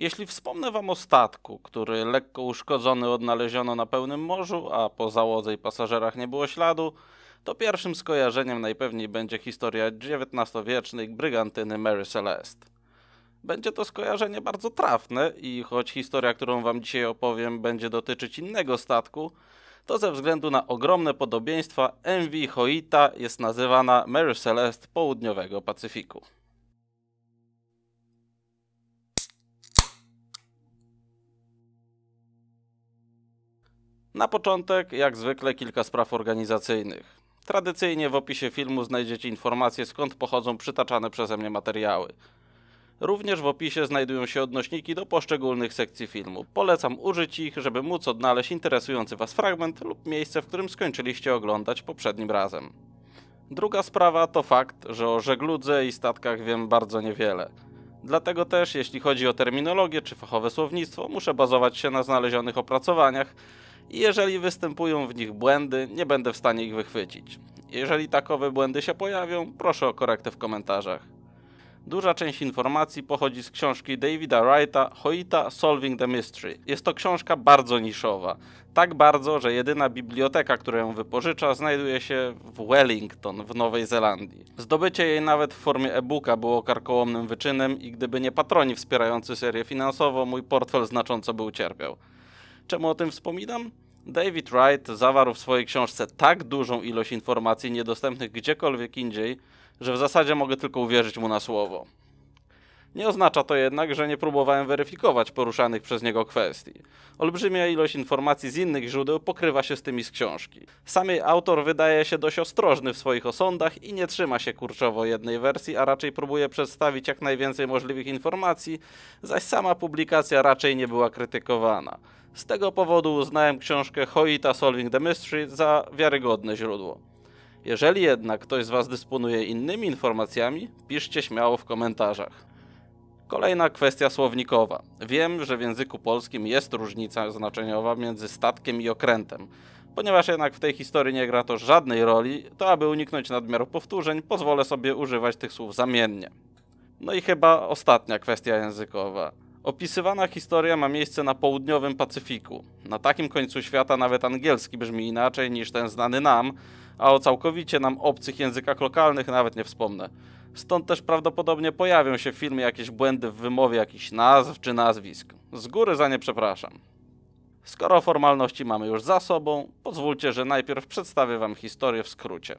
Jeśli wspomnę wam o statku, który lekko uszkodzony odnaleziono na pełnym morzu, a po załodze i pasażerach nie było śladu, to pierwszym skojarzeniem najpewniej będzie historia XIX-wiecznej brygantyny Mary Celeste. Będzie to skojarzenie bardzo trafne i choć historia, którą wam dzisiaj opowiem, będzie dotyczyć innego statku, to ze względu na ogromne podobieństwa MV Hoita jest nazywana Mary Celeste południowego Pacyfiku. Na początek, jak zwykle, kilka spraw organizacyjnych. Tradycyjnie w opisie filmu znajdziecie informacje, skąd pochodzą przytaczane przeze mnie materiały. Również w opisie znajdują się odnośniki do poszczególnych sekcji filmu. Polecam użyć ich, żeby móc odnaleźć interesujący Was fragment lub miejsce, w którym skończyliście oglądać poprzednim razem. Druga sprawa to fakt, że o żegludze i statkach wiem bardzo niewiele. Dlatego też, jeśli chodzi o terminologię czy fachowe słownictwo, muszę bazować się na znalezionych opracowaniach, i jeżeli występują w nich błędy, nie będę w stanie ich wychwycić. Jeżeli takowe błędy się pojawią, proszę o korektę w komentarzach. Duża część informacji pochodzi z książki Davida Wrighta Hoita Solving the Mystery. Jest to książka bardzo niszowa. Tak bardzo, że jedyna biblioteka, która ją wypożycza, znajduje się w Wellington w Nowej Zelandii. Zdobycie jej nawet w formie e-booka było karkołomnym wyczynem i gdyby nie patroni wspierający serię finansowo, mój portfel znacząco by ucierpiał. Czemu o tym wspominam? David Wright zawarł w swojej książce tak dużą ilość informacji niedostępnych gdziekolwiek indziej, że w zasadzie mogę tylko uwierzyć mu na słowo. Nie oznacza to jednak, że nie próbowałem weryfikować poruszanych przez niego kwestii. Olbrzymia ilość informacji z innych źródeł pokrywa się z tymi z książki. Sam autor wydaje się dość ostrożny w swoich osądach i nie trzyma się kurczowo jednej wersji, a raczej próbuje przedstawić jak najwięcej możliwych informacji, zaś sama publikacja raczej nie była krytykowana. Z tego powodu uznałem książkę Hoita Solving the Mystery za wiarygodne źródło. Jeżeli jednak ktoś z Was dysponuje innymi informacjami, piszcie śmiało w komentarzach. Kolejna kwestia słownikowa. Wiem, że w języku polskim jest różnica znaczeniowa między statkiem i okrętem. Ponieważ jednak w tej historii nie gra to żadnej roli, to aby uniknąć nadmiaru powtórzeń, pozwolę sobie używać tych słów zamiennie. No i chyba ostatnia kwestia językowa. Opisywana historia ma miejsce na południowym Pacyfiku. Na takim końcu świata nawet angielski brzmi inaczej niż ten znany nam, a o całkowicie nam obcych językach lokalnych nawet nie wspomnę. Stąd też prawdopodobnie pojawią się w filmie jakieś błędy w wymowie jakichś nazw czy nazwisk. Z góry za nie przepraszam. Skoro formalności mamy już za sobą, pozwólcie, że najpierw przedstawię Wam historię w skrócie.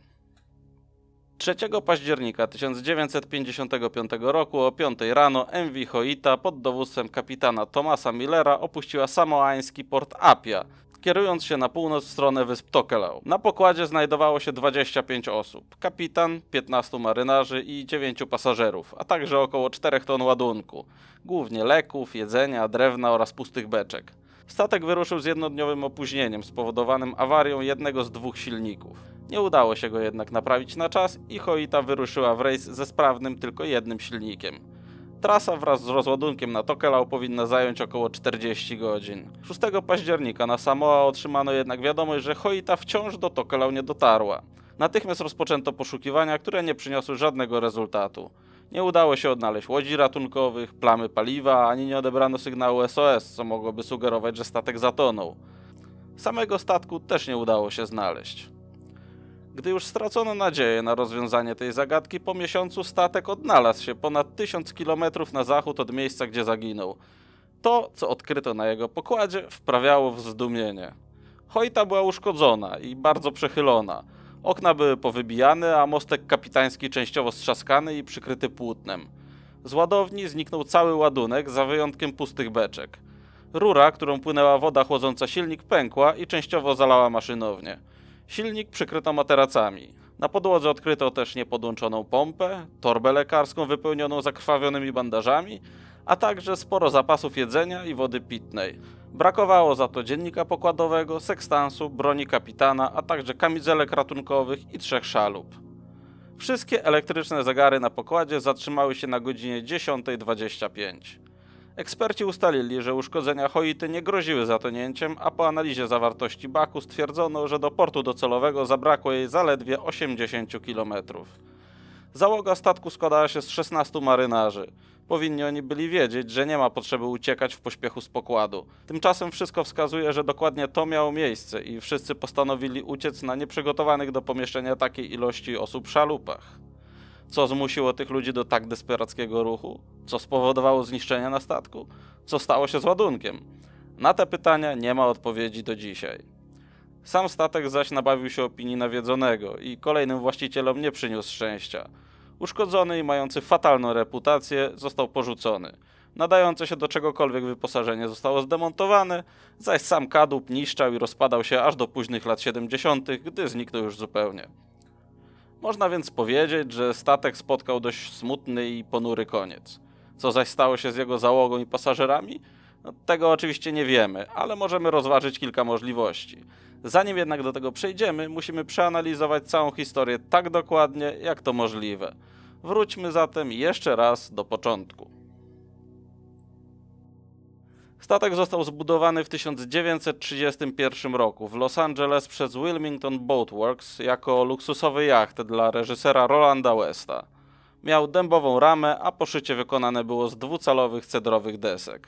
3 października 1955 roku o 5 rano MV Hoita pod dowództwem kapitana Tomasa Millera opuściła samoański port Apia, kierując się na północ w stronę wysp Tokelau. Na pokładzie znajdowało się 25 osób, kapitan, 15 marynarzy i 9 pasażerów, a także około 4 ton ładunku, głównie leków, jedzenia, drewna oraz pustych beczek. Statek wyruszył z jednodniowym opóźnieniem spowodowanym awarią jednego z dwóch silników. Nie udało się go jednak naprawić na czas i Hoita wyruszyła w rejs ze sprawnym tylko jednym silnikiem. Trasa wraz z rozładunkiem na Tokelau powinna zająć około 40 godzin. 6 października na Samoa otrzymano jednak wiadomość, że Hoita wciąż do Tokelau nie dotarła. Natychmiast rozpoczęto poszukiwania, które nie przyniosły żadnego rezultatu. Nie udało się odnaleźć łodzi ratunkowych, plamy paliwa, ani nie odebrano sygnału SOS, co mogłoby sugerować, że statek zatonął. Samego statku też nie udało się znaleźć. Gdy już stracono nadzieję na rozwiązanie tej zagadki, po miesiącu statek odnalazł się ponad 1000 km na zachód od miejsca, gdzie zaginął. To, co odkryto na jego pokładzie, wprawiało w zdumienie. Hojta była uszkodzona i bardzo przechylona. Okna były powybijane, a mostek kapitański częściowo strzaskany i przykryty płótnem. Z ładowni zniknął cały ładunek, za wyjątkiem pustych beczek. Rura, którą płynęła woda chłodząca silnik, pękła i częściowo zalała maszynownię. Silnik przykryto materacami. Na podłodze odkryto też niepodłączoną pompę, torbę lekarską wypełnioną zakrwawionymi bandażami, a także sporo zapasów jedzenia i wody pitnej. Brakowało za to dziennika pokładowego, sekstansu, broni kapitana, a także kamizelek ratunkowych i trzech szalup. Wszystkie elektryczne zegary na pokładzie zatrzymały się na godzinie 10.25. Eksperci ustalili, że uszkodzenia Hoity nie groziły zatonięciem, a po analizie zawartości baku stwierdzono, że do portu docelowego zabrakło jej zaledwie 80 km. Załoga statku składała się z 16 marynarzy. Powinni oni byli wiedzieć, że nie ma potrzeby uciekać w pośpiechu z pokładu. Tymczasem wszystko wskazuje, że dokładnie to miało miejsce i wszyscy postanowili uciec na nieprzygotowanych do pomieszczenia takiej ilości osób szalupach. Co zmusiło tych ludzi do tak desperackiego ruchu? Co spowodowało zniszczenie na statku? Co stało się z ładunkiem? Na te pytania nie ma odpowiedzi do dzisiaj. Sam statek zaś nabawił się opinii nawiedzonego i kolejnym właścicielom nie przyniósł szczęścia. Uszkodzony i mający fatalną reputację został porzucony. Nadające się do czegokolwiek wyposażenie zostało zdemontowane, zaś sam kadłub niszczał i rozpadał się aż do późnych lat 70., gdy zniknął już zupełnie. Można więc powiedzieć, że statek spotkał dość smutny i ponury koniec. Co zaś stało się z jego załogą i pasażerami? No, tego oczywiście nie wiemy, ale możemy rozważyć kilka możliwości. Zanim jednak do tego przejdziemy, musimy przeanalizować całą historię tak dokładnie, jak to możliwe. Wróćmy zatem jeszcze raz do początku. Statek został zbudowany w 1931 roku w Los Angeles przez Wilmington Boat Works jako luksusowy jacht dla reżysera Rolanda Westa. Miał dębową ramę, a poszycie wykonane było z dwucalowych cedrowych desek.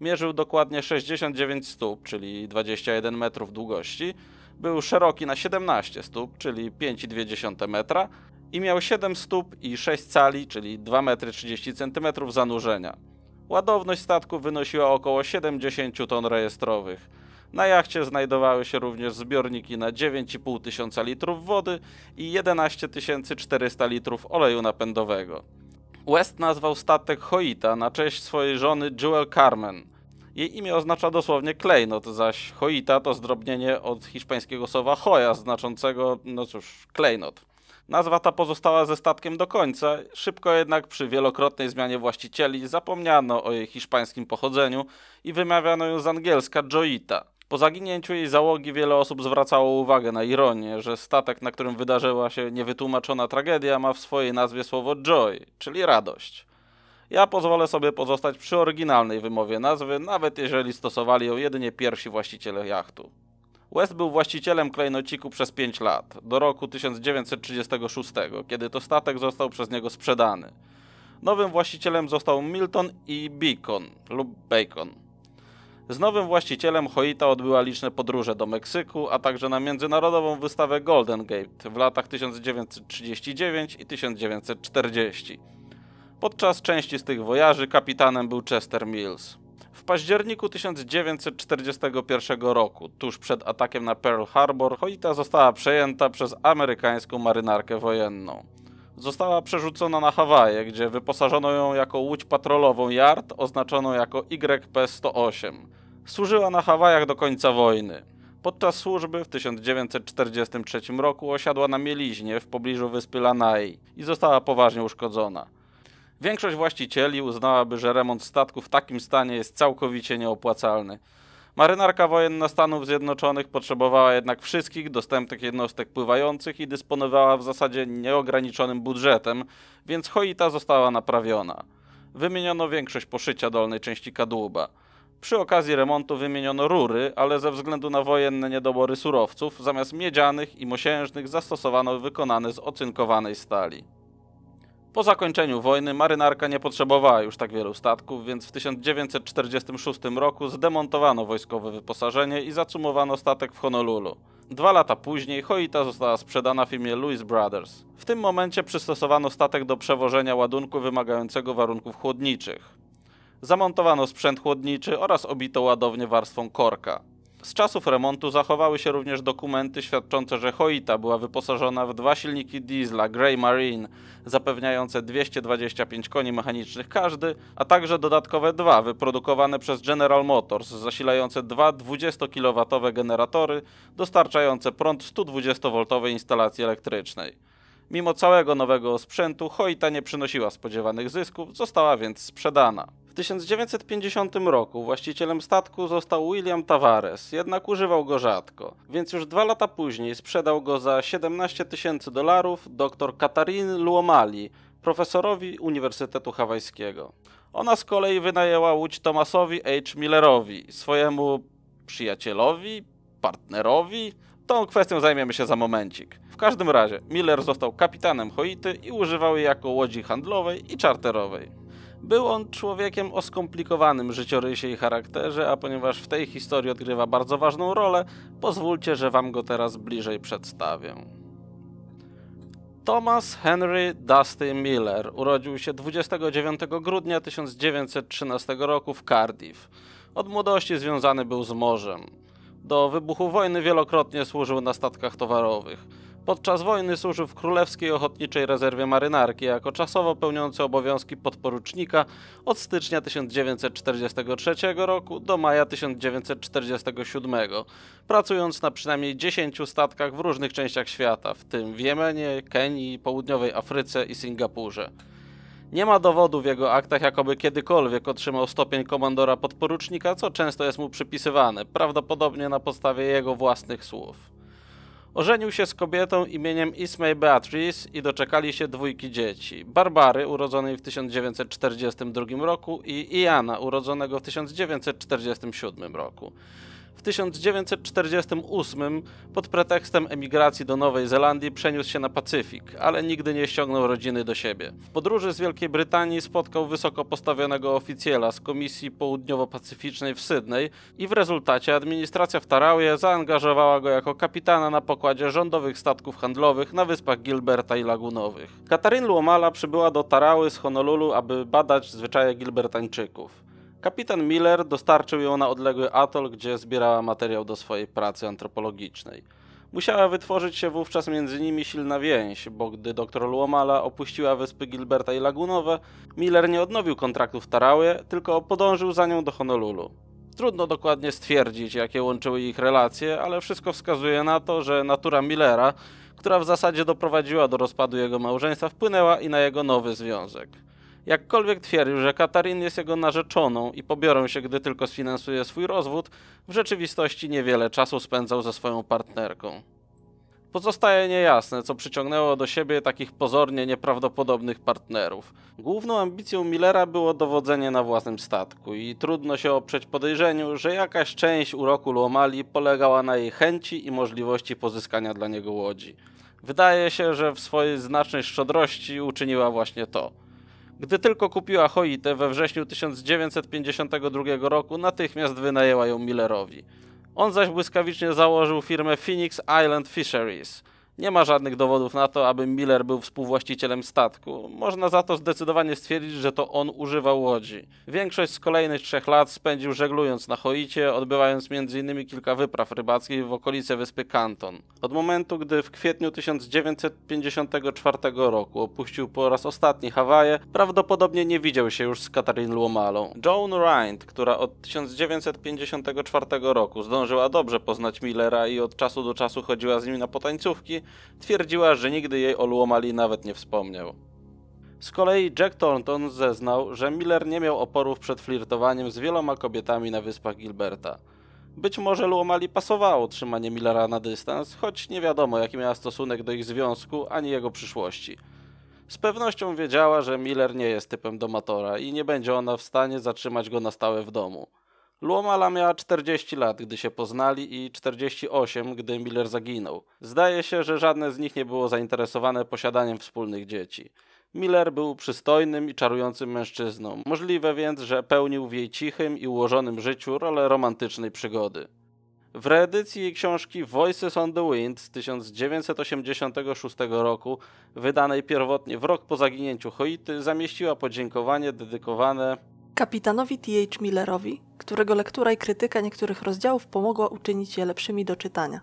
Mierzył dokładnie 69 stóp, czyli 21 metrów długości, był szeroki na 17 stóp, czyli 5,2 metra i miał 7 stóp i 6 cali, czyli 2,30 m zanurzenia. Ładowność statku wynosiła około 70 ton rejestrowych. Na jachcie znajdowały się również zbiorniki na 9,5 tysiąca litrów wody i 11 400 litrów oleju napędowego. West nazwał statek Hoita na cześć swojej żony Jewel Carmen. Jej imię oznacza dosłownie klejnot, zaś Hoita to zdrobnienie od hiszpańskiego słowa hoja, znaczącego, no cóż, klejnot. Nazwa ta pozostała ze statkiem do końca, szybko jednak przy wielokrotnej zmianie właścicieli zapomniano o jej hiszpańskim pochodzeniu i wymawiano ją z angielska Joita. Po zaginięciu jej załogi wiele osób zwracało uwagę na ironię, że statek, na którym wydarzyła się niewytłumaczona tragedia, ma w swojej nazwie słowo joy, czyli radość. Ja pozwolę sobie pozostać przy oryginalnej wymowie nazwy, nawet jeżeli stosowali ją jedynie pierwsi właściciele jachtu. West był właścicielem klejnociku przez 5 lat, do roku 1936, kiedy to statek został przez niego sprzedany. Nowym właścicielem został Milton i Beacon lub Bacon. Z nowym właścicielem Hoita odbyła liczne podróże do Meksyku, a także na międzynarodową wystawę Golden Gate w latach 1939 i 1940. Podczas części z tych wojaży kapitanem był Chester Mills październiku 1941 roku, tuż przed atakiem na Pearl Harbor, Hoita została przejęta przez amerykańską marynarkę wojenną. Została przerzucona na Hawaje, gdzie wyposażono ją jako łódź patrolową Yard oznaczoną jako YP-108. Służyła na Hawajach do końca wojny. Podczas służby w 1943 roku osiadła na mieliźnie w pobliżu wyspy Lanai i została poważnie uszkodzona. Większość właścicieli uznałaby, że remont statku w takim stanie jest całkowicie nieopłacalny. Marynarka wojenna Stanów Zjednoczonych potrzebowała jednak wszystkich dostępnych jednostek pływających i dysponowała w zasadzie nieograniczonym budżetem, więc Hoita została naprawiona. Wymieniono większość poszycia dolnej części kadłuba. Przy okazji remontu wymieniono rury, ale ze względu na wojenne niedobory surowców, zamiast miedzianych i mosiężnych zastosowano wykonane z ocynkowanej stali. Po zakończeniu wojny marynarka nie potrzebowała już tak wielu statków, więc w 1946 roku zdemontowano wojskowe wyposażenie i zacumowano statek w Honolulu. Dwa lata później Hoita została sprzedana firmie Louis Brothers. W tym momencie przystosowano statek do przewożenia ładunku wymagającego warunków chłodniczych. Zamontowano sprzęt chłodniczy oraz obito ładownię warstwą korka. Z czasów remontu zachowały się również dokumenty świadczące, że Hoita była wyposażona w dwa silniki diesla Grey Marine, zapewniające 225 koni mechanicznych każdy, a także dodatkowe dwa wyprodukowane przez General Motors, zasilające dwa 20-kilowatowe generatory dostarczające prąd 120V instalacji elektrycznej. Mimo całego nowego sprzętu, Hoita nie przynosiła spodziewanych zysków, została więc sprzedana. W 1950 roku właścicielem statku został William Tavares, jednak używał go rzadko, więc już dwa lata później sprzedał go za 17 tysięcy dolarów dr Katarin Luomali, profesorowi Uniwersytetu Hawajskiego. Ona z kolei wynajęła łódź Thomasowi H. Millerowi, swojemu przyjacielowi, partnerowi. Tą kwestią zajmiemy się za momencik. W każdym razie, Miller został kapitanem hoity i używał jej jako łodzi handlowej i czarterowej. Był on człowiekiem o skomplikowanym życiorysie i charakterze, a ponieważ w tej historii odgrywa bardzo ważną rolę, pozwólcie, że wam go teraz bliżej przedstawię. Thomas Henry Dusty Miller urodził się 29 grudnia 1913 roku w Cardiff. Od młodości związany był z morzem. Do wybuchu wojny wielokrotnie służył na statkach towarowych. Podczas wojny służył w Królewskiej Ochotniczej Rezerwie Marynarki jako czasowo pełniący obowiązki podporucznika od stycznia 1943 roku do maja 1947, pracując na przynajmniej 10 statkach w różnych częściach świata, w tym w Jemenie, Kenii, południowej Afryce i Singapurze. Nie ma dowodu w jego aktach, jakoby kiedykolwiek otrzymał stopień komandora podporucznika, co często jest mu przypisywane, prawdopodobnie na podstawie jego własnych słów. Ożenił się z kobietą imieniem Ismay Beatrice i doczekali się dwójki dzieci. Barbary, urodzonej w 1942 roku i Iana, urodzonego w 1947 roku. 1948 pod pretekstem emigracji do Nowej Zelandii przeniósł się na Pacyfik, ale nigdy nie ściągnął rodziny do siebie. W podróży z Wielkiej Brytanii spotkał wysoko postawionego oficjela z Komisji Południowo-Pacyficznej w Sydney i w rezultacie administracja w Tarauje zaangażowała go jako kapitana na pokładzie rządowych statków handlowych na wyspach Gilberta i Lagunowych. Katarin Luomala przybyła do Tarały z Honolulu, aby badać zwyczaje Gilbertańczyków. Kapitan Miller dostarczył ją na odległy atol, gdzie zbierała materiał do swojej pracy antropologicznej. Musiała wytworzyć się wówczas między nimi silna więź, bo gdy dr Luomala opuściła wyspy Gilberta i Lagunowe, Miller nie odnowił kontraktu w Taraue, tylko podążył za nią do Honolulu. Trudno dokładnie stwierdzić, jakie łączyły ich relacje, ale wszystko wskazuje na to, że natura Millera, która w zasadzie doprowadziła do rozpadu jego małżeństwa, wpłynęła i na jego nowy związek. Jakkolwiek twierdził, że Katarin jest jego narzeczoną i pobiorą się, gdy tylko sfinansuje swój rozwód, w rzeczywistości niewiele czasu spędzał ze swoją partnerką. Pozostaje niejasne, co przyciągnęło do siebie takich pozornie nieprawdopodobnych partnerów. Główną ambicją Millera było dowodzenie na własnym statku i trudno się oprzeć podejrzeniu, że jakaś część uroku Lomali polegała na jej chęci i możliwości pozyskania dla niego łodzi. Wydaje się, że w swojej znacznej szczodrości uczyniła właśnie to – gdy tylko kupiła Hoitę we wrześniu 1952 roku, natychmiast wynajęła ją Millerowi. On zaś błyskawicznie założył firmę Phoenix Island Fisheries – nie ma żadnych dowodów na to, aby Miller był współwłaścicielem statku. Można za to zdecydowanie stwierdzić, że to on używał łodzi. Większość z kolejnych trzech lat spędził żeglując na Hoicie, odbywając m.in. kilka wypraw rybackich w okolice wyspy Canton. Od momentu, gdy w kwietniu 1954 roku opuścił po raz ostatni Hawaje, prawdopodobnie nie widział się już z Katarin Luomalą. Joan Rind, która od 1954 roku zdążyła dobrze poznać Millera i od czasu do czasu chodziła z nim na potańcówki, twierdziła, że nigdy jej o Luomali nawet nie wspomniał. Z kolei Jack Thornton zeznał, że Miller nie miał oporów przed flirtowaniem z wieloma kobietami na wyspach Gilberta. Być może Luomali pasowało trzymanie Millera na dystans, choć nie wiadomo jaki miała stosunek do ich związku ani jego przyszłości. Z pewnością wiedziała, że Miller nie jest typem domatora i nie będzie ona w stanie zatrzymać go na stałe w domu. Luomala miała 40 lat, gdy się poznali i 48, gdy Miller zaginął. Zdaje się, że żadne z nich nie było zainteresowane posiadaniem wspólnych dzieci. Miller był przystojnym i czarującym mężczyzną. Możliwe więc, że pełnił w jej cichym i ułożonym życiu rolę romantycznej przygody. W reedycji jej książki Voices on the Wind z 1986 roku, wydanej pierwotnie w rok po zaginięciu Hoity, zamieściła podziękowanie dedykowane Kapitanowi T.H. Millerowi, którego lektura i krytyka niektórych rozdziałów pomogła uczynić je lepszymi do czytania.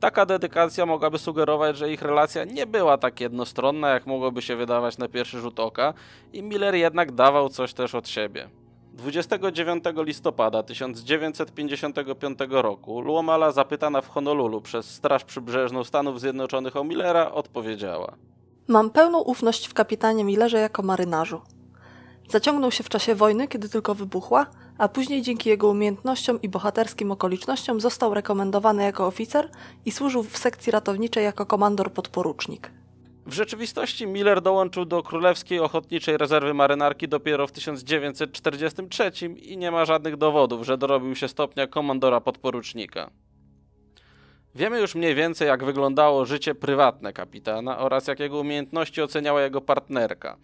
Taka dedykacja mogłaby sugerować, że ich relacja nie była tak jednostronna, jak mogłoby się wydawać na pierwszy rzut oka, i Miller jednak dawał coś też od siebie. 29 listopada 1955 roku Luomala zapytana w Honolulu przez Straż Przybrzeżną Stanów Zjednoczonych o Millera odpowiedziała: Mam pełną ufność w kapitanie Millerze jako marynarzu. Zaciągnął się w czasie wojny, kiedy tylko wybuchła, a później dzięki jego umiejętnościom i bohaterskim okolicznościom został rekomendowany jako oficer i służył w sekcji ratowniczej jako komandor podporucznik. W rzeczywistości Miller dołączył do Królewskiej Ochotniczej Rezerwy Marynarki dopiero w 1943 i nie ma żadnych dowodów, że dorobił się stopnia komandora podporucznika. Wiemy już mniej więcej, jak wyglądało życie prywatne kapitana oraz jakiego umiejętności oceniała jego partnerka.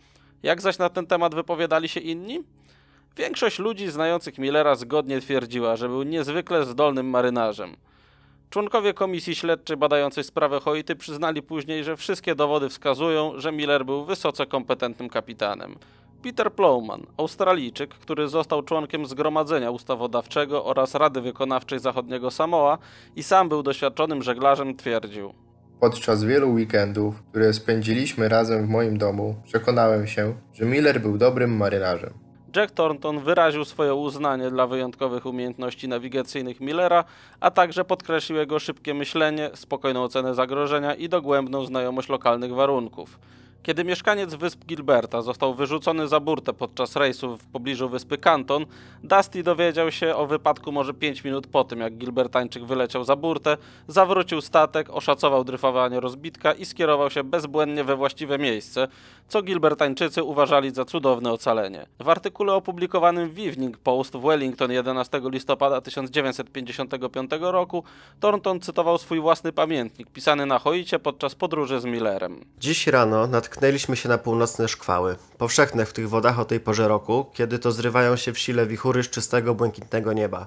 Jak zaś na ten temat wypowiadali się inni? Większość ludzi znających Millera zgodnie twierdziła, że był niezwykle zdolnym marynarzem. Członkowie komisji śledczej badającej sprawę Hoity przyznali później, że wszystkie dowody wskazują, że Miller był wysoce kompetentnym kapitanem. Peter Plowman, Australijczyk, który został członkiem Zgromadzenia Ustawodawczego oraz Rady Wykonawczej Zachodniego Samoa i sam był doświadczonym żeglarzem, twierdził: Podczas wielu weekendów, które spędziliśmy razem w moim domu, przekonałem się, że Miller był dobrym marynarzem. Jack Thornton wyraził swoje uznanie dla wyjątkowych umiejętności nawigacyjnych Millera, a także podkreślił jego szybkie myślenie, spokojną ocenę zagrożenia i dogłębną znajomość lokalnych warunków. Kiedy mieszkaniec wysp Gilberta został wyrzucony za burtę podczas rejsu w pobliżu wyspy Canton, Dusty dowiedział się o wypadku może 5 minut po tym, jak Gilbertańczyk wyleciał za burtę, zawrócił statek, oszacował dryfowanie rozbitka i skierował się bezbłędnie we właściwe miejsce, co Gilbertańczycy uważali za cudowne ocalenie. W artykule opublikowanym w Evening Post w Wellington 11 listopada 1955 roku Thornton cytował swój własny pamiętnik pisany na hojcie podczas podróży z Millerem. Dziś rano nad natknęliśmy się na północne szkwały, powszechne w tych wodach o tej porze roku, kiedy to zrywają się w sile wichury z czystego, błękitnego nieba.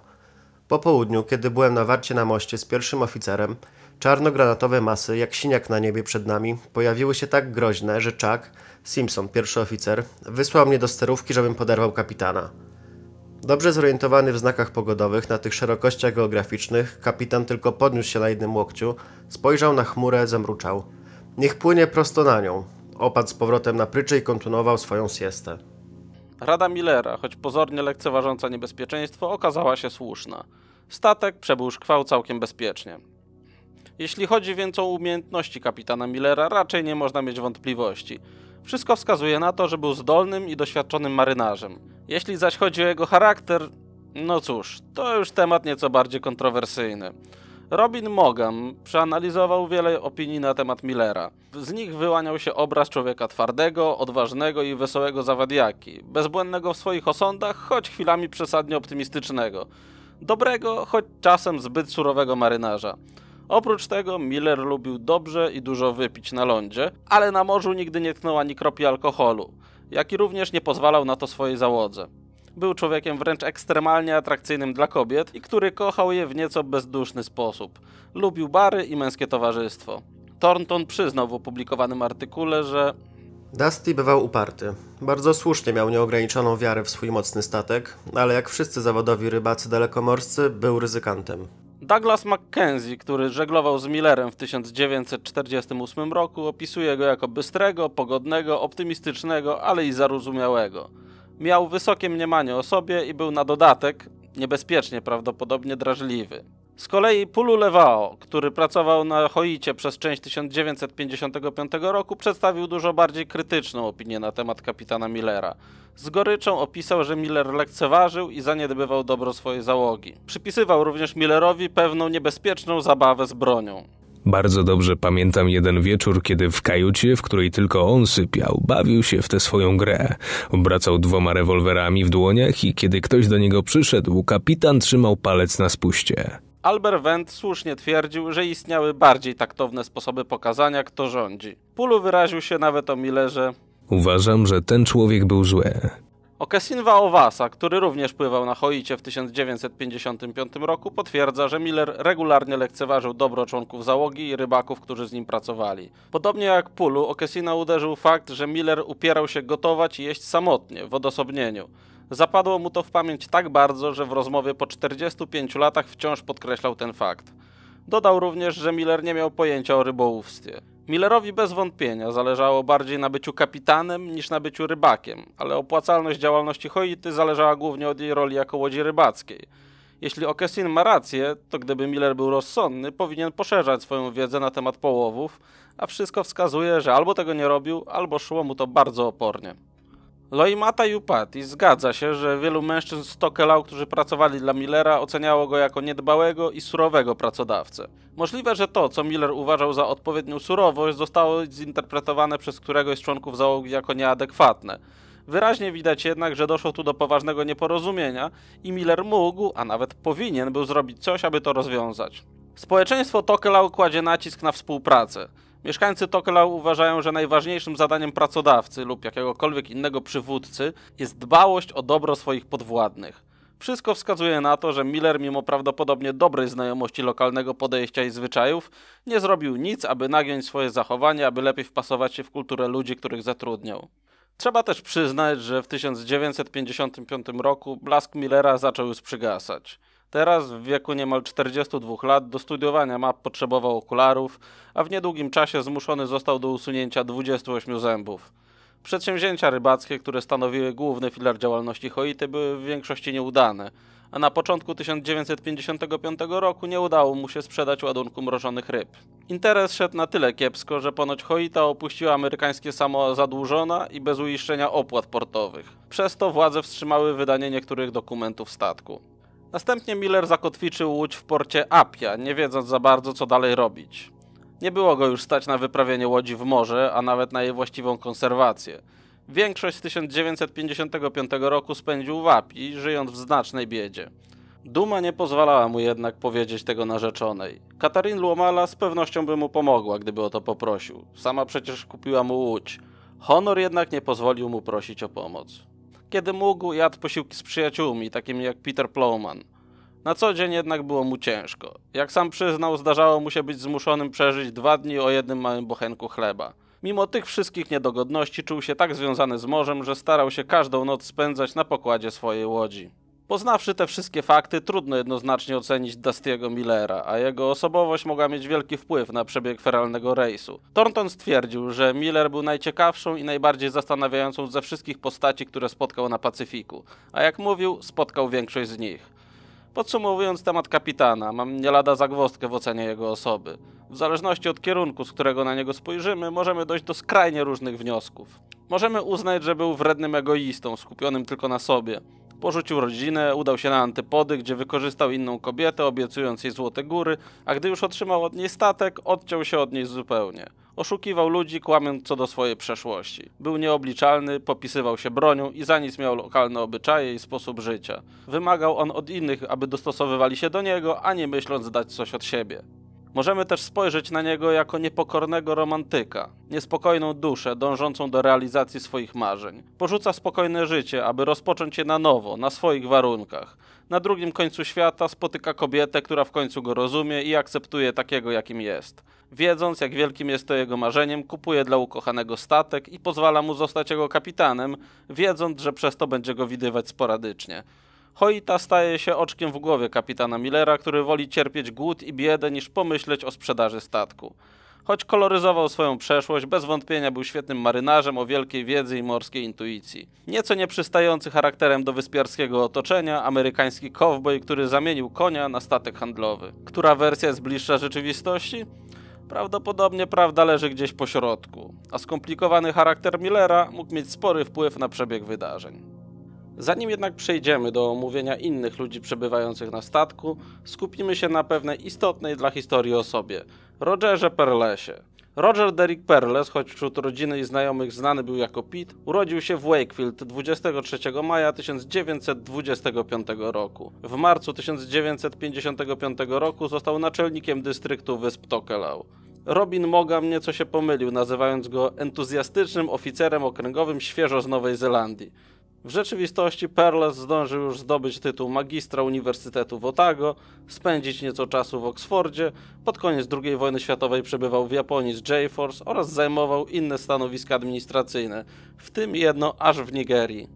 Po południu, kiedy byłem na warcie na moście z pierwszym oficerem, czarno-granatowe masy, jak siniak na niebie przed nami, pojawiły się tak groźne, że Chuck, Simpson, pierwszy oficer, wysłał mnie do sterówki, żebym poderwał kapitana. Dobrze zorientowany w znakach pogodowych na tych szerokościach geograficznych, kapitan tylko podniósł się na jednym łokciu, spojrzał na chmurę, zamruczał. Niech płynie prosto na nią opadł z powrotem na pryczy i kontynuował swoją siestę. Rada Millera, choć pozornie lekceważąca niebezpieczeństwo, okazała się słuszna. Statek przebył szkwał całkiem bezpiecznie. Jeśli chodzi więc o umiejętności kapitana Millera, raczej nie można mieć wątpliwości. Wszystko wskazuje na to, że był zdolnym i doświadczonym marynarzem. Jeśli zaś chodzi o jego charakter, no cóż, to już temat nieco bardziej kontrowersyjny. Robin Mogam przeanalizował wiele opinii na temat Millera. Z nich wyłaniał się obraz człowieka twardego, odważnego i wesołego zawadiaki, bezbłędnego w swoich osądach, choć chwilami przesadnie optymistycznego, dobrego, choć czasem zbyt surowego marynarza. Oprócz tego Miller lubił dobrze i dużo wypić na lądzie, ale na morzu nigdy nie tknął ani kropli alkoholu, jak i również nie pozwalał na to swojej załodze. Był człowiekiem wręcz ekstremalnie atrakcyjnym dla kobiet i który kochał je w nieco bezduszny sposób. Lubił bary i męskie towarzystwo. Thornton przyznał w opublikowanym artykule, że Dusty bywał uparty. Bardzo słusznie miał nieograniczoną wiarę w swój mocny statek, ale jak wszyscy zawodowi rybacy dalekomorscy, był ryzykantem. Douglas Mackenzie, który żeglował z Millerem w 1948 roku, opisuje go jako bystrego, pogodnego, optymistycznego, ale i zarozumiałego. Miał wysokie mniemanie o sobie i był na dodatek niebezpiecznie prawdopodobnie drażliwy. Z kolei Pulu Levao, który pracował na Hoicie przez część 1955 roku, przedstawił dużo bardziej krytyczną opinię na temat kapitana Millera. Z goryczą opisał, że Miller lekceważył i zaniedbywał dobro swojej załogi. Przypisywał również Millerowi pewną niebezpieczną zabawę z bronią. Bardzo dobrze pamiętam jeden wieczór, kiedy w kajucie, w której tylko on sypiał, bawił się w tę swoją grę. Obracał dwoma rewolwerami w dłoniach i kiedy ktoś do niego przyszedł, kapitan trzymał palec na spuście. Albert Wendt słusznie twierdził, że istniały bardziej taktowne sposoby pokazania, kto rządzi. Pulu wyraził się nawet o Millerze. Uważam, że ten człowiek był zły. Okesinwa Owasa, który również pływał na Hoicie w 1955 roku, potwierdza, że Miller regularnie lekceważył dobro członków załogi i rybaków, którzy z nim pracowali. Podobnie jak Pulu, Okesina uderzył fakt, że Miller upierał się gotować i jeść samotnie, w odosobnieniu. Zapadło mu to w pamięć tak bardzo, że w rozmowie po 45 latach wciąż podkreślał ten fakt. Dodał również, że Miller nie miał pojęcia o rybołówstwie. Millerowi bez wątpienia zależało bardziej na byciu kapitanem niż na byciu rybakiem, ale opłacalność działalności Hoity zależała głównie od jej roli jako łodzi rybackiej. Jeśli Okesin ma rację, to gdyby Miller był rozsądny, powinien poszerzać swoją wiedzę na temat połowów, a wszystko wskazuje, że albo tego nie robił, albo szło mu to bardzo opornie. Loimata i upadł. I zgadza się, że wielu mężczyzn z Tokelau, którzy pracowali dla Millera, oceniało go jako niedbałego i surowego pracodawcę. Możliwe, że to, co Miller uważał za odpowiednią surowość, zostało zinterpretowane przez któregoś z członków załogi jako nieadekwatne. Wyraźnie widać jednak, że doszło tu do poważnego nieporozumienia i Miller mógł, a nawet powinien był zrobić coś, aby to rozwiązać. Społeczeństwo Tokelau kładzie nacisk na współpracę. Mieszkańcy Tokela uważają, że najważniejszym zadaniem pracodawcy lub jakiegokolwiek innego przywódcy jest dbałość o dobro swoich podwładnych. Wszystko wskazuje na to, że Miller, mimo prawdopodobnie dobrej znajomości lokalnego podejścia i zwyczajów, nie zrobił nic, aby nagiąć swoje zachowanie, aby lepiej wpasować się w kulturę ludzi, których zatrudniał. Trzeba też przyznać, że w 1955 roku blask Millera zaczął już przygasać. Teraz w wieku niemal 42 lat do studiowania map potrzebował okularów, a w niedługim czasie zmuszony został do usunięcia 28 zębów. Przedsięwzięcia rybackie, które stanowiły główny filar działalności Hoity, były w większości nieudane, a na początku 1955 roku nie udało mu się sprzedać ładunku mrożonych ryb. Interes szedł na tyle kiepsko, że ponoć Hoita opuściła amerykańskie samo zadłużona i bez uiszczenia opłat portowych. Przez to władze wstrzymały wydanie niektórych dokumentów statku. Następnie Miller zakotwiczył łódź w porcie Apia, nie wiedząc za bardzo co dalej robić. Nie było go już stać na wyprawienie łodzi w morze, a nawet na jej właściwą konserwację. Większość z 1955 roku spędził w Api, żyjąc w znacznej biedzie. Duma nie pozwalała mu jednak powiedzieć tego narzeczonej. Katarin Luomala z pewnością by mu pomogła, gdyby o to poprosił. Sama przecież kupiła mu łódź. Honor jednak nie pozwolił mu prosić o pomoc. Kiedy mógł, jadł posiłki z przyjaciółmi, takimi jak Peter Plowman. Na co dzień jednak było mu ciężko. Jak sam przyznał, zdarzało mu się być zmuszonym przeżyć dwa dni o jednym małym bochenku chleba. Mimo tych wszystkich niedogodności czuł się tak związany z morzem, że starał się każdą noc spędzać na pokładzie swojej łodzi. Poznawszy te wszystkie fakty, trudno jednoznacznie ocenić Dustiego Millera, a jego osobowość mogła mieć wielki wpływ na przebieg feralnego rejsu. Thornton stwierdził, że Miller był najciekawszą i najbardziej zastanawiającą ze wszystkich postaci, które spotkał na Pacyfiku, a jak mówił, spotkał większość z nich. Podsumowując temat kapitana, mam nie lada zagwostkę w ocenie jego osoby. W zależności od kierunku, z którego na niego spojrzymy, możemy dojść do skrajnie różnych wniosków. Możemy uznać, że był wrednym egoistą, skupionym tylko na sobie, Porzucił rodzinę, udał się na antypody, gdzie wykorzystał inną kobietę, obiecując jej złote góry, a gdy już otrzymał od niej statek, odciął się od niej zupełnie. Oszukiwał ludzi, kłamiąc co do swojej przeszłości. Był nieobliczalny, popisywał się bronią i za nic miał lokalne obyczaje i sposób życia. Wymagał on od innych, aby dostosowywali się do niego, a nie myśląc dać coś od siebie. Możemy też spojrzeć na niego jako niepokornego romantyka, niespokojną duszę dążącą do realizacji swoich marzeń. Porzuca spokojne życie, aby rozpocząć je na nowo, na swoich warunkach. Na drugim końcu świata spotyka kobietę, która w końcu go rozumie i akceptuje takiego, jakim jest. Wiedząc, jak wielkim jest to jego marzeniem, kupuje dla ukochanego statek i pozwala mu zostać jego kapitanem, wiedząc, że przez to będzie go widywać sporadycznie. Hoita staje się oczkiem w głowie kapitana Millera, który woli cierpieć głód i biedę niż pomyśleć o sprzedaży statku. Choć koloryzował swoją przeszłość, bez wątpienia był świetnym marynarzem o wielkiej wiedzy i morskiej intuicji. Nieco nieprzystający charakterem do wyspiarskiego otoczenia, amerykański cowboy, który zamienił konia na statek handlowy. Która wersja jest bliższa rzeczywistości? Prawdopodobnie prawda leży gdzieś po środku, a skomplikowany charakter Millera mógł mieć spory wpływ na przebieg wydarzeń. Zanim jednak przejdziemy do omówienia innych ludzi przebywających na statku, skupimy się na pewnej istotnej dla historii osobie Rogerze Perlesie. Roger Derrick Perles, choć wśród rodziny i znajomych znany był jako Pitt, urodził się w Wakefield 23 maja 1925 roku. W marcu 1955 roku został naczelnikiem dystryktu Wysp Tokelau. Robin Mogam nieco się pomylił, nazywając go entuzjastycznym oficerem okręgowym świeżo z Nowej Zelandii. W rzeczywistości Perles zdążył już zdobyć tytuł magistra Uniwersytetu w Otago, spędzić nieco czasu w Oksfordzie, pod koniec II wojny światowej przebywał w Japonii z J-Force oraz zajmował inne stanowiska administracyjne, w tym jedno aż w Nigerii.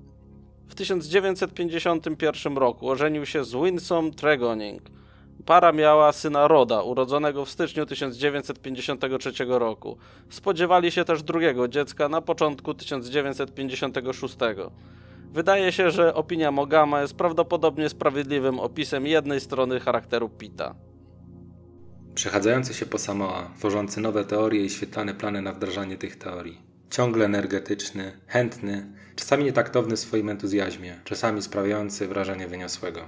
W 1951 roku ożenił się z Winsome Tregoning. Para miała syna Roda, urodzonego w styczniu 1953 roku. Spodziewali się też drugiego dziecka na początku 1956. Wydaje się, że opinia Mogama jest prawdopodobnie sprawiedliwym opisem jednej strony charakteru Pita. Przechadzający się po Samoa, tworzący nowe teorie i świetlane plany na wdrażanie tych teorii. Ciągle energetyczny, chętny, czasami nietaktowny w swoim entuzjazmie, czasami sprawiający wrażenie wyniosłego.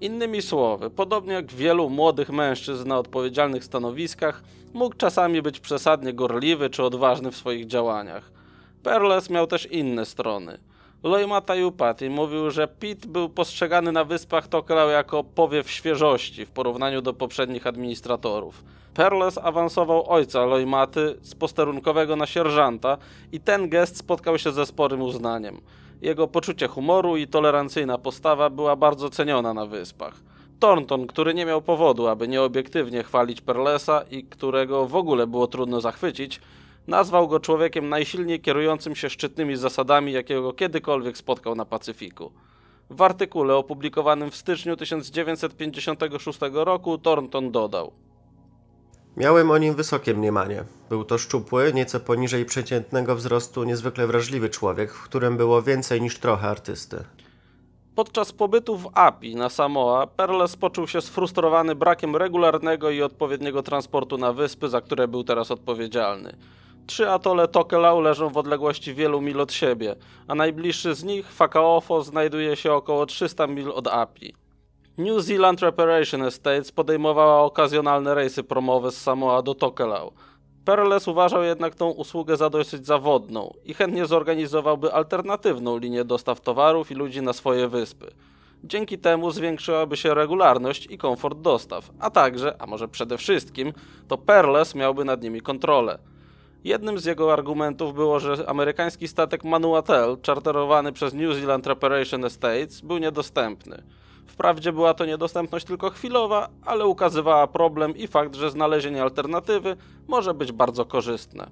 Innymi słowy, podobnie jak wielu młodych mężczyzn na odpowiedzialnych stanowiskach, mógł czasami być przesadnie gorliwy czy odważny w swoich działaniach. Perles miał też inne strony – Lojma Jupati mówił, że Pitt był postrzegany na Wyspach Tokelau jako powiew świeżości w porównaniu do poprzednich administratorów. Perles awansował ojca Lojmaty z posterunkowego na sierżanta i ten gest spotkał się ze sporym uznaniem. Jego poczucie humoru i tolerancyjna postawa była bardzo ceniona na Wyspach. Thornton, który nie miał powodu, aby nieobiektywnie chwalić Perlesa i którego w ogóle było trudno zachwycić, nazwał go człowiekiem najsilniej kierującym się szczytnymi zasadami, jakiego kiedykolwiek spotkał na Pacyfiku. W artykule opublikowanym w styczniu 1956 roku Thornton dodał: Miałem o nim wysokie mniemanie. Był to szczupły, nieco poniżej przeciętnego wzrostu, niezwykle wrażliwy człowiek, w którym było więcej niż trochę artysty. Podczas pobytu w API na Samoa, Perles poczuł się sfrustrowany brakiem regularnego i odpowiedniego transportu na wyspy, za które był teraz odpowiedzialny. Trzy atole Tokelau leżą w odległości wielu mil od siebie, a najbliższy z nich, Fakaofo, znajduje się około 300 mil od Api. New Zealand Reparation Estates podejmowała okazjonalne rejsy promowe z Samoa do Tokelau. Perles uważał jednak tą usługę za dosyć zawodną i chętnie zorganizowałby alternatywną linię dostaw towarów i ludzi na swoje wyspy. Dzięki temu zwiększyłaby się regularność i komfort dostaw, a także, a może przede wszystkim, to Perles miałby nad nimi kontrolę – Jednym z jego argumentów było, że amerykański statek Manuatel, czarterowany przez New Zealand Reparation Estates, był niedostępny. Wprawdzie była to niedostępność tylko chwilowa, ale ukazywała problem i fakt, że znalezienie alternatywy może być bardzo korzystne.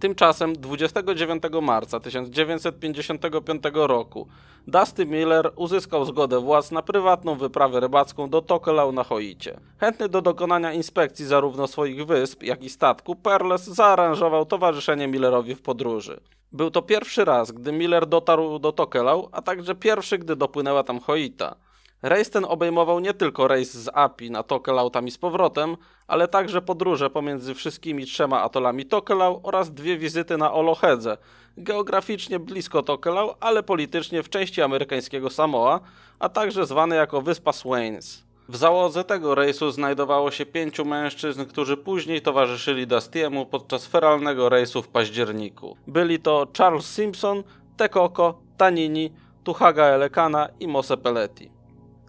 Tymczasem 29 marca 1955 roku Dusty Miller uzyskał zgodę władz na prywatną wyprawę rybacką do Tokelau na Hoicie. Chętny do dokonania inspekcji zarówno swoich wysp, jak i statku, Perles zaaranżował towarzyszenie Millerowi w podróży. Był to pierwszy raz, gdy Miller dotarł do Tokelau, a także pierwszy, gdy dopłynęła tam Hoita. Rejs ten obejmował nie tylko rejs z API na Tokelau tam i z powrotem, ale także podróże pomiędzy wszystkimi trzema atolami Tokelau oraz dwie wizyty na Olohedze, geograficznie blisko Tokelau, ale politycznie w części amerykańskiego Samoa, a także zwane jako Wyspa Swains. W załodze tego rejsu znajdowało się pięciu mężczyzn, którzy później towarzyszyli Dustiemu podczas feralnego rejsu w październiku. Byli to Charles Simpson, Tekoko, Tanini, Tuhaga Elekana i Mose Peleti.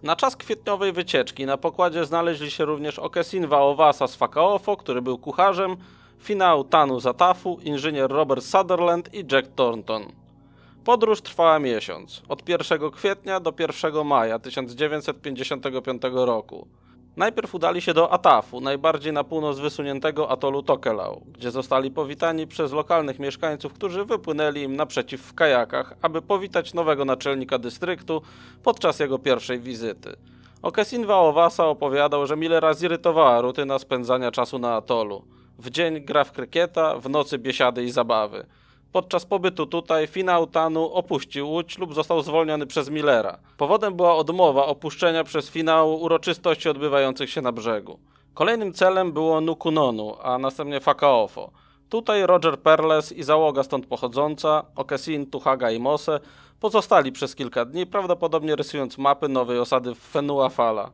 Na czas kwietniowej wycieczki na pokładzie znaleźli się również Okesinwa Owasa z Fakaofo, który był kucharzem, finał Tanu Zatafu, inżynier Robert Sutherland i Jack Thornton. Podróż trwała miesiąc, od 1 kwietnia do 1 maja 1955 roku. Najpierw udali się do Atafu, najbardziej na północ wysuniętego atolu Tokelau, gdzie zostali powitani przez lokalnych mieszkańców, którzy wypłynęli im naprzeciw w kajakach, aby powitać nowego naczelnika dystryktu podczas jego pierwszej wizyty. Okesinwa Owasa opowiadał, że Millera zirytowała rutyna spędzania czasu na atolu. W dzień gra w krykieta, w nocy biesiady i zabawy – Podczas pobytu tutaj finał Tanu opuścił Łódź lub został zwolniony przez Millera. Powodem była odmowa opuszczenia przez finału uroczystości odbywających się na brzegu. Kolejnym celem było Nukunonu, a następnie Fakaofo. Tutaj Roger Perles i załoga stąd pochodząca, Okesin, Tuhaga i Mose, pozostali przez kilka dni, prawdopodobnie rysując mapy nowej osady Fenua Fala.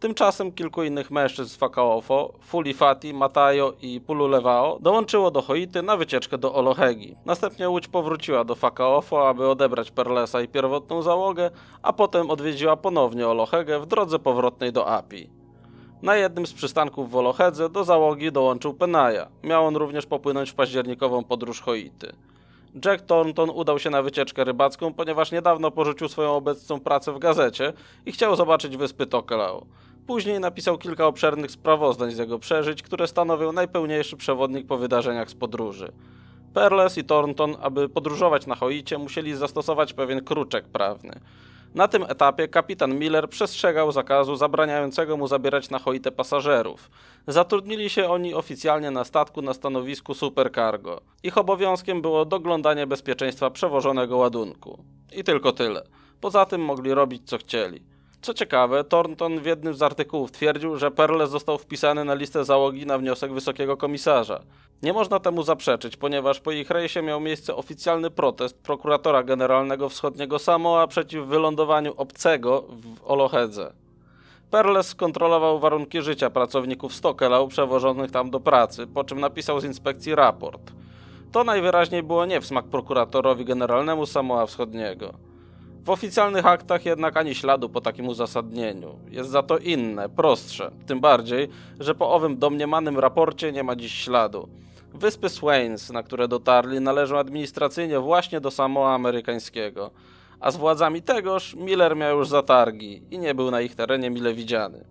Tymczasem kilku innych mężczyzn z Fakaofo, Fuli Fati, Matajo i Pululewao dołączyło do Hoity na wycieczkę do Olohegi. Następnie łódź powróciła do Fakaofo, aby odebrać Perlesa i pierwotną załogę, a potem odwiedziła ponownie Olohegę w drodze powrotnej do Api. Na jednym z przystanków w Olohedze do załogi dołączył Penaja. Miał on również popłynąć w październikową podróż Hoity. Jack Thornton udał się na wycieczkę rybacką, ponieważ niedawno porzucił swoją obecną pracę w gazecie i chciał zobaczyć wyspy Tokelau. Później napisał kilka obszernych sprawozdań z jego przeżyć, które stanowią najpełniejszy przewodnik po wydarzeniach z podróży. Perles i Thornton, aby podróżować na Hoicie, musieli zastosować pewien kruczek prawny. Na tym etapie kapitan Miller przestrzegał zakazu zabraniającego mu zabierać na Hoitę pasażerów. Zatrudnili się oni oficjalnie na statku na stanowisku supercargo. Ich obowiązkiem było doglądanie bezpieczeństwa przewożonego ładunku. I tylko tyle. Poza tym mogli robić co chcieli. Co ciekawe, Thornton w jednym z artykułów twierdził, że Perles został wpisany na listę załogi na wniosek wysokiego komisarza. Nie można temu zaprzeczyć, ponieważ po ich rejsie miał miejsce oficjalny protest prokuratora generalnego wschodniego Samoa przeciw wylądowaniu obcego w Olohedze. Perles kontrolował warunki życia pracowników Stokelau przewożonych tam do pracy, po czym napisał z inspekcji raport. To najwyraźniej było nie w smak prokuratorowi generalnemu Samoa Wschodniego. W oficjalnych aktach jednak ani śladu po takim uzasadnieniu. Jest za to inne, prostsze, tym bardziej, że po owym domniemanym raporcie nie ma dziś śladu. Wyspy Swains, na które dotarli, należą administracyjnie właśnie do Samoa Amerykańskiego, a z władzami tegoż Miller miał już zatargi i nie był na ich terenie mile widziany.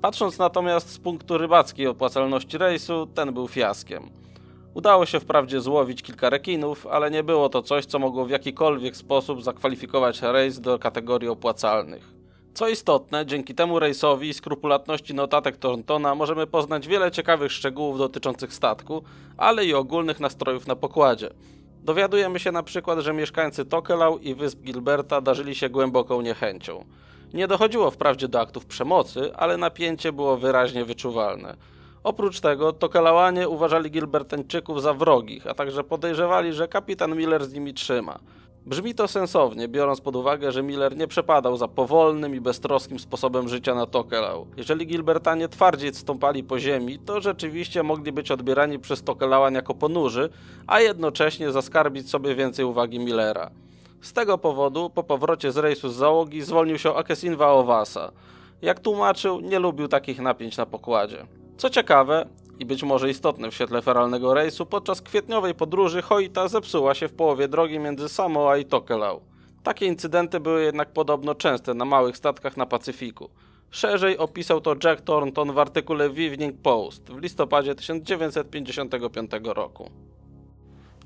Patrząc natomiast z punktu rybackiej opłacalności rejsu, ten był fiaskiem. Udało się wprawdzie złowić kilka rekinów, ale nie było to coś, co mogło w jakikolwiek sposób zakwalifikować rejs do kategorii opłacalnych. Co istotne, dzięki temu rejsowi i skrupulatności notatek Thorntona możemy poznać wiele ciekawych szczegółów dotyczących statku, ale i ogólnych nastrojów na pokładzie. Dowiadujemy się na przykład, że mieszkańcy Tokelau i wysp Gilberta darzyli się głęboką niechęcią. Nie dochodziło wprawdzie do aktów przemocy, ale napięcie było wyraźnie wyczuwalne. Oprócz tego Tokelałanie uważali Gilbertańczyków za wrogich, a także podejrzewali, że kapitan Miller z nimi trzyma. Brzmi to sensownie, biorąc pod uwagę, że Miller nie przepadał za powolnym i beztroskim sposobem życia na Tokelau. Jeżeli Gilbertanie twardziej stąpali po ziemi, to rzeczywiście mogli być odbierani przez Tokelałan jako ponurzy, a jednocześnie zaskarbić sobie więcej uwagi Millera. Z tego powodu, po powrocie z rejsu z załogi, zwolnił się Akesinwa Owasa. Jak tłumaczył, nie lubił takich napięć na pokładzie. Co ciekawe i być może istotne w świetle feralnego rejsu, podczas kwietniowej podróży Hoita zepsuła się w połowie drogi między Samoa i Tokelau. Takie incydenty były jednak podobno częste na małych statkach na Pacyfiku. Szerzej opisał to Jack Thornton w artykule w Evening Post w listopadzie 1955 roku.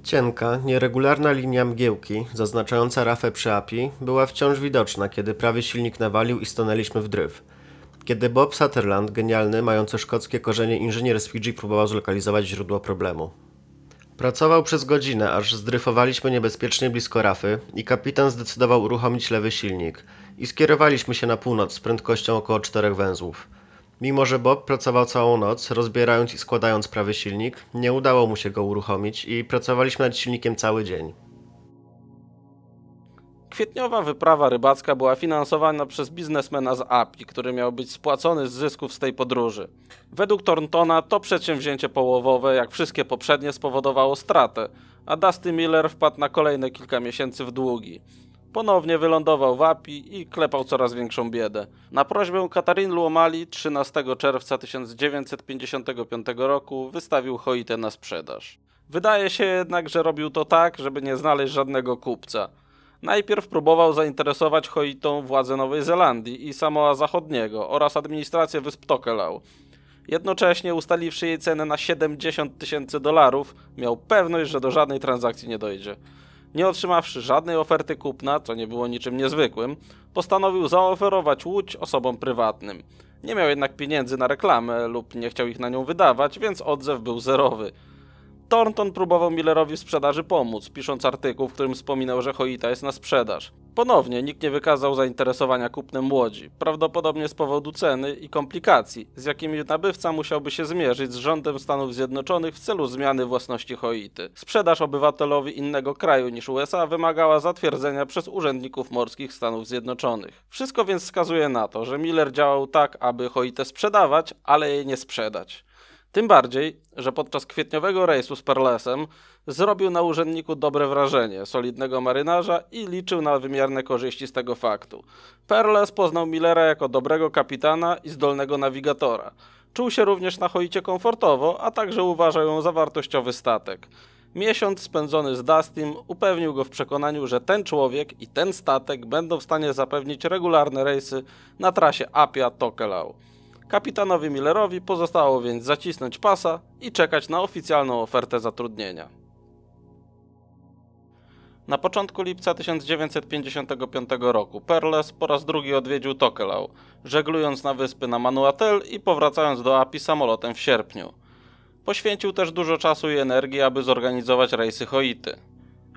Cienka, nieregularna linia mgiełki, zaznaczająca rafę przy API, była wciąż widoczna, kiedy prawy silnik nawalił i stanęliśmy w dryf. Kiedy Bob Sutherland, genialny, mający szkockie korzenie inżynier z Fiji próbował zlokalizować źródło problemu. Pracował przez godzinę, aż zdryfowaliśmy niebezpiecznie blisko rafy i kapitan zdecydował uruchomić lewy silnik i skierowaliśmy się na północ z prędkością około czterech węzłów. Mimo, że Bob pracował całą noc, rozbierając i składając prawy silnik, nie udało mu się go uruchomić i pracowaliśmy nad silnikiem cały dzień. Kwietniowa wyprawa rybacka była finansowana przez biznesmena z API, który miał być spłacony z zysków z tej podróży. Według Thorntona to przedsięwzięcie połowowe, jak wszystkie poprzednie, spowodowało stratę, a Dusty Miller wpadł na kolejne kilka miesięcy w długi. Ponownie wylądował w API i klepał coraz większą biedę. Na prośbę Katarin Luomali 13 czerwca 1955 roku wystawił Hoitę na sprzedaż. Wydaje się jednak, że robił to tak, żeby nie znaleźć żadnego kupca – Najpierw próbował zainteresować Hoitą władze Nowej Zelandii i Samoa Zachodniego oraz administrację wysp Tokelau. Jednocześnie ustaliwszy jej cenę na 70 tysięcy dolarów, miał pewność, że do żadnej transakcji nie dojdzie. Nie otrzymawszy żadnej oferty kupna, co nie było niczym niezwykłym, postanowił zaoferować łódź osobom prywatnym. Nie miał jednak pieniędzy na reklamę lub nie chciał ich na nią wydawać, więc odzew był zerowy – Thornton próbował Millerowi w sprzedaży pomóc, pisząc artykuł, w którym wspominał, że Hoita jest na sprzedaż. Ponownie nikt nie wykazał zainteresowania kupnem młodzi. prawdopodobnie z powodu ceny i komplikacji, z jakimi nabywca musiałby się zmierzyć z rządem Stanów Zjednoczonych w celu zmiany własności Hoity. Sprzedaż obywatelowi innego kraju niż USA wymagała zatwierdzenia przez urzędników morskich Stanów Zjednoczonych. Wszystko więc wskazuje na to, że Miller działał tak, aby Hoitę sprzedawać, ale jej nie sprzedać. Tym bardziej, że podczas kwietniowego rejsu z Perlesem zrobił na urzędniku dobre wrażenie solidnego marynarza i liczył na wymierne korzyści z tego faktu. Perles poznał Millera jako dobrego kapitana i zdolnego nawigatora. Czuł się również na choicie komfortowo, a także uważał ją za wartościowy statek. Miesiąc spędzony z Dustin upewnił go w przekonaniu, że ten człowiek i ten statek będą w stanie zapewnić regularne rejsy na trasie Apia-Tokelau. Kapitanowi Millerowi pozostało więc zacisnąć pasa i czekać na oficjalną ofertę zatrudnienia. Na początku lipca 1955 roku Perles po raz drugi odwiedził Tokelau, żeglując na wyspy na Manuatel i powracając do Api samolotem w sierpniu. Poświęcił też dużo czasu i energii, aby zorganizować rejsy Hoity.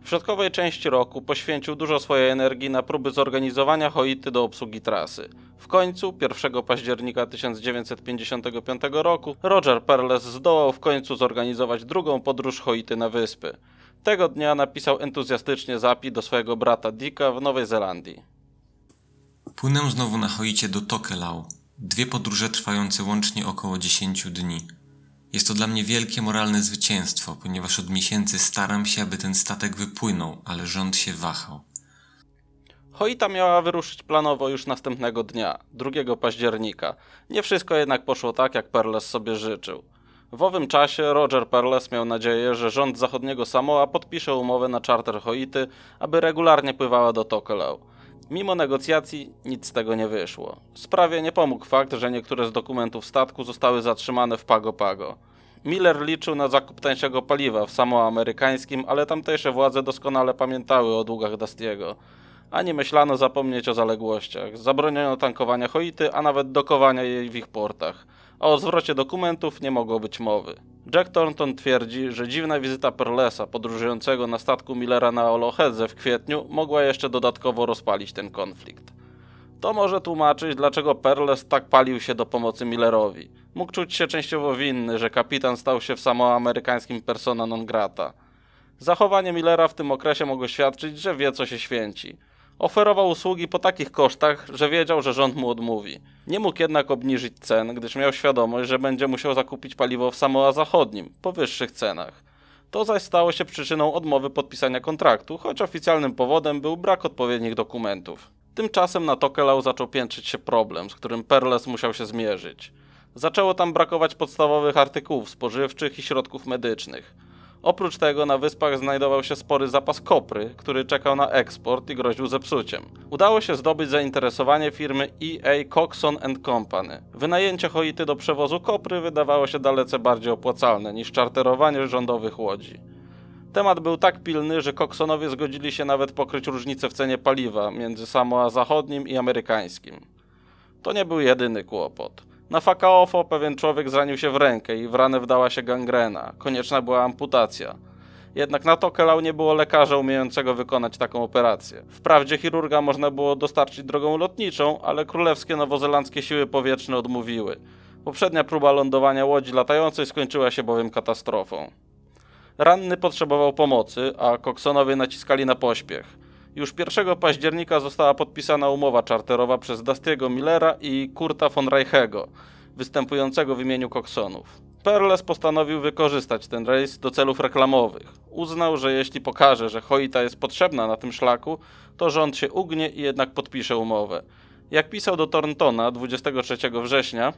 W środkowej części roku poświęcił dużo swojej energii na próby zorganizowania Hoity do obsługi trasy. W końcu, 1 października 1955 roku, Roger Perles zdołał w końcu zorganizować drugą podróż Hoity na wyspy. Tego dnia napisał entuzjastycznie zapi do swojego brata Dicka w Nowej Zelandii. Płynę znowu na Hoicie do Tokelau. Dwie podróże trwające łącznie około 10 dni – jest to dla mnie wielkie moralne zwycięstwo, ponieważ od miesięcy staram się, aby ten statek wypłynął, ale rząd się wahał. Hoita miała wyruszyć planowo już następnego dnia, 2 października. Nie wszystko jednak poszło tak, jak Perles sobie życzył. W owym czasie Roger Perles miał nadzieję, że rząd zachodniego Samoa podpisze umowę na czarter Hoity, aby regularnie pływała do Tokelau. Mimo negocjacji nic z tego nie wyszło. Sprawie nie pomógł fakt, że niektóre z dokumentów statku zostały zatrzymane w Pago Pago. Miller liczył na zakup tańszego paliwa w samoamerykańskim, ale tamtejsze władze doskonale pamiętały o długach Dustiego. Ani myślano zapomnieć o zaległościach. Zabroniono tankowania Hoity, a nawet dokowania jej w ich portach a o zwrocie dokumentów nie mogło być mowy. Jack Thornton twierdzi, że dziwna wizyta Perlesa podróżującego na statku Millera na Olohedze w kwietniu mogła jeszcze dodatkowo rozpalić ten konflikt. To może tłumaczyć, dlaczego Perles tak palił się do pomocy Millerowi. Mógł czuć się częściowo winny, że kapitan stał się w samoamerykańskim persona non grata. Zachowanie Millera w tym okresie mogło świadczyć, że wie co się święci – Oferował usługi po takich kosztach, że wiedział, że rząd mu odmówi. Nie mógł jednak obniżyć cen, gdyż miał świadomość, że będzie musiał zakupić paliwo w Samoa Zachodnim, po wyższych cenach. To zaś stało się przyczyną odmowy podpisania kontraktu, choć oficjalnym powodem był brak odpowiednich dokumentów. Tymczasem na Tokelau zaczął piętrzyć się problem, z którym Perles musiał się zmierzyć. Zaczęło tam brakować podstawowych artykułów spożywczych i środków medycznych. Oprócz tego na wyspach znajdował się spory zapas kopry, który czekał na eksport i groził zepsuciem. Udało się zdobyć zainteresowanie firmy EA Coxon Company. Wynajęcie Hoity do przewozu kopry wydawało się dalece bardziej opłacalne niż czarterowanie rządowych łodzi. Temat był tak pilny, że Coxonowie zgodzili się nawet pokryć różnicę w cenie paliwa między Samoa Zachodnim i amerykańskim. To nie był jedyny kłopot. Na fakaofo pewien człowiek zranił się w rękę i w ranę wdała się gangrena. Konieczna była amputacja. Jednak na Tokelau nie było lekarza umiejącego wykonać taką operację. Wprawdzie chirurga można było dostarczyć drogą lotniczą, ale królewskie nowozelandzkie siły powietrzne odmówiły. Poprzednia próba lądowania łodzi latającej skończyła się bowiem katastrofą. Ranny potrzebował pomocy, a koksonowie naciskali na pośpiech. Już 1 października została podpisana umowa czarterowa przez Dustiego Millera i Kurta von Reichego, występującego w imieniu Coxonów. Perles postanowił wykorzystać ten rejs do celów reklamowych. Uznał, że jeśli pokaże, że Hoita jest potrzebna na tym szlaku, to rząd się ugnie i jednak podpisze umowę. Jak pisał do Thorntona 23 września,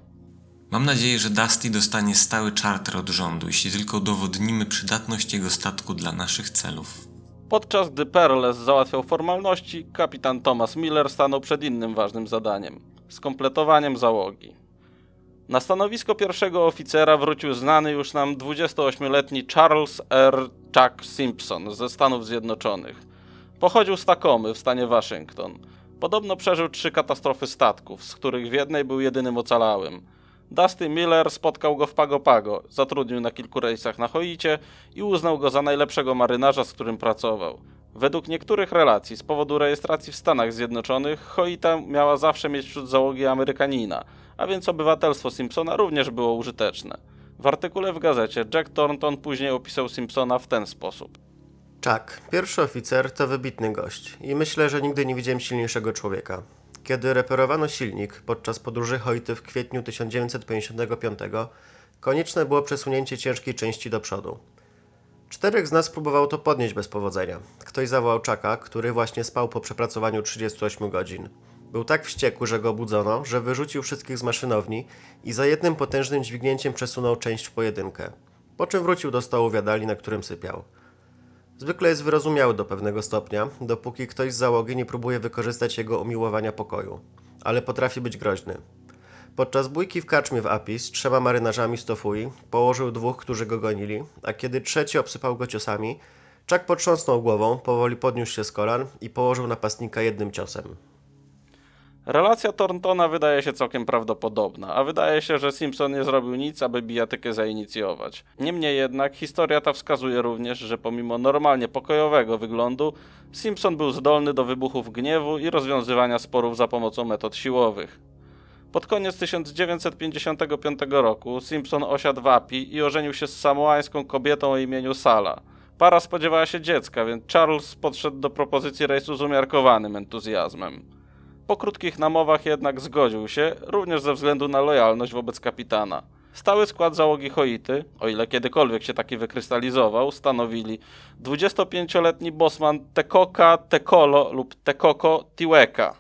Mam nadzieję, że Dusty dostanie stały czarter od rządu, jeśli tylko udowodnimy przydatność jego statku dla naszych celów. Podczas gdy Perles załatwiał formalności, kapitan Thomas Miller stanął przed innym ważnym zadaniem skompletowaniem załogi. Na stanowisko pierwszego oficera wrócił znany już nam 28-letni Charles R. Chuck Simpson ze Stanów Zjednoczonych. Pochodził z Takomy w stanie Waszyngton. Podobno przeżył trzy katastrofy statków, z których w jednej był jedynym ocalałym. Dusty Miller spotkał go w Pago Pago, zatrudnił na kilku rejsach na Hoicie i uznał go za najlepszego marynarza, z którym pracował. Według niektórych relacji z powodu rejestracji w Stanach Zjednoczonych Hoita miała zawsze mieć wśród załogi Amerykanina, a więc obywatelstwo Simpsona również było użyteczne. W artykule w gazecie Jack Thornton później opisał Simpsona w ten sposób. „Czak, pierwszy oficer to wybitny gość i myślę, że nigdy nie widziałem silniejszego człowieka. Kiedy reperowano silnik podczas podróży Hojty w kwietniu 1955, konieczne było przesunięcie ciężkiej części do przodu. Czterech z nas próbowało to podnieść bez powodzenia. Ktoś zawołał Czaka, który właśnie spał po przepracowaniu 38 godzin. Był tak wściekły, że go obudzono, że wyrzucił wszystkich z maszynowni i za jednym potężnym dźwignięciem przesunął część w pojedynkę. Po czym wrócił do stołu w jadali, na którym sypiał. Zwykle jest wyrozumiały do pewnego stopnia, dopóki ktoś z załogi nie próbuje wykorzystać jego umiłowania pokoju, ale potrafi być groźny. Podczas bójki w kaczmie w Apis trzema marynarzami Stofui położył dwóch, którzy go gonili, a kiedy trzeci obsypał go ciosami, Czak potrząsnął głową, powoli podniósł się z kolan i położył napastnika jednym ciosem. Relacja Thorntona wydaje się całkiem prawdopodobna, a wydaje się, że Simpson nie zrobił nic, aby bijatykę zainicjować. Niemniej jednak historia ta wskazuje również, że pomimo normalnie pokojowego wyglądu, Simpson był zdolny do wybuchów gniewu i rozwiązywania sporów za pomocą metod siłowych. Pod koniec 1955 roku Simpson osiadł w API i ożenił się z samoańską kobietą o imieniu Sala. Para spodziewała się dziecka, więc Charles podszedł do propozycji rejsu z umiarkowanym entuzjazmem. Po krótkich namowach jednak zgodził się, również ze względu na lojalność wobec kapitana. Stały skład załogi Hoity, o ile kiedykolwiek się taki wykrystalizował, stanowili 25-letni bosman Tekoka Tekolo lub Tekoko Tiweka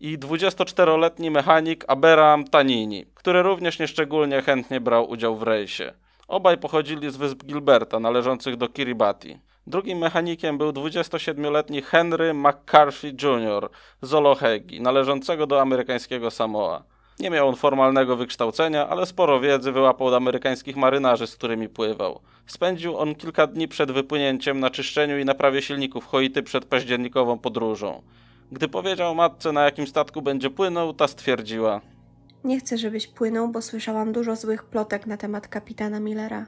i 24-letni mechanik Aberam Tanini, który również nieszczególnie chętnie brał udział w rejsie. Obaj pochodzili z wysp Gilberta należących do Kiribati. Drugim mechanikiem był 27-letni Henry McCarthy Jr. z Olohegi, należącego do amerykańskiego Samoa. Nie miał on formalnego wykształcenia, ale sporo wiedzy wyłapał od amerykańskich marynarzy, z którymi pływał. Spędził on kilka dni przed wypłynięciem na czyszczeniu i naprawie silników Hoity przed październikową podróżą. Gdy powiedział matce, na jakim statku będzie płynął, ta stwierdziła: Nie chcę, żebyś płynął, bo słyszałam dużo złych plotek na temat kapitana Millera,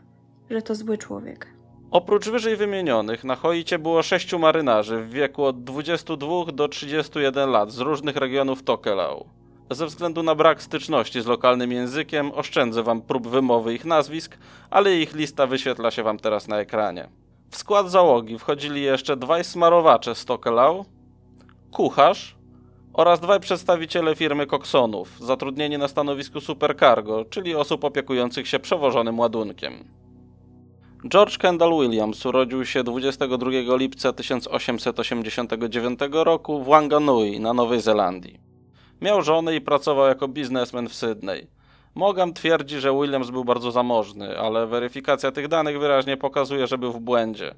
że to zły człowiek. Oprócz wyżej wymienionych, na Haicie było sześciu marynarzy w wieku od 22 do 31 lat z różnych regionów Tokelau. Ze względu na brak styczności z lokalnym językiem oszczędzę Wam prób wymowy ich nazwisk, ale ich lista wyświetla się Wam teraz na ekranie. W skład załogi wchodzili jeszcze dwaj smarowacze z Tokelau, kucharz oraz dwaj przedstawiciele firmy Coxonów, zatrudnieni na stanowisku supercargo, czyli osób opiekujących się przewożonym ładunkiem. George Kendall Williams urodził się 22 lipca 1889 roku w Wanganui na Nowej Zelandii. Miał żonę i pracował jako biznesmen w Sydney. Mogam twierdzi, że Williams był bardzo zamożny, ale weryfikacja tych danych wyraźnie pokazuje, że był w błędzie.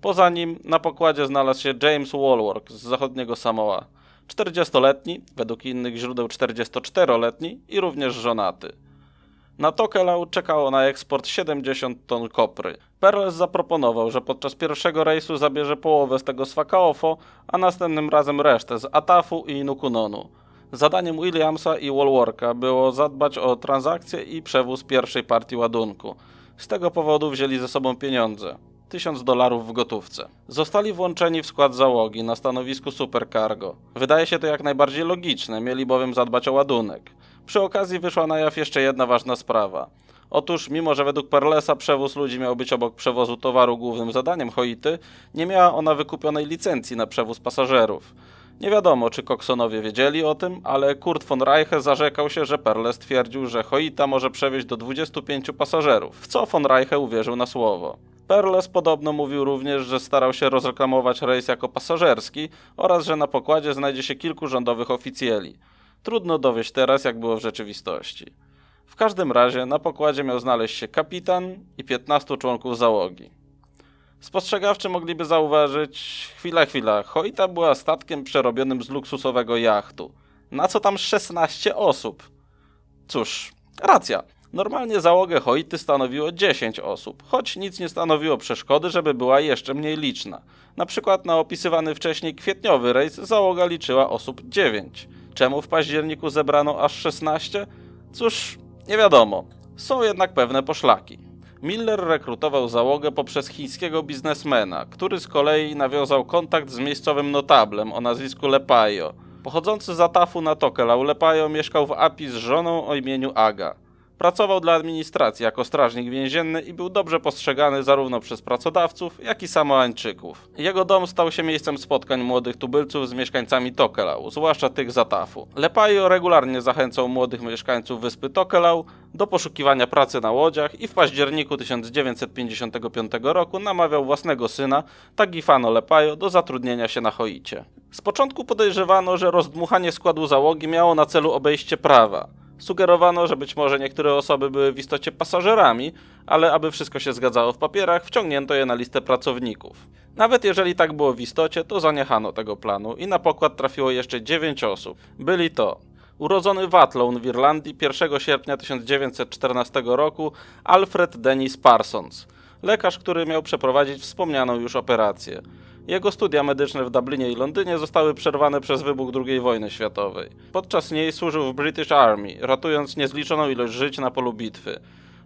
Poza nim na pokładzie znalazł się James Walworth z zachodniego Samoa. 40-letni, według innych źródeł 44-letni i również żonaty. Na Tokelau czekało na eksport 70 ton kopry. Perles zaproponował, że podczas pierwszego rejsu zabierze połowę z tego z Fakaofo, a następnym razem resztę z Atafu i Nukunonu. Zadaniem Williamsa i Walworka było zadbać o transakcję i przewóz pierwszej partii ładunku. Z tego powodu wzięli ze sobą pieniądze. 1000 dolarów w gotówce. Zostali włączeni w skład załogi na stanowisku supercargo. Wydaje się to jak najbardziej logiczne, mieli bowiem zadbać o ładunek. Przy okazji wyszła na jaw jeszcze jedna ważna sprawa. Otóż, mimo że według Perlesa przewóz ludzi miał być obok przewozu towaru głównym zadaniem Hoity, nie miała ona wykupionej licencji na przewóz pasażerów. Nie wiadomo, czy Koksonowie wiedzieli o tym, ale Kurt von Reiche zarzekał się, że Perles twierdził, że Hoita może przewieźć do 25 pasażerów, w co von Reiche uwierzył na słowo. Perles podobno mówił również, że starał się rozreklamować rejs jako pasażerski oraz że na pokładzie znajdzie się kilku rządowych oficjeli. Trudno dowieść teraz, jak było w rzeczywistości. W każdym razie na pokładzie miał znaleźć się kapitan i 15 członków załogi. Spostrzegawczy mogliby zauważyć, chwila, chwila, Hoita była statkiem przerobionym z luksusowego jachtu. Na co tam 16 osób? Cóż, racja. Normalnie załogę Hoity stanowiło 10 osób, choć nic nie stanowiło przeszkody, żeby była jeszcze mniej liczna. Na przykład na opisywany wcześniej kwietniowy rejs załoga liczyła osób 9. Czemu w październiku zebrano aż 16? Cóż, nie wiadomo. Są jednak pewne poszlaki. Miller rekrutował załogę poprzez chińskiego biznesmena, który z kolei nawiązał kontakt z miejscowym notablem o nazwisku Lepajo. Pochodzący z Atafu na Tokelau, Lepajo mieszkał w Apis z żoną o imieniu Aga. Pracował dla administracji jako strażnik więzienny i był dobrze postrzegany zarówno przez pracodawców, jak i Samoańczyków. Jego dom stał się miejscem spotkań młodych tubylców z mieszkańcami Tokelau, zwłaszcza tych z Atafu. Lepajo regularnie zachęcał młodych mieszkańców wyspy Tokelau do poszukiwania pracy na łodziach i w październiku 1955 roku namawiał własnego syna, Tagifano Lepajo, do zatrudnienia się na Hoicie. Z początku podejrzewano, że rozdmuchanie składu załogi miało na celu obejście prawa. Sugerowano, że być może niektóre osoby były w istocie pasażerami, ale aby wszystko się zgadzało w papierach, wciągnięto je na listę pracowników. Nawet jeżeli tak było w istocie, to zaniechano tego planu i na pokład trafiło jeszcze 9 osób. Byli to urodzony w Athlone w Irlandii 1 sierpnia 1914 roku Alfred Dennis Parsons, lekarz, który miał przeprowadzić wspomnianą już operację. Jego studia medyczne w Dublinie i Londynie zostały przerwane przez wybuch II wojny światowej. Podczas niej służył w British Army, ratując niezliczoną ilość żyć na polu bitwy.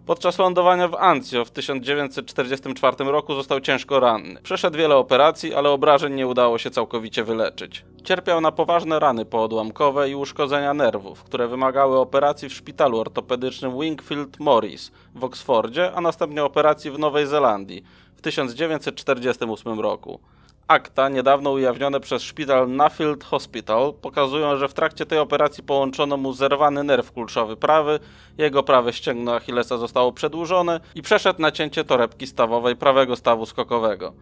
Podczas lądowania w Anzio w 1944 roku został ciężko ranny. Przeszedł wiele operacji, ale obrażeń nie udało się całkowicie wyleczyć. Cierpiał na poważne rany poodłamkowe i uszkodzenia nerwów, które wymagały operacji w szpitalu ortopedycznym Wingfield Morris w Oksfordzie, a następnie operacji w Nowej Zelandii w 1948 roku. Akta niedawno ujawnione przez szpital Nuffield Hospital pokazują, że w trakcie tej operacji połączono mu zerwany nerw kulszowy prawy, jego prawe ścięgno Achillesa zostało przedłużone i przeszedł nacięcie torebki stawowej prawego stawu skokowego.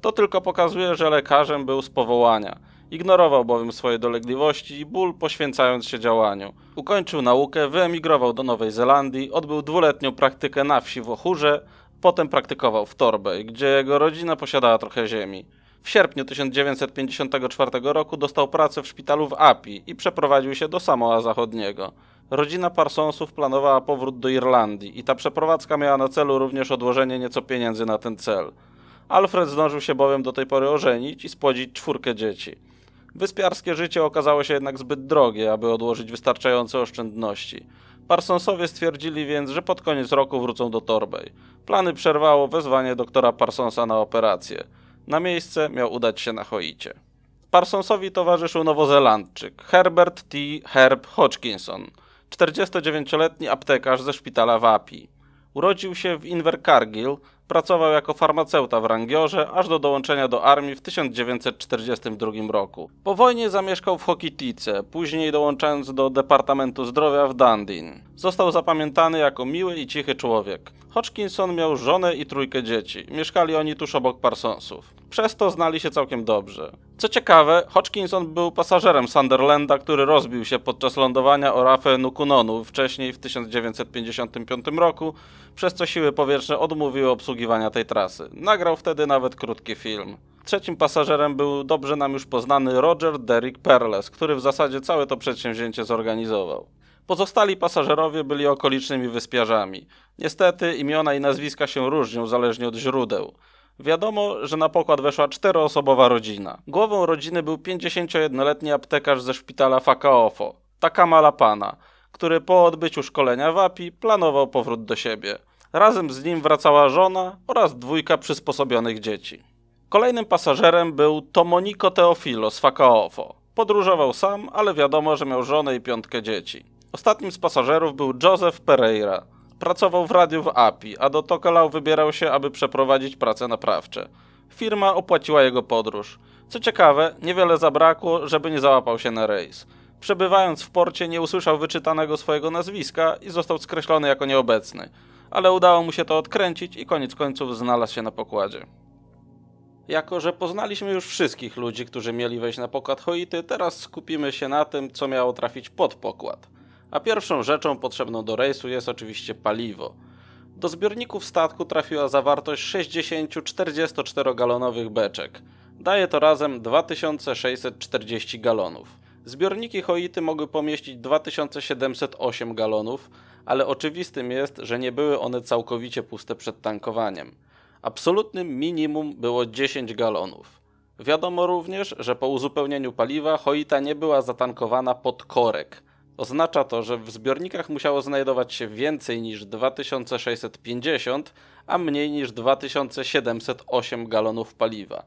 To tylko pokazuje, że lekarzem był z powołania. Ignorował bowiem swoje dolegliwości i ból, poświęcając się działaniu. Ukończył naukę, wyemigrował do Nowej Zelandii, odbył dwuletnią praktykę na wsi w Ochurze, potem praktykował w Torbej, gdzie jego rodzina posiadała trochę ziemi. W sierpniu 1954 roku dostał pracę w szpitalu w Api i przeprowadził się do Samoa Zachodniego. Rodzina Parsonsów planowała powrót do Irlandii i ta przeprowadzka miała na celu również odłożenie nieco pieniędzy na ten cel. Alfred zdążył się bowiem do tej pory ożenić i spłodzić czwórkę dzieci. Wyspiarskie życie okazało się jednak zbyt drogie, aby odłożyć wystarczające oszczędności. Parsonsowie stwierdzili więc, że pod koniec roku wrócą do Torbej. Plany przerwało wezwanie doktora Parsonsa na operację. Na miejsce miał udać się na Hoicie. Parsonsowi towarzyszył Nowozelandczyk Herbert T. Herb Hodgkinson, 49-letni aptekarz ze szpitala Wapi. Urodził się w Invercargill Pracował jako farmaceuta w Rangiorze aż do dołączenia do armii w 1942 roku. Po wojnie zamieszkał w Hokitice, później dołączając do Departamentu Zdrowia w Dundin. Został zapamiętany jako miły i cichy człowiek. Hodgkinson miał żonę i trójkę dzieci. Mieszkali oni tuż obok Parsonsów. Przez to znali się całkiem dobrze. Co ciekawe, Hodgkinson był pasażerem Sunderlanda, który rozbił się podczas lądowania o rafę Nukunonu wcześniej w 1955 roku, przez co siły powietrzne odmówiły obsługiwania tej trasy. Nagrał wtedy nawet krótki film. Trzecim pasażerem był dobrze nam już poznany Roger Derrick Perles, który w zasadzie całe to przedsięwzięcie zorganizował. Pozostali pasażerowie byli okolicznymi wyspiarzami. Niestety imiona i nazwiska się różnią zależnie od źródeł. Wiadomo, że na pokład weszła czteroosobowa rodzina. Głową rodziny był 51-letni aptekarz ze szpitala Fakaofo, Takama pana, który po odbyciu szkolenia w API planował powrót do siebie. Razem z nim wracała żona oraz dwójka przysposobionych dzieci. Kolejnym pasażerem był Tomoniko Teofilo z Fakaofo. Podróżował sam, ale wiadomo, że miał żonę i piątkę dzieci. Ostatnim z pasażerów był Joseph Pereira, Pracował w radiu w API, a do Tokelau wybierał się, aby przeprowadzić prace naprawcze. Firma opłaciła jego podróż. Co ciekawe, niewiele zabrakło, żeby nie załapał się na rejs. Przebywając w porcie nie usłyszał wyczytanego swojego nazwiska i został skreślony jako nieobecny, ale udało mu się to odkręcić i koniec końców znalazł się na pokładzie. Jako, że poznaliśmy już wszystkich ludzi, którzy mieli wejść na pokład Hoity, teraz skupimy się na tym, co miało trafić pod pokład – a pierwszą rzeczą potrzebną do rejsu jest oczywiście paliwo. Do zbiorników statku trafiła zawartość 60 44-galonowych beczek. Daje to razem 2640 galonów. Zbiorniki Hoity mogły pomieścić 2708 galonów, ale oczywistym jest, że nie były one całkowicie puste przed tankowaniem. Absolutnym minimum było 10 galonów. Wiadomo również, że po uzupełnieniu paliwa Hoita nie była zatankowana pod korek – Oznacza to, że w zbiornikach musiało znajdować się więcej niż 2650, a mniej niż 2708 galonów paliwa.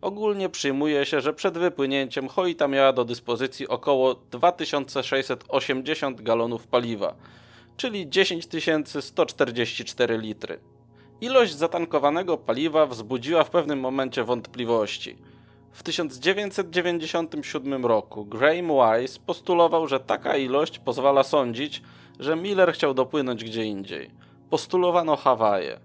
Ogólnie przyjmuje się, że przed wypłynięciem Hoita miała do dyspozycji około 2680 galonów paliwa, czyli 10144 litry. Ilość zatankowanego paliwa wzbudziła w pewnym momencie wątpliwości. W 1997 roku Graham Wise postulował, że taka ilość pozwala sądzić, że Miller chciał dopłynąć gdzie indziej. Postulowano Hawaje.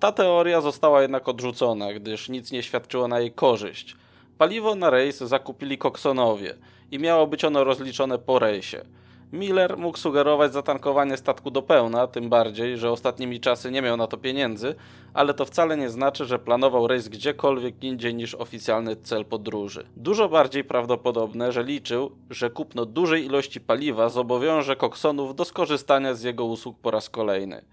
Ta teoria została jednak odrzucona, gdyż nic nie świadczyło na jej korzyść. Paliwo na rejs zakupili koksonowie i miało być ono rozliczone po rejsie. Miller mógł sugerować zatankowanie statku do pełna, tym bardziej, że ostatnimi czasy nie miał na to pieniędzy, ale to wcale nie znaczy, że planował rejs gdziekolwiek indziej niż oficjalny cel podróży. Dużo bardziej prawdopodobne, że liczył, że kupno dużej ilości paliwa zobowiąże Coxonów do skorzystania z jego usług po raz kolejny.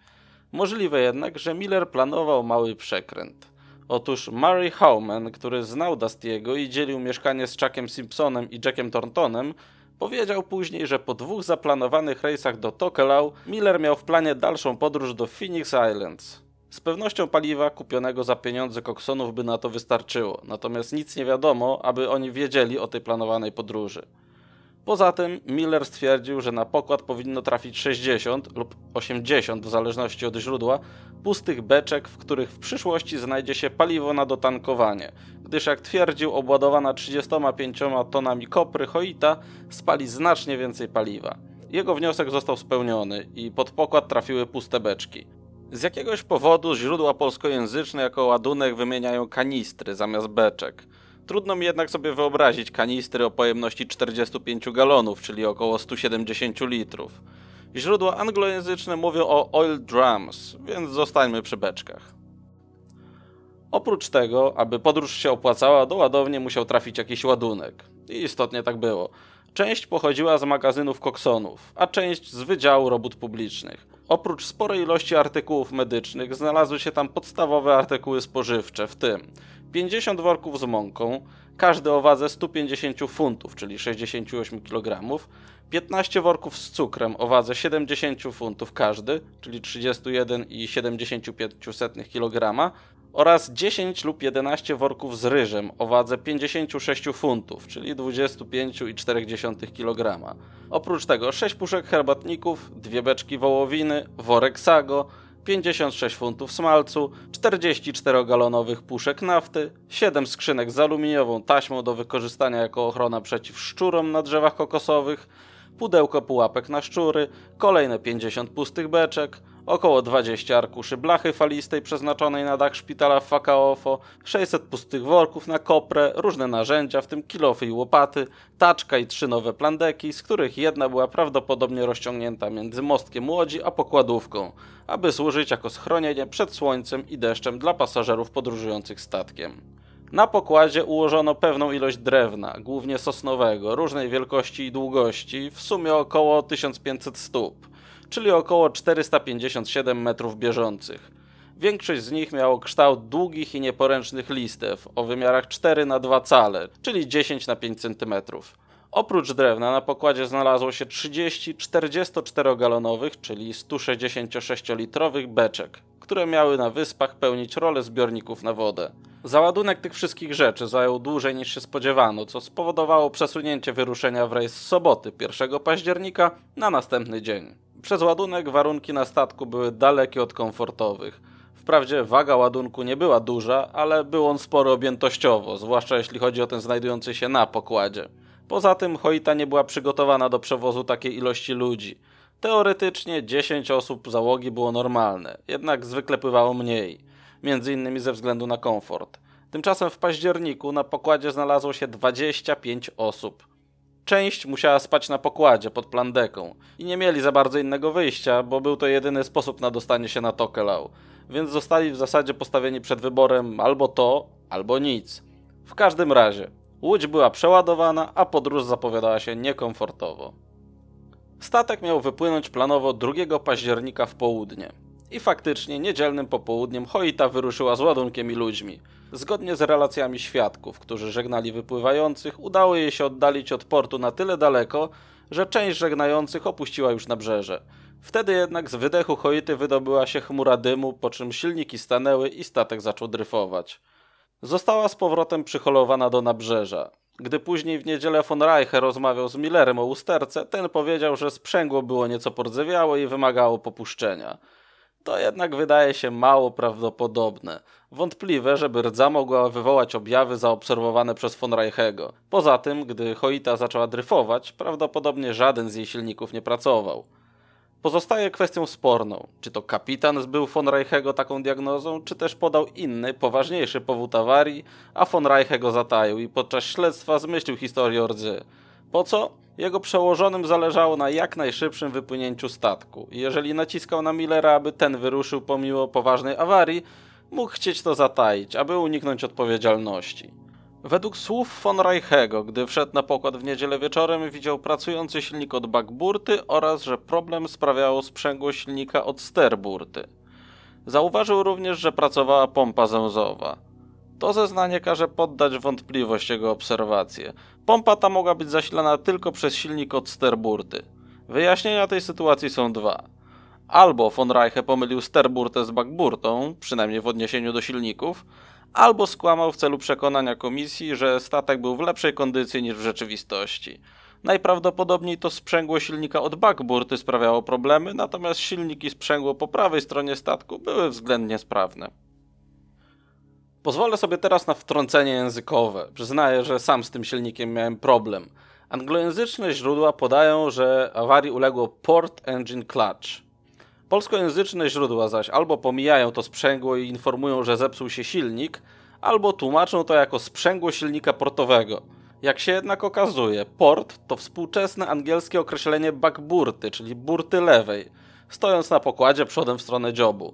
Możliwe jednak, że Miller planował mały przekręt. Otóż Murray Howman, który znał Dustiego i dzielił mieszkanie z Chuckiem Simpsonem i Jackiem Thorntonem, Powiedział później, że po dwóch zaplanowanych rejsach do Tokelau, Miller miał w planie dalszą podróż do Phoenix Islands. Z pewnością paliwa kupionego za pieniądze koksonów by na to wystarczyło, natomiast nic nie wiadomo, aby oni wiedzieli o tej planowanej podróży. Poza tym Miller stwierdził, że na pokład powinno trafić 60 lub 80 w zależności od źródła pustych beczek, w których w przyszłości znajdzie się paliwo na dotankowanie, gdyż jak twierdził obładowana 35 tonami kopry Hoita spali znacznie więcej paliwa. Jego wniosek został spełniony i pod pokład trafiły puste beczki. Z jakiegoś powodu źródła polskojęzyczne jako ładunek wymieniają kanistry zamiast beczek – Trudno mi jednak sobie wyobrazić kanistry o pojemności 45 galonów, czyli około 170 litrów. Źródła anglojęzyczne mówią o oil drums, więc zostańmy przy beczkach. Oprócz tego, aby podróż się opłacała, do ładowni musiał trafić jakiś ładunek. I istotnie tak było. Część pochodziła z magazynów koksonów, a część z Wydziału Robót Publicznych. Oprócz sporej ilości artykułów medycznych znalazły się tam podstawowe artykuły spożywcze, w tym 50 worków z mąką, każdy o wadze 150 funtów, czyli 68 kg, 15 worków z cukrem o wadze 70 funtów każdy, czyli 31,75 kg, oraz 10 lub 11 worków z ryżem o wadze 56 funtów, czyli 25,4 kg. Oprócz tego 6 puszek herbatników, dwie beczki wołowiny, worek sago, 56 funtów smalcu, 44-galonowych puszek nafty, 7 skrzynek z aluminiową taśmą do wykorzystania jako ochrona przeciw szczurom na drzewach kokosowych, pudełko pułapek na szczury, kolejne 50 pustych beczek, około 20 arkuszy blachy falistej przeznaczonej na dach szpitala w Fakaofo, 600 pustych worków na koprę, różne narzędzia, w tym kilofy i łopaty, taczka i trzy nowe plandeki, z których jedna była prawdopodobnie rozciągnięta między mostkiem łodzi a pokładówką, aby służyć jako schronienie przed słońcem i deszczem dla pasażerów podróżujących statkiem. Na pokładzie ułożono pewną ilość drewna, głównie sosnowego, różnej wielkości i długości, w sumie około 1500 stóp czyli około 457 metrów bieżących. Większość z nich miało kształt długich i nieporęcznych listew o wymiarach 4 na 2 cale, czyli 10 na 5 cm. Oprócz drewna na pokładzie znalazło się 30 44-galonowych, czyli 166-litrowych beczek, które miały na wyspach pełnić rolę zbiorników na wodę. Załadunek tych wszystkich rzeczy zajął dłużej niż się spodziewano, co spowodowało przesunięcie wyruszenia w rejs z soboty 1 października na następny dzień. Przez ładunek warunki na statku były dalekie od komfortowych. Wprawdzie waga ładunku nie była duża, ale był on sporo objętościowo, zwłaszcza jeśli chodzi o ten znajdujący się na pokładzie. Poza tym Hoita nie była przygotowana do przewozu takiej ilości ludzi. Teoretycznie 10 osób załogi było normalne, jednak zwykle pływało mniej, między innymi ze względu na komfort. Tymczasem w październiku na pokładzie znalazło się 25 osób część musiała spać na pokładzie pod plandeką i nie mieli za bardzo innego wyjścia, bo był to jedyny sposób na dostanie się na Tokelau, więc zostali w zasadzie postawieni przed wyborem albo to, albo nic. W każdym razie, łódź była przeładowana, a podróż zapowiadała się niekomfortowo. Statek miał wypłynąć planowo 2 października w południe. I faktycznie niedzielnym popołudniem Hoita wyruszyła z ładunkiem i ludźmi. Zgodnie z relacjami świadków, którzy żegnali wypływających, udało jej się oddalić od portu na tyle daleko, że część żegnających opuściła już nabrzeże. Wtedy jednak z wydechu Hoity wydobyła się chmura dymu, po czym silniki stanęły i statek zaczął dryfować. Została z powrotem przyholowana do nabrzeża. Gdy później w niedzielę von Reiche rozmawiał z Millerem o usterce, ten powiedział, że sprzęgło było nieco pordzewiałe i wymagało popuszczenia. To jednak wydaje się mało prawdopodobne. Wątpliwe, żeby rdza mogła wywołać objawy zaobserwowane przez von Reichego. Poza tym, gdy Hoita zaczęła dryfować, prawdopodobnie żaden z jej silników nie pracował. Pozostaje kwestią sporną, czy to kapitan zbył von Reichego taką diagnozą, czy też podał inny, poważniejszy powód awarii, a von Reichego zataił i podczas śledztwa zmyślił historię rdzy. Po co? Jego przełożonym zależało na jak najszybszym wypłynięciu statku. Jeżeli naciskał na Millera, aby ten wyruszył pomimo poważnej awarii, mógł chcieć to zataić, aby uniknąć odpowiedzialności. Według słów von Reichego, gdy wszedł na pokład w niedzielę wieczorem, widział pracujący silnik od bakburty oraz, że problem sprawiało sprzęgło silnika od sterburty. Zauważył również, że pracowała pompa zęzowa. To zeznanie każe poddać wątpliwość jego obserwacje. Pompa ta mogła być zasilana tylko przez silnik od sterburty. Wyjaśnienia tej sytuacji są dwa. Albo von Reiche pomylił sterburtę z backburtą, przynajmniej w odniesieniu do silników, albo skłamał w celu przekonania komisji, że statek był w lepszej kondycji niż w rzeczywistości. Najprawdopodobniej to sprzęgło silnika od backburty sprawiało problemy, natomiast silniki sprzęgło po prawej stronie statku były względnie sprawne. Pozwolę sobie teraz na wtrącenie językowe. Przyznaję, że sam z tym silnikiem miałem problem. Anglojęzyczne źródła podają, że awarii uległo port engine clutch. Polskojęzyczne źródła zaś albo pomijają to sprzęgło i informują, że zepsuł się silnik, albo tłumaczą to jako sprzęgło silnika portowego. Jak się jednak okazuje, port to współczesne angielskie określenie backburty, czyli burty lewej, stojąc na pokładzie przodem w stronę dziobu.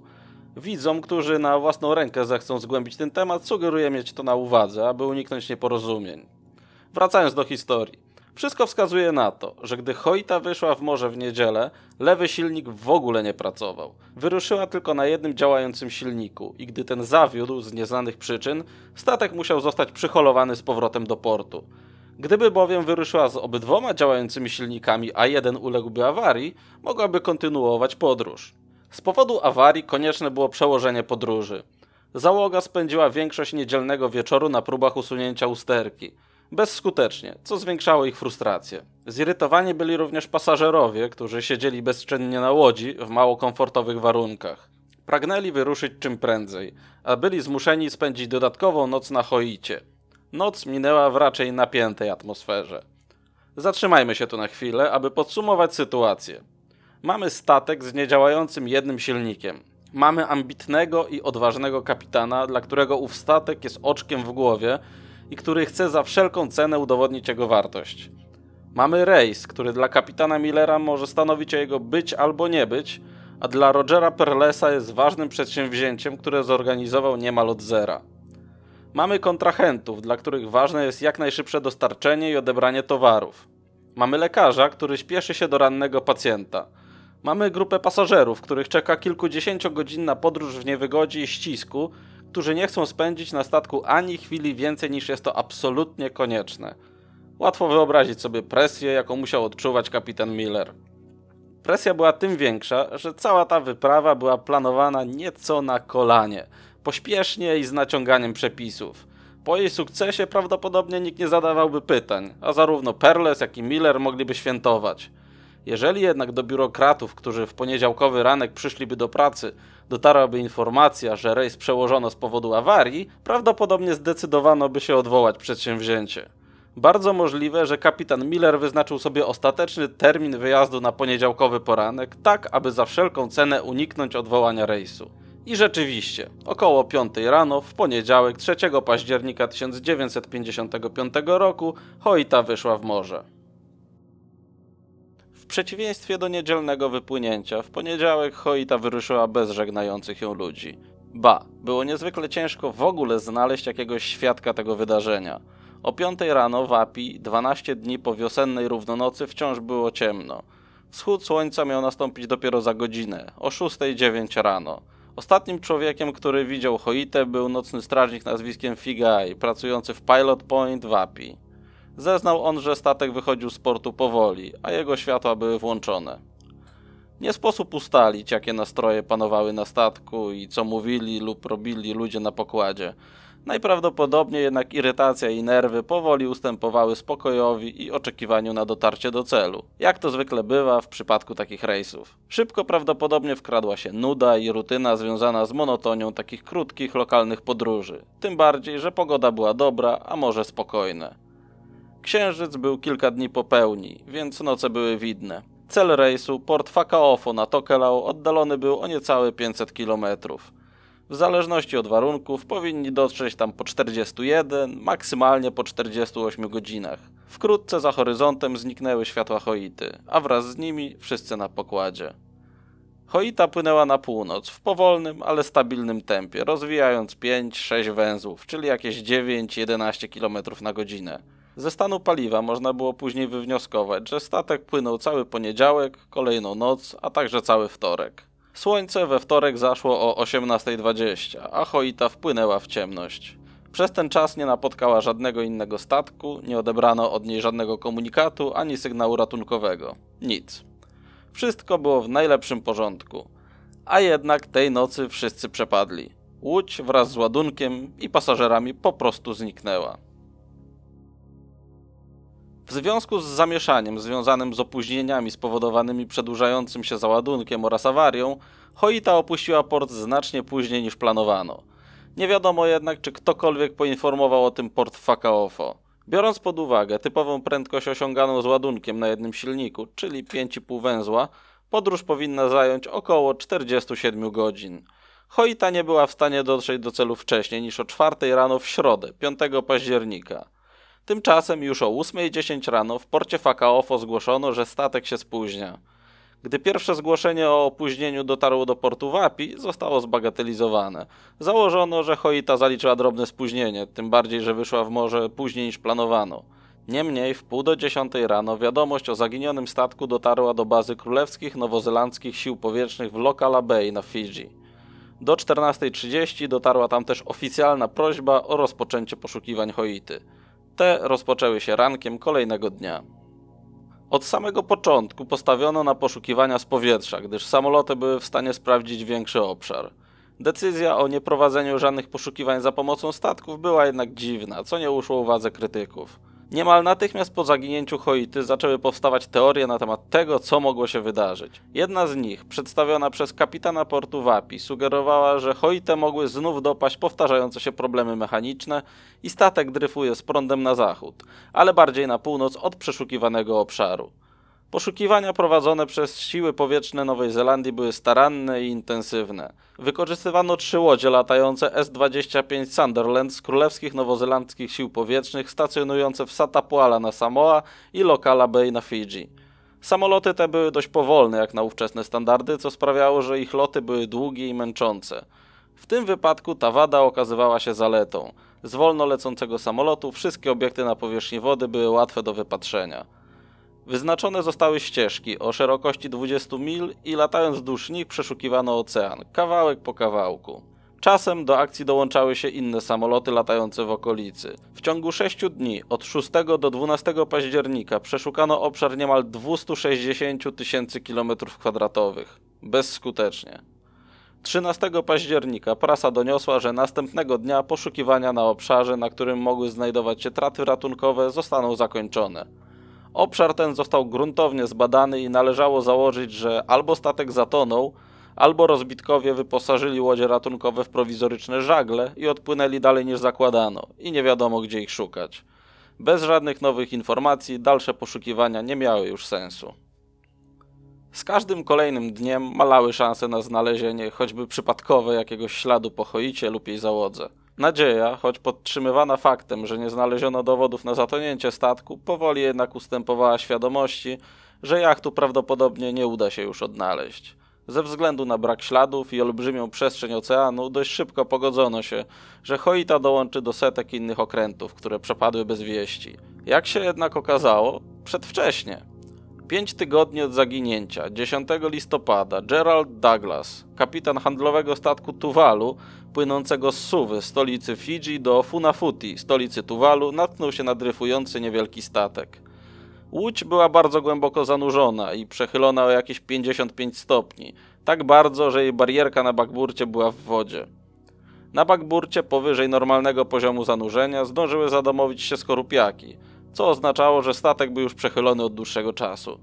Widzom, którzy na własną rękę zechcą zgłębić ten temat, sugeruję mieć to na uwadze, aby uniknąć nieporozumień. Wracając do historii. Wszystko wskazuje na to, że gdy Hoita wyszła w morze w niedzielę, lewy silnik w ogóle nie pracował. Wyruszyła tylko na jednym działającym silniku i gdy ten zawiódł z nieznanych przyczyn, statek musiał zostać przyholowany z powrotem do portu. Gdyby bowiem wyruszyła z obydwoma działającymi silnikami, a jeden uległby awarii, mogłaby kontynuować podróż. Z powodu awarii konieczne było przełożenie podróży. Załoga spędziła większość niedzielnego wieczoru na próbach usunięcia usterki. Bezskutecznie, co zwiększało ich frustrację. Zirytowani byli również pasażerowie, którzy siedzieli bezczynnie na łodzi w mało komfortowych warunkach. Pragnęli wyruszyć czym prędzej, a byli zmuszeni spędzić dodatkową noc na choicie. Noc minęła w raczej napiętej atmosferze. Zatrzymajmy się tu na chwilę, aby podsumować sytuację. Mamy statek z niedziałającym jednym silnikiem. Mamy ambitnego i odważnego kapitana, dla którego ów statek jest oczkiem w głowie i który chce za wszelką cenę udowodnić jego wartość. Mamy rejs, który dla kapitana Millera może stanowić o jego być albo nie być, a dla Rogera Perlesa jest ważnym przedsięwzięciem, które zorganizował niemal od zera. Mamy kontrahentów, dla których ważne jest jak najszybsze dostarczenie i odebranie towarów. Mamy lekarza, który śpieszy się do rannego pacjenta – Mamy grupę pasażerów, których czeka kilkudziesięciogodzinna podróż w niewygodzie i ścisku, którzy nie chcą spędzić na statku ani chwili więcej niż jest to absolutnie konieczne. Łatwo wyobrazić sobie presję, jaką musiał odczuwać kapitan Miller. Presja była tym większa, że cała ta wyprawa była planowana nieco na kolanie, pośpiesznie i z naciąganiem przepisów. Po jej sukcesie prawdopodobnie nikt nie zadawałby pytań, a zarówno Perles, jak i Miller mogliby świętować – jeżeli jednak do biurokratów, którzy w poniedziałkowy ranek przyszliby do pracy, dotarłaby informacja, że rejs przełożono z powodu awarii, prawdopodobnie zdecydowano by się odwołać przedsięwzięcie. Bardzo możliwe, że kapitan Miller wyznaczył sobie ostateczny termin wyjazdu na poniedziałkowy poranek, tak aby za wszelką cenę uniknąć odwołania rejsu. I rzeczywiście, około 5 rano w poniedziałek 3 października 1955 roku Hoita wyszła w morze. W przeciwieństwie do niedzielnego wypłynięcia, w poniedziałek Hoita wyruszyła bez żegnających ją ludzi. Ba, było niezwykle ciężko w ogóle znaleźć jakiegoś świadka tego wydarzenia. O 5 rano w Api, 12 dni po wiosennej równonocy, wciąż było ciemno. Wschód słońca miał nastąpić dopiero za godzinę, o 6.09 rano. Ostatnim człowiekiem, który widział Hoitę, był nocny strażnik nazwiskiem Figai, pracujący w Pilot Point w Api. Zeznał on, że statek wychodził z portu powoli, a jego światła były włączone. Nie sposób ustalić, jakie nastroje panowały na statku i co mówili lub robili ludzie na pokładzie. Najprawdopodobniej jednak irytacja i nerwy powoli ustępowały spokojowi i oczekiwaniu na dotarcie do celu, jak to zwykle bywa w przypadku takich rejsów. Szybko prawdopodobnie wkradła się nuda i rutyna związana z monotonią takich krótkich lokalnych podróży, tym bardziej, że pogoda była dobra, a może spokojne. Księżyc był kilka dni po pełni, więc noce były widne. Cel rejsu, port Fakaofo na Tokelau, oddalony był o niecałe 500 km. W zależności od warunków powinni dotrzeć tam po 41, maksymalnie po 48 godzinach. Wkrótce za horyzontem zniknęły światła Hoity, a wraz z nimi wszyscy na pokładzie. Hoita płynęła na północ w powolnym, ale stabilnym tempie, rozwijając 5-6 węzłów, czyli jakieś 9-11 km na godzinę. Ze stanu paliwa można było później wywnioskować, że statek płynął cały poniedziałek, kolejną noc, a także cały wtorek. Słońce we wtorek zaszło o 18.20, a Hoita wpłynęła w ciemność. Przez ten czas nie napotkała żadnego innego statku, nie odebrano od niej żadnego komunikatu ani sygnału ratunkowego. Nic. Wszystko było w najlepszym porządku. A jednak tej nocy wszyscy przepadli. Łódź wraz z ładunkiem i pasażerami po prostu zniknęła. W związku z zamieszaniem związanym z opóźnieniami spowodowanymi przedłużającym się załadunkiem oraz awarią, Hoita opuściła port znacznie później niż planowano. Nie wiadomo jednak, czy ktokolwiek poinformował o tym port Fakaofo. Biorąc pod uwagę typową prędkość osiąganą z ładunkiem na jednym silniku, czyli 5,5 węzła, podróż powinna zająć około 47 godzin. Hoita nie była w stanie dotrzeć do celu wcześniej niż o 4 rano w środę, 5 października. Tymczasem już o 8.10 rano w porcie Fakaofo zgłoszono, że statek się spóźnia. Gdy pierwsze zgłoszenie o opóźnieniu dotarło do portu Wapi, zostało zbagatelizowane. Założono, że Hoita zaliczyła drobne spóźnienie, tym bardziej, że wyszła w morze później niż planowano. Niemniej w pół do dziesiątej rano wiadomość o zaginionym statku dotarła do bazy Królewskich Nowozelandzkich Sił Powietrznych w Lokala Bay na Fidżi. Do 14.30 dotarła tam też oficjalna prośba o rozpoczęcie poszukiwań Hoity. Te rozpoczęły się rankiem kolejnego dnia. Od samego początku postawiono na poszukiwania z powietrza, gdyż samoloty były w stanie sprawdzić większy obszar. Decyzja o nieprowadzeniu żadnych poszukiwań za pomocą statków była jednak dziwna, co nie uszło uwadze krytyków. Niemal natychmiast po zaginięciu Hoity zaczęły powstawać teorie na temat tego, co mogło się wydarzyć. Jedna z nich, przedstawiona przez kapitana portu Wapi, sugerowała, że Hoite mogły znów dopaść powtarzające się problemy mechaniczne i statek dryfuje z prądem na zachód, ale bardziej na północ od przeszukiwanego obszaru. Poszukiwania prowadzone przez siły powietrzne Nowej Zelandii były staranne i intensywne. Wykorzystywano trzy łodzie latające S-25 Sunderland z Królewskich Nowozelandzkich Sił Powietrznych stacjonujące w Satapuala na Samoa i Lokala Bay na Fidżi. Samoloty te były dość powolne jak na ówczesne standardy, co sprawiało, że ich loty były długie i męczące. W tym wypadku ta wada okazywała się zaletą. Z wolno lecącego samolotu wszystkie obiekty na powierzchni wody były łatwe do wypatrzenia. Wyznaczone zostały ścieżki o szerokości 20 mil i latając wzdłuż nich przeszukiwano ocean, kawałek po kawałku. Czasem do akcji dołączały się inne samoloty latające w okolicy. W ciągu 6 dni, od 6 do 12 października, przeszukano obszar niemal 260 tysięcy km2. Bezskutecznie. 13 października prasa doniosła, że następnego dnia poszukiwania na obszarze, na którym mogły znajdować się traty ratunkowe, zostaną zakończone. Obszar ten został gruntownie zbadany i należało założyć, że albo statek zatonął, albo rozbitkowie wyposażyli łodzie ratunkowe w prowizoryczne żagle i odpłynęli dalej niż zakładano i nie wiadomo gdzie ich szukać. Bez żadnych nowych informacji dalsze poszukiwania nie miały już sensu. Z każdym kolejnym dniem malały szanse na znalezienie choćby przypadkowe jakiegoś śladu po lub jej załodze. Nadzieja, choć podtrzymywana faktem, że nie znaleziono dowodów na zatonięcie statku, powoli jednak ustępowała świadomości, że jachtu prawdopodobnie nie uda się już odnaleźć. Ze względu na brak śladów i olbrzymią przestrzeń oceanu, dość szybko pogodzono się, że Hoita dołączy do setek innych okrętów, które przepadły bez wieści. Jak się jednak okazało, przedwcześnie. Pięć tygodni od zaginięcia, 10 listopada, Gerald Douglas, kapitan handlowego statku Tuwalu, płynącego z Suwy, stolicy Fidżi, do Funafuti, stolicy Tuwalu, natknął się na dryfujący niewielki statek. Łódź była bardzo głęboko zanurzona i przechylona o jakieś 55 stopni, tak bardzo, że jej barierka na bakburcie była w wodzie. Na bakburcie powyżej normalnego poziomu zanurzenia zdążyły zadomowić się skorupiaki – co oznaczało, że statek był już przechylony od dłuższego czasu.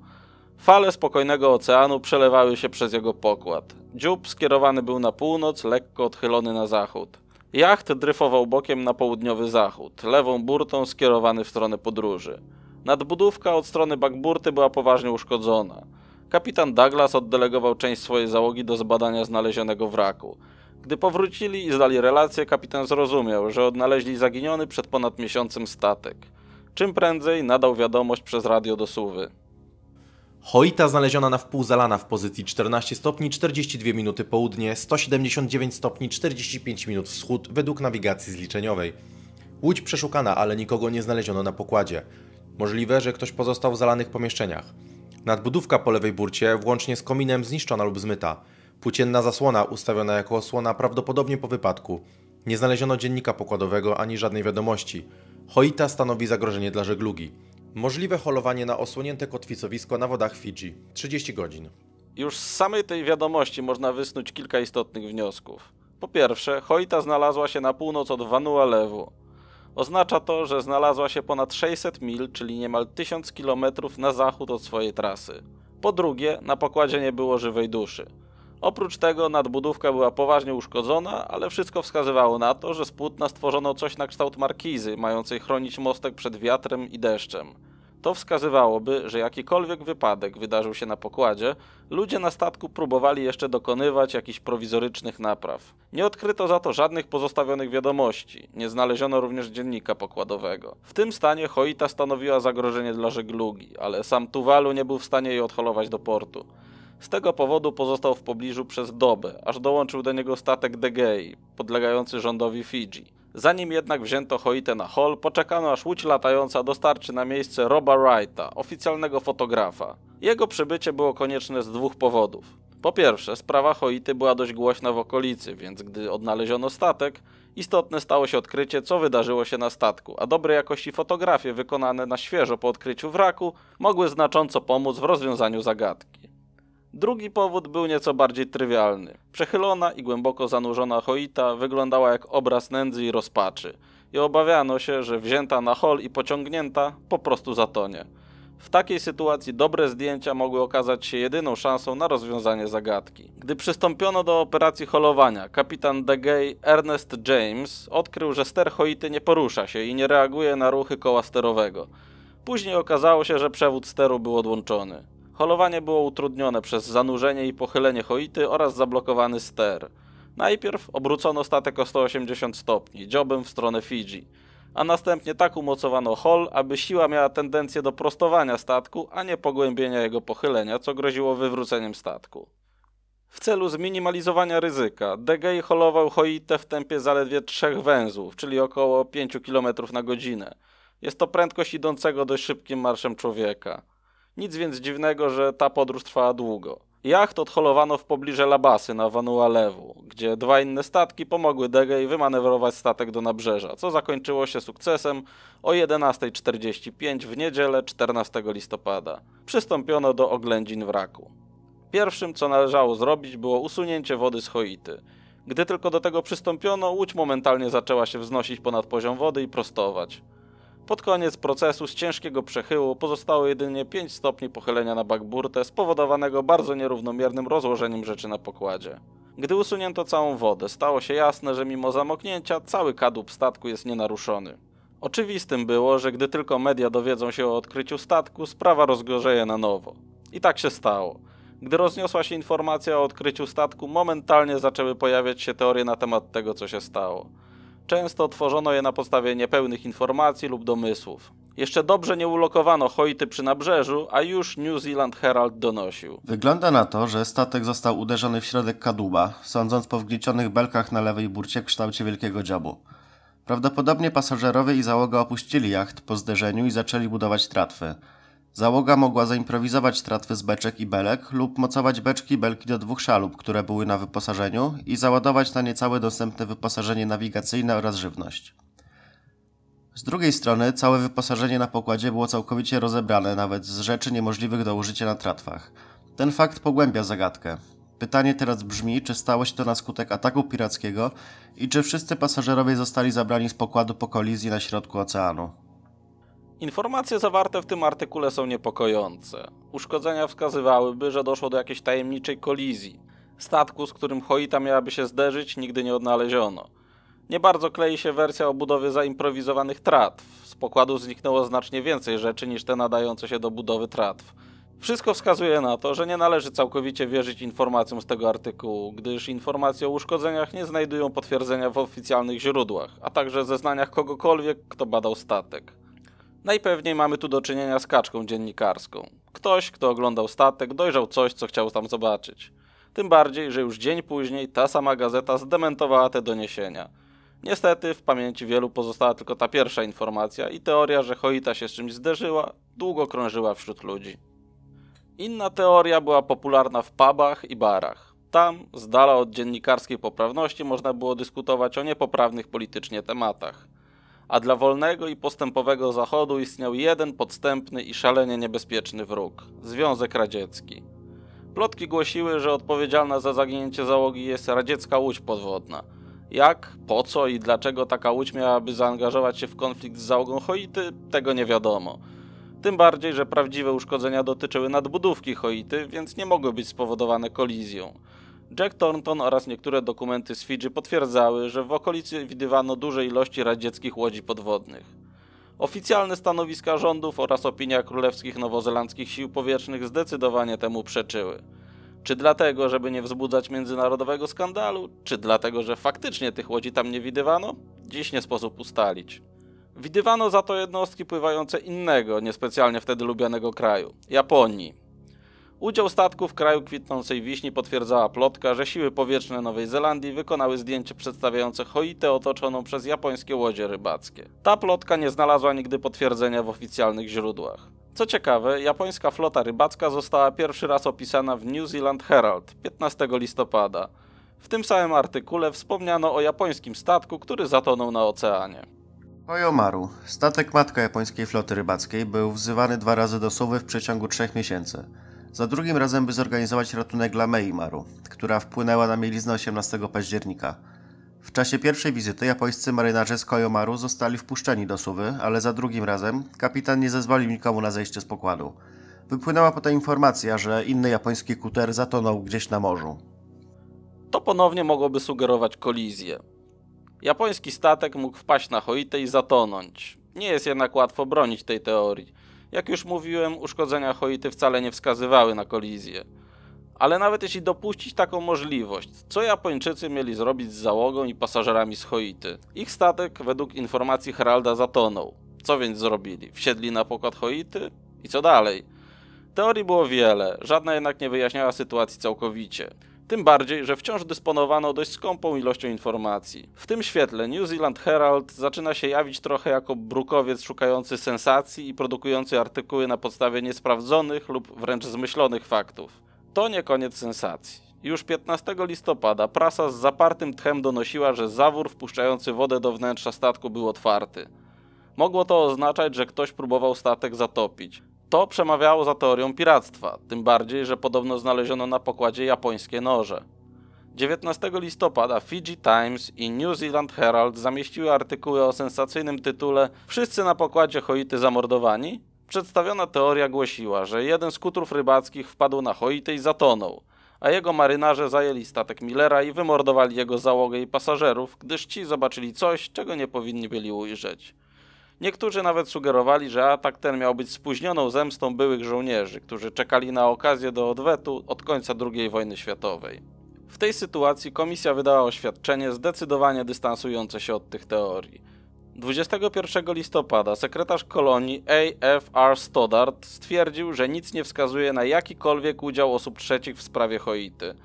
Fale spokojnego oceanu przelewały się przez jego pokład. Dziób skierowany był na północ, lekko odchylony na zachód. Jacht dryfował bokiem na południowy zachód, lewą burtą skierowany w stronę podróży. Nadbudówka od strony bakburty była poważnie uszkodzona. Kapitan Douglas oddelegował część swojej załogi do zbadania znalezionego wraku. Gdy powrócili i zdali relację, kapitan zrozumiał, że odnaleźli zaginiony przed ponad miesiącem statek. Czym prędzej nadał wiadomość przez radio do Suwy. Hoita znaleziona na wpół zalana w pozycji 14 stopni 42 minuty południe, 179 stopni 45 minut wschód według nawigacji zliczeniowej. Łódź przeszukana, ale nikogo nie znaleziono na pokładzie. Możliwe, że ktoś pozostał w zalanych pomieszczeniach. Nadbudówka po lewej burcie, włącznie z kominem, zniszczona lub zmyta. Płócienna zasłona ustawiona jako osłona prawdopodobnie po wypadku. Nie znaleziono dziennika pokładowego ani żadnej wiadomości. Hoita stanowi zagrożenie dla żeglugi. Możliwe holowanie na osłonięte kotwicowisko na wodach Fidżi. 30 godzin. Już z samej tej wiadomości można wysnuć kilka istotnych wniosków. Po pierwsze, Hoita znalazła się na północ od Vanualewu. Oznacza to, że znalazła się ponad 600 mil, czyli niemal 1000 km na zachód od swojej trasy. Po drugie, na pokładzie nie było żywej duszy. Oprócz tego nadbudówka była poważnie uszkodzona, ale wszystko wskazywało na to, że z płótna stworzono coś na kształt markizy, mającej chronić mostek przed wiatrem i deszczem. To wskazywałoby, że jakikolwiek wypadek wydarzył się na pokładzie, ludzie na statku próbowali jeszcze dokonywać jakichś prowizorycznych napraw. Nie odkryto za to żadnych pozostawionych wiadomości, nie znaleziono również dziennika pokładowego. W tym stanie Hoita stanowiła zagrożenie dla żeglugi, ale sam Tuwalu nie był w stanie jej odholować do portu. Z tego powodu pozostał w pobliżu przez dobę, aż dołączył do niego statek Degei, podlegający rządowi Fidżi. Zanim jednak wzięto Hoitę na hol, poczekano aż łódź latająca dostarczy na miejsce Roba Wrighta, oficjalnego fotografa. Jego przybycie było konieczne z dwóch powodów. Po pierwsze, sprawa Hoity była dość głośna w okolicy, więc gdy odnaleziono statek, istotne stało się odkrycie, co wydarzyło się na statku, a dobrej jakości fotografie wykonane na świeżo po odkryciu wraku mogły znacząco pomóc w rozwiązaniu zagadki. Drugi powód był nieco bardziej trywialny. Przechylona i głęboko zanurzona Hoita wyglądała jak obraz nędzy i rozpaczy i obawiano się, że wzięta na hol i pociągnięta po prostu zatonie. W takiej sytuacji dobre zdjęcia mogły okazać się jedyną szansą na rozwiązanie zagadki. Gdy przystąpiono do operacji holowania, kapitan DeGay Ernest James odkrył, że ster Hoity nie porusza się i nie reaguje na ruchy koła sterowego. Później okazało się, że przewód steru był odłączony. Holowanie było utrudnione przez zanurzenie i pochylenie choity oraz zablokowany ster. Najpierw obrócono statek o 180 stopni, dziobem w stronę Fidżi, a następnie tak umocowano hol, aby siła miała tendencję do prostowania statku, a nie pogłębienia jego pochylenia, co groziło wywróceniem statku. W celu zminimalizowania ryzyka, DG holował Hoitę w tempie zaledwie 3 węzłów, czyli około 5 km na godzinę. Jest to prędkość idącego dość szybkim marszem człowieka. Nic więc dziwnego, że ta podróż trwała długo. Jacht odholowano w pobliże Labasy na Lewu, gdzie dwa inne statki pomogły Degej wymanewrować statek do nabrzeża, co zakończyło się sukcesem o 11.45 w niedzielę 14 listopada. Przystąpiono do oględzin wraku. Pierwszym, co należało zrobić, było usunięcie wody z choity. Gdy tylko do tego przystąpiono, łódź momentalnie zaczęła się wznosić ponad poziom wody i prostować. Pod koniec procesu z ciężkiego przechyłu pozostało jedynie 5 stopni pochylenia na bakburtę spowodowanego bardzo nierównomiernym rozłożeniem rzeczy na pokładzie. Gdy usunięto całą wodę, stało się jasne, że mimo zamoknięcia cały kadłub statku jest nienaruszony. Oczywistym było, że gdy tylko media dowiedzą się o odkryciu statku, sprawa rozgorzeje na nowo. I tak się stało. Gdy rozniosła się informacja o odkryciu statku, momentalnie zaczęły pojawiać się teorie na temat tego, co się stało. Często tworzono je na podstawie niepełnych informacji lub domysłów. Jeszcze dobrze nie ulokowano Hoity przy nabrzeżu, a już New Zealand Herald donosił. Wygląda na to, że statek został uderzony w środek kadłuba, sądząc po wgniecionych belkach na lewej burcie w kształcie wielkiego dziobu. Prawdopodobnie pasażerowie i załoga opuścili jacht po zderzeniu i zaczęli budować tratwy. Załoga mogła zaimprowizować tratwy z beczek i belek lub mocować beczki i belki do dwóch szalub, które były na wyposażeniu i załadować na nie całe dostępne wyposażenie nawigacyjne oraz żywność. Z drugiej strony całe wyposażenie na pokładzie było całkowicie rozebrane nawet z rzeczy niemożliwych do użycia na tratwach. Ten fakt pogłębia zagadkę. Pytanie teraz brzmi, czy stało się to na skutek ataku pirackiego i czy wszyscy pasażerowie zostali zabrani z pokładu po kolizji na środku oceanu. Informacje zawarte w tym artykule są niepokojące. Uszkodzenia wskazywałyby, że doszło do jakiejś tajemniczej kolizji. Statku, z którym Hoita miałaby się zderzyć, nigdy nie odnaleziono. Nie bardzo klei się wersja o budowie zaimprowizowanych tratw. Z pokładu zniknęło znacznie więcej rzeczy niż te nadające się do budowy tratw. Wszystko wskazuje na to, że nie należy całkowicie wierzyć informacjom z tego artykułu, gdyż informacje o uszkodzeniach nie znajdują potwierdzenia w oficjalnych źródłach, a także zeznaniach kogokolwiek, kto badał statek. Najpewniej mamy tu do czynienia z kaczką dziennikarską. Ktoś, kto oglądał statek, dojrzał coś, co chciał tam zobaczyć. Tym bardziej, że już dzień później ta sama gazeta zdementowała te doniesienia. Niestety w pamięci wielu pozostała tylko ta pierwsza informacja i teoria, że Hoita się z czymś zderzyła, długo krążyła wśród ludzi. Inna teoria była popularna w pubach i barach. Tam, z dala od dziennikarskiej poprawności, można było dyskutować o niepoprawnych politycznie tematach a dla wolnego i postępowego Zachodu istniał jeden podstępny i szalenie niebezpieczny wróg Związek Radziecki. Plotki głosiły, że odpowiedzialna za zaginięcie załogi jest radziecka łódź podwodna. Jak, po co i dlaczego taka łódź miałaby zaangażować się w konflikt z załogą Hoity, tego nie wiadomo. Tym bardziej, że prawdziwe uszkodzenia dotyczyły nadbudówki Hoity, więc nie mogły być spowodowane kolizją. Jack Thornton oraz niektóre dokumenty z Fidży potwierdzały, że w okolicy widywano duże ilości radzieckich łodzi podwodnych. Oficjalne stanowiska rządów oraz opinia królewskich nowozelandzkich sił powietrznych zdecydowanie temu przeczyły. Czy dlatego, żeby nie wzbudzać międzynarodowego skandalu, czy dlatego, że faktycznie tych łodzi tam nie widywano? Dziś nie sposób ustalić. Widywano za to jednostki pływające innego, niespecjalnie wtedy lubianego kraju Japonii. Udział statku w kraju kwitnącej wiśni potwierdzała plotka, że siły powietrzne Nowej Zelandii wykonały zdjęcie przedstawiające choitę otoczoną przez japońskie łodzie rybackie. Ta plotka nie znalazła nigdy potwierdzenia w oficjalnych źródłach. Co ciekawe, japońska flota rybacka została pierwszy raz opisana w New Zealand Herald 15 listopada. W tym samym artykule wspomniano o japońskim statku, który zatonął na oceanie. Koyomaru, statek matka japońskiej floty rybackiej, był wzywany dwa razy do Suwy w przeciągu trzech miesięcy. Za drugim razem, by zorganizować ratunek dla Mei Maru, która wpłynęła na mieliznę 18 października. W czasie pierwszej wizyty japońscy marynarze z Koyomaru zostali wpuszczeni do Suwy, ale za drugim razem kapitan nie zezwolił nikomu na zejście z pokładu. Wypłynęła potem informacja, że inny japoński kuter zatonął gdzieś na morzu. To ponownie mogłoby sugerować kolizję. Japoński statek mógł wpaść na Hoite i zatonąć. Nie jest jednak łatwo bronić tej teorii jak już mówiłem, uszkodzenia Hoity wcale nie wskazywały na kolizję. Ale nawet jeśli dopuścić taką możliwość, co Japończycy mieli zrobić z załogą i pasażerami z Hoity? Ich statek, według informacji Heralda, zatonął. Co więc zrobili? Wsiedli na pokład Hoity? I co dalej? Teorii było wiele, żadna jednak nie wyjaśniała sytuacji całkowicie. Tym bardziej, że wciąż dysponowano dość skąpą ilością informacji. W tym świetle New Zealand Herald zaczyna się jawić trochę jako brukowiec szukający sensacji i produkujący artykuły na podstawie niesprawdzonych lub wręcz zmyślonych faktów. To nie koniec sensacji. Już 15 listopada prasa z zapartym tchem donosiła, że zawór wpuszczający wodę do wnętrza statku był otwarty. Mogło to oznaczać, że ktoś próbował statek zatopić. To przemawiało za teorią piractwa, tym bardziej, że podobno znaleziono na pokładzie japońskie noże. 19 listopada Fiji Times i New Zealand Herald zamieściły artykuły o sensacyjnym tytule Wszyscy na pokładzie Hoity zamordowani? Przedstawiona teoria głosiła, że jeden z kutrów rybackich wpadł na Hoity i zatonął, a jego marynarze zajęli statek Millera i wymordowali jego załogę i pasażerów, gdyż ci zobaczyli coś, czego nie powinni byli ujrzeć. Niektórzy nawet sugerowali, że atak ten miał być spóźnioną zemstą byłych żołnierzy, którzy czekali na okazję do odwetu od końca II wojny światowej. W tej sytuacji komisja wydała oświadczenie zdecydowanie dystansujące się od tych teorii. 21 listopada sekretarz kolonii A.F.R. Stoddart stwierdził, że nic nie wskazuje na jakikolwiek udział osób trzecich w sprawie Hoity.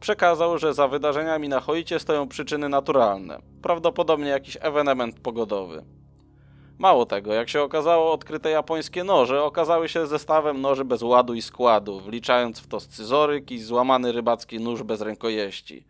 Przekazał, że za wydarzeniami na Hoicie stoją przyczyny naturalne, prawdopodobnie jakiś ewenement pogodowy. Mało tego, jak się okazało, odkryte japońskie noże okazały się zestawem noży bez ładu i składu, wliczając w to scyzoryk i złamany rybacki nóż bez rękojeści.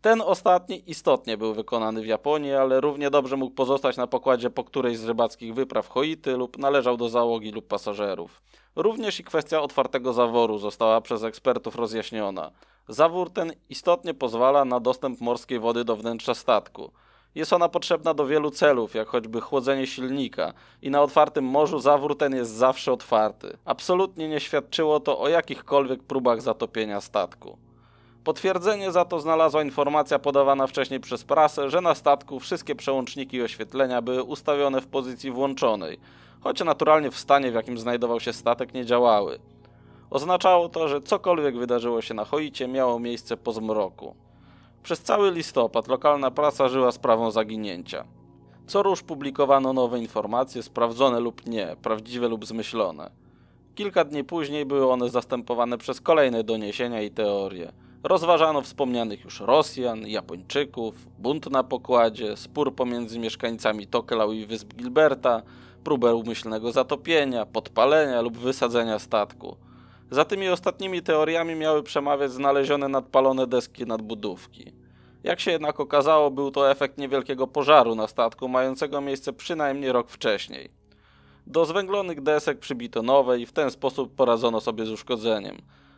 Ten ostatni istotnie był wykonany w Japonii, ale równie dobrze mógł pozostać na pokładzie po którejś z rybackich wypraw Hoity lub należał do załogi lub pasażerów. Również i kwestia otwartego zaworu została przez ekspertów rozjaśniona. Zawór ten istotnie pozwala na dostęp morskiej wody do wnętrza statku. Jest ona potrzebna do wielu celów, jak choćby chłodzenie silnika i na otwartym morzu zawór ten jest zawsze otwarty. Absolutnie nie świadczyło to o jakichkolwiek próbach zatopienia statku. Potwierdzenie za to znalazła informacja podawana wcześniej przez prasę, że na statku wszystkie przełączniki oświetlenia były ustawione w pozycji włączonej, choć naturalnie w stanie, w jakim znajdował się statek, nie działały. Oznaczało to, że cokolwiek wydarzyło się na Hoicie miało miejsce po zmroku. Przez cały listopad lokalna prasa żyła sprawą zaginięcia. Co róż publikowano nowe informacje, sprawdzone lub nie, prawdziwe lub zmyślone. Kilka dni później były one zastępowane przez kolejne doniesienia i teorie. Rozważano wspomnianych już Rosjan, Japończyków, bunt na pokładzie, spór pomiędzy mieszkańcami Tokelau i Wysp Gilberta, próbę umyślnego zatopienia, podpalenia lub wysadzenia statku. Za tymi ostatnimi teoriami miały przemawiać znalezione nadpalone deski nadbudówki. Jak się jednak okazało, był to efekt niewielkiego pożaru na statku, mającego miejsce przynajmniej rok wcześniej. Do zwęglonych desek przybito nowe i w ten sposób poradzono sobie z uszkodzeniem.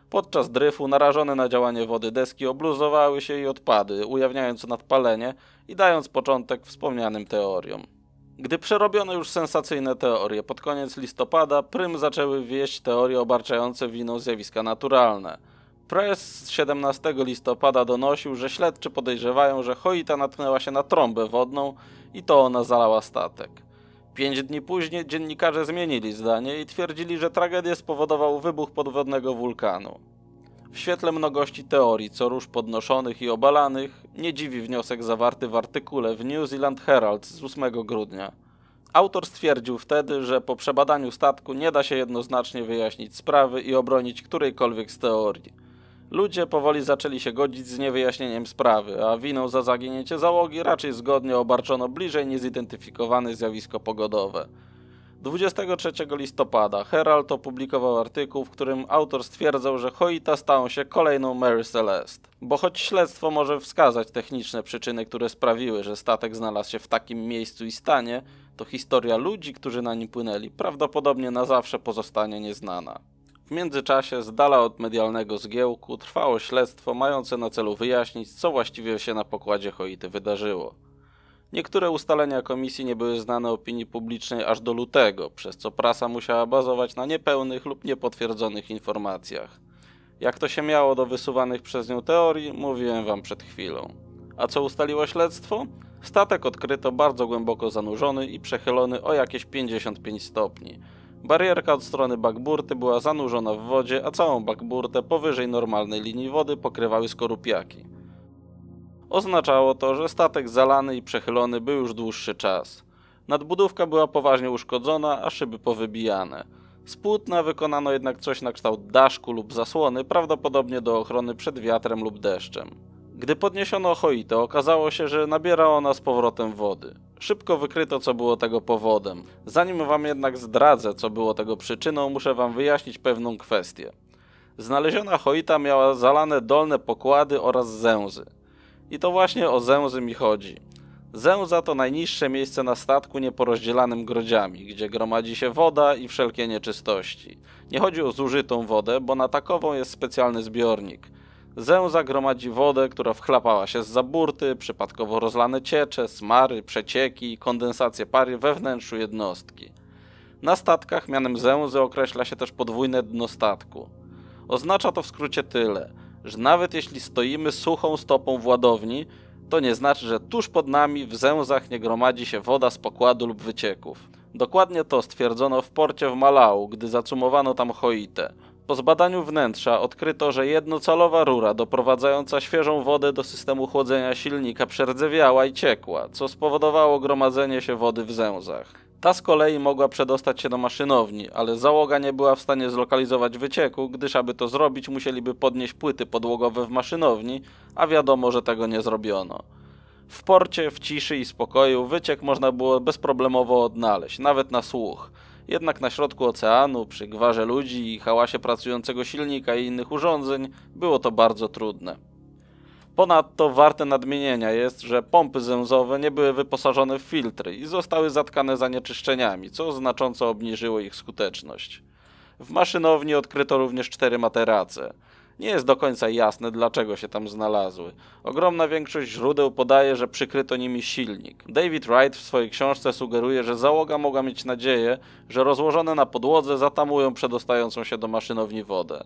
Podczas dryfu narażone na działanie wody deski obluzowały się i odpady, ujawniając nadpalenie i dając początek wspomnianym teoriom. Gdy przerobiono już sensacyjne teorie, pod koniec listopada prym zaczęły wieść teorie obarczające winą zjawiska naturalne. Press 17 listopada donosił, że śledczy podejrzewają, że Hoita natknęła się na trąbę wodną i to ona zalała statek. Pięć dni później dziennikarze zmienili zdanie i twierdzili, że tragedię spowodował wybuch podwodnego wulkanu. W świetle mnogości teorii, co róż podnoszonych i obalanych, nie dziwi wniosek zawarty w artykule w New Zealand Herald z 8 grudnia. Autor stwierdził wtedy, że po przebadaniu statku nie da się jednoznacznie wyjaśnić sprawy i obronić którejkolwiek z teorii. Ludzie powoli zaczęli się godzić z niewyjaśnieniem sprawy, a winą za zaginięcie załogi raczej zgodnie obarczono bliżej niezidentyfikowane zjawisko pogodowe. 23 listopada Herald opublikował artykuł, w którym autor stwierdzał, że Hoita stała się kolejną Mary Celeste. Bo choć śledztwo może wskazać techniczne przyczyny, które sprawiły, że statek znalazł się w takim miejscu i stanie, to historia ludzi, którzy na nim płynęli, prawdopodobnie na zawsze pozostanie nieznana. W międzyczasie, z dala od medialnego zgiełku, trwało śledztwo mające na celu wyjaśnić, co właściwie się na pokładzie Hoity wydarzyło. Niektóre ustalenia komisji nie były znane opinii publicznej aż do lutego, przez co prasa musiała bazować na niepełnych lub niepotwierdzonych informacjach. Jak to się miało do wysuwanych przez nią teorii, mówiłem wam przed chwilą. A co ustaliło śledztwo? Statek odkryto bardzo głęboko zanurzony i przechylony o jakieś 55 stopni. Barierka od strony bakburty była zanurzona w wodzie, a całą bakburtę powyżej normalnej linii wody pokrywały skorupiaki. Oznaczało to, że statek zalany i przechylony był już dłuższy czas. Nadbudówka była poważnie uszkodzona, a szyby powybijane. Z płótna wykonano jednak coś na kształt daszku lub zasłony, prawdopodobnie do ochrony przed wiatrem lub deszczem. Gdy podniesiono choito, okazało się, że nabiera ona z powrotem wody. Szybko wykryto, co było tego powodem. Zanim wam jednak zdradzę, co było tego przyczyną, muszę wam wyjaśnić pewną kwestię. Znaleziona choita miała zalane dolne pokłady oraz zęzy. I to właśnie o zęzy mi chodzi. Zęza to najniższe miejsce na statku nieporozdzielanym grodziami, gdzie gromadzi się woda i wszelkie nieczystości. Nie chodzi o zużytą wodę, bo na takową jest specjalny zbiornik. Zęza gromadzi wodę, która wchlapała się z zaburty, przypadkowo rozlane ciecze, smary, przecieki, kondensację pary we wnętrzu jednostki. Na statkach mianem zęzy określa się też podwójne dno statku. Oznacza to w skrócie tyle – że nawet jeśli stoimy suchą stopą w ładowni, to nie znaczy, że tuż pod nami w zęzach nie gromadzi się woda z pokładu lub wycieków. Dokładnie to stwierdzono w porcie w Malau, gdy zacumowano tam Hoitę. Po zbadaniu wnętrza odkryto, że jednocalowa rura doprowadzająca świeżą wodę do systemu chłodzenia silnika przerdzewiała i ciekła, co spowodowało gromadzenie się wody w zęzach. Ta z kolei mogła przedostać się do maszynowni, ale załoga nie była w stanie zlokalizować wycieku, gdyż aby to zrobić musieliby podnieść płyty podłogowe w maszynowni, a wiadomo, że tego nie zrobiono. W porcie, w ciszy i spokoju wyciek można było bezproblemowo odnaleźć, nawet na słuch. Jednak na środku oceanu, przy gwarze ludzi i hałasie pracującego silnika i innych urządzeń, było to bardzo trudne. Ponadto warte nadmienienia jest, że pompy zęzowe nie były wyposażone w filtry i zostały zatkane zanieczyszczeniami, co znacząco obniżyło ich skuteczność. W maszynowni odkryto również cztery materace. Nie jest do końca jasne, dlaczego się tam znalazły. Ogromna większość źródeł podaje, że przykryto nimi silnik. David Wright w swojej książce sugeruje, że załoga mogła mieć nadzieję, że rozłożone na podłodze zatamują przedostającą się do maszynowni wodę.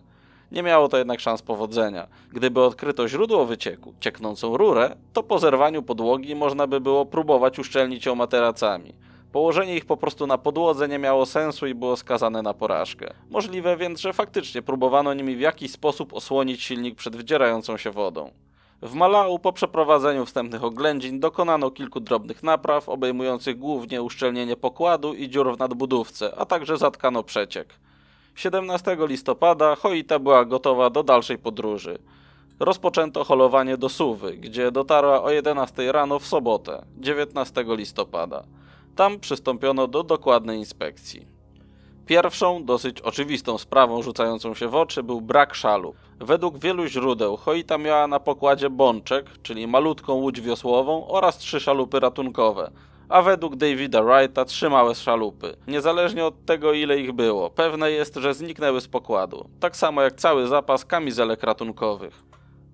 Nie miało to jednak szans powodzenia. Gdyby odkryto źródło wycieku, cieknącą rurę, to po zerwaniu podłogi można by było próbować uszczelnić ją materacami. Położenie ich po prostu na podłodze nie miało sensu i było skazane na porażkę. Możliwe więc, że faktycznie próbowano nimi w jakiś sposób osłonić silnik przed wdzierającą się wodą. W Malau po przeprowadzeniu wstępnych oględzin dokonano kilku drobnych napraw, obejmujących głównie uszczelnienie pokładu i dziur w nadbudówce, a także zatkano przeciek. 17 listopada Choita była gotowa do dalszej podróży. Rozpoczęto holowanie do Suwy, gdzie dotarła o 11 rano w sobotę, 19 listopada. Tam przystąpiono do dokładnej inspekcji. Pierwszą, dosyć oczywistą sprawą rzucającą się w oczy był brak szalu. Według wielu źródeł Choita miała na pokładzie bączek, czyli malutką łódź wiosłową oraz trzy szalupy ratunkowe – a według Davida Wrighta trzy małe szalupy, niezależnie od tego ile ich było. Pewne jest, że zniknęły z pokładu, tak samo jak cały zapas kamizelek ratunkowych.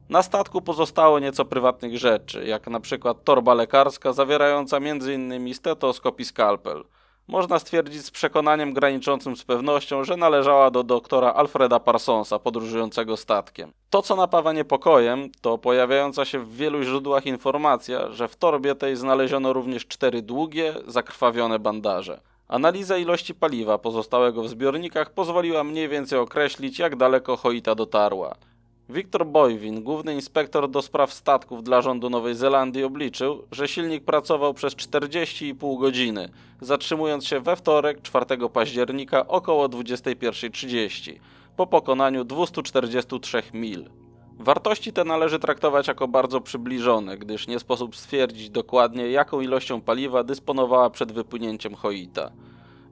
Na statku pozostało nieco prywatnych rzeczy, jak na przykład torba lekarska zawierająca m.in. stetoskop i skalpel – można stwierdzić z przekonaniem graniczącym z pewnością, że należała do doktora Alfreda Parsonsa podróżującego statkiem. To, co napawa niepokojem, to pojawiająca się w wielu źródłach informacja, że w torbie tej znaleziono również cztery długie, zakrwawione bandaże. Analiza ilości paliwa pozostałego w zbiornikach pozwoliła mniej więcej określić, jak daleko Hoita dotarła. Wiktor Bojwin, główny inspektor do spraw statków dla rządu Nowej Zelandii, obliczył, że silnik pracował przez 40,5 godziny, zatrzymując się we wtorek 4 października około 21.30 po pokonaniu 243 mil. Wartości te należy traktować jako bardzo przybliżone, gdyż nie sposób stwierdzić dokładnie, jaką ilością paliwa dysponowała przed wypłynięciem Hoita.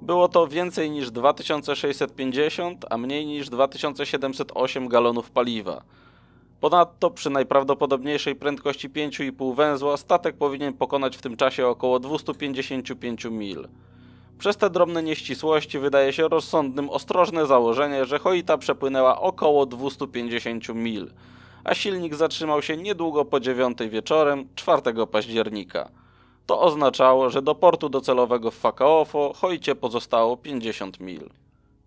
Było to więcej niż 2650, a mniej niż 2708 galonów paliwa. Ponadto przy najprawdopodobniejszej prędkości 5,5 węzła statek powinien pokonać w tym czasie około 255 mil. Przez te drobne nieścisłości wydaje się rozsądnym ostrożne założenie, że Hoita przepłynęła około 250 mil, a silnik zatrzymał się niedługo po 9 wieczorem 4 października. To oznaczało, że do portu docelowego w Fakaofo Hojcie pozostało 50 mil.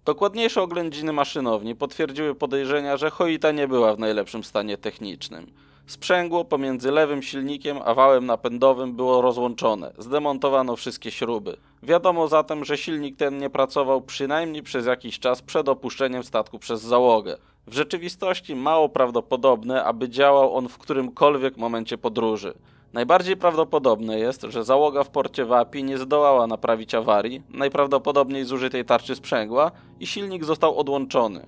Dokładniejsze oględziny maszynowni potwierdziły podejrzenia, że Hoita nie była w najlepszym stanie technicznym. Sprzęgło pomiędzy lewym silnikiem a wałem napędowym było rozłączone, zdemontowano wszystkie śruby. Wiadomo zatem, że silnik ten nie pracował przynajmniej przez jakiś czas przed opuszczeniem statku przez załogę. W rzeczywistości mało prawdopodobne, aby działał on w którymkolwiek momencie podróży. Najbardziej prawdopodobne jest, że załoga w porcie Wapi nie zdołała naprawić awarii, najprawdopodobniej zużytej tarczy sprzęgła i silnik został odłączony.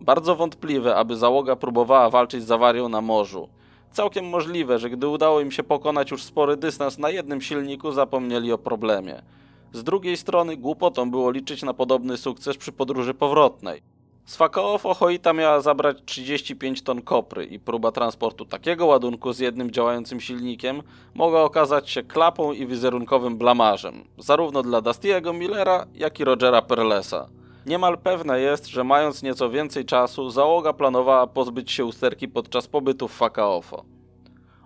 Bardzo wątpliwe, aby załoga próbowała walczyć z awarią na morzu. Całkiem możliwe, że gdy udało im się pokonać już spory dystans na jednym silniku, zapomnieli o problemie. Z drugiej strony głupotą było liczyć na podobny sukces przy podróży powrotnej. Z Fakow Ochoita miała zabrać 35 ton kopry i próba transportu takiego ładunku z jednym działającym silnikiem mogła okazać się klapą i wizerunkowym blamażem, zarówno dla Dustiego Millera, jak i Rogera Perlesa. Niemal pewne jest, że mając nieco więcej czasu, załoga planowała pozbyć się usterki podczas pobytu w Fakaofo.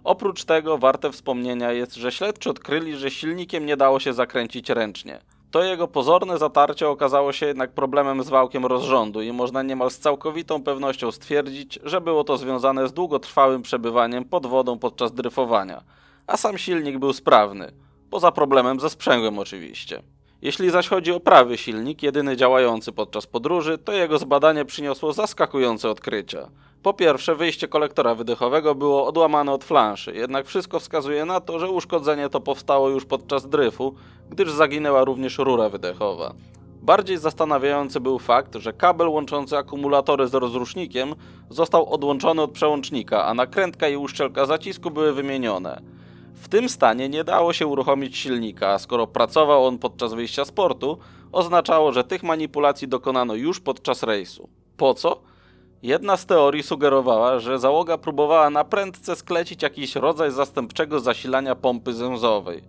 Oprócz tego warte wspomnienia jest, że śledczy odkryli, że silnikiem nie dało się zakręcić ręcznie – to jego pozorne zatarcie okazało się jednak problemem z wałkiem rozrządu i można niemal z całkowitą pewnością stwierdzić, że było to związane z długotrwałym przebywaniem pod wodą podczas dryfowania, a sam silnik był sprawny, poza problemem ze sprzęgłem oczywiście. Jeśli zaś chodzi o prawy silnik, jedyny działający podczas podróży, to jego zbadanie przyniosło zaskakujące odkrycia. Po pierwsze, wyjście kolektora wydechowego było odłamane od flanszy, jednak wszystko wskazuje na to, że uszkodzenie to powstało już podczas dryfu, gdyż zaginęła również rura wydechowa. Bardziej zastanawiający był fakt, że kabel łączący akumulatory z rozrusznikiem został odłączony od przełącznika, a nakrętka i uszczelka zacisku były wymienione. W tym stanie nie dało się uruchomić silnika, a skoro pracował on podczas wyjścia z portu, oznaczało, że tych manipulacji dokonano już podczas rejsu. Po co? Jedna z teorii sugerowała, że załoga próbowała na prędce sklecić jakiś rodzaj zastępczego zasilania pompy zenzowej.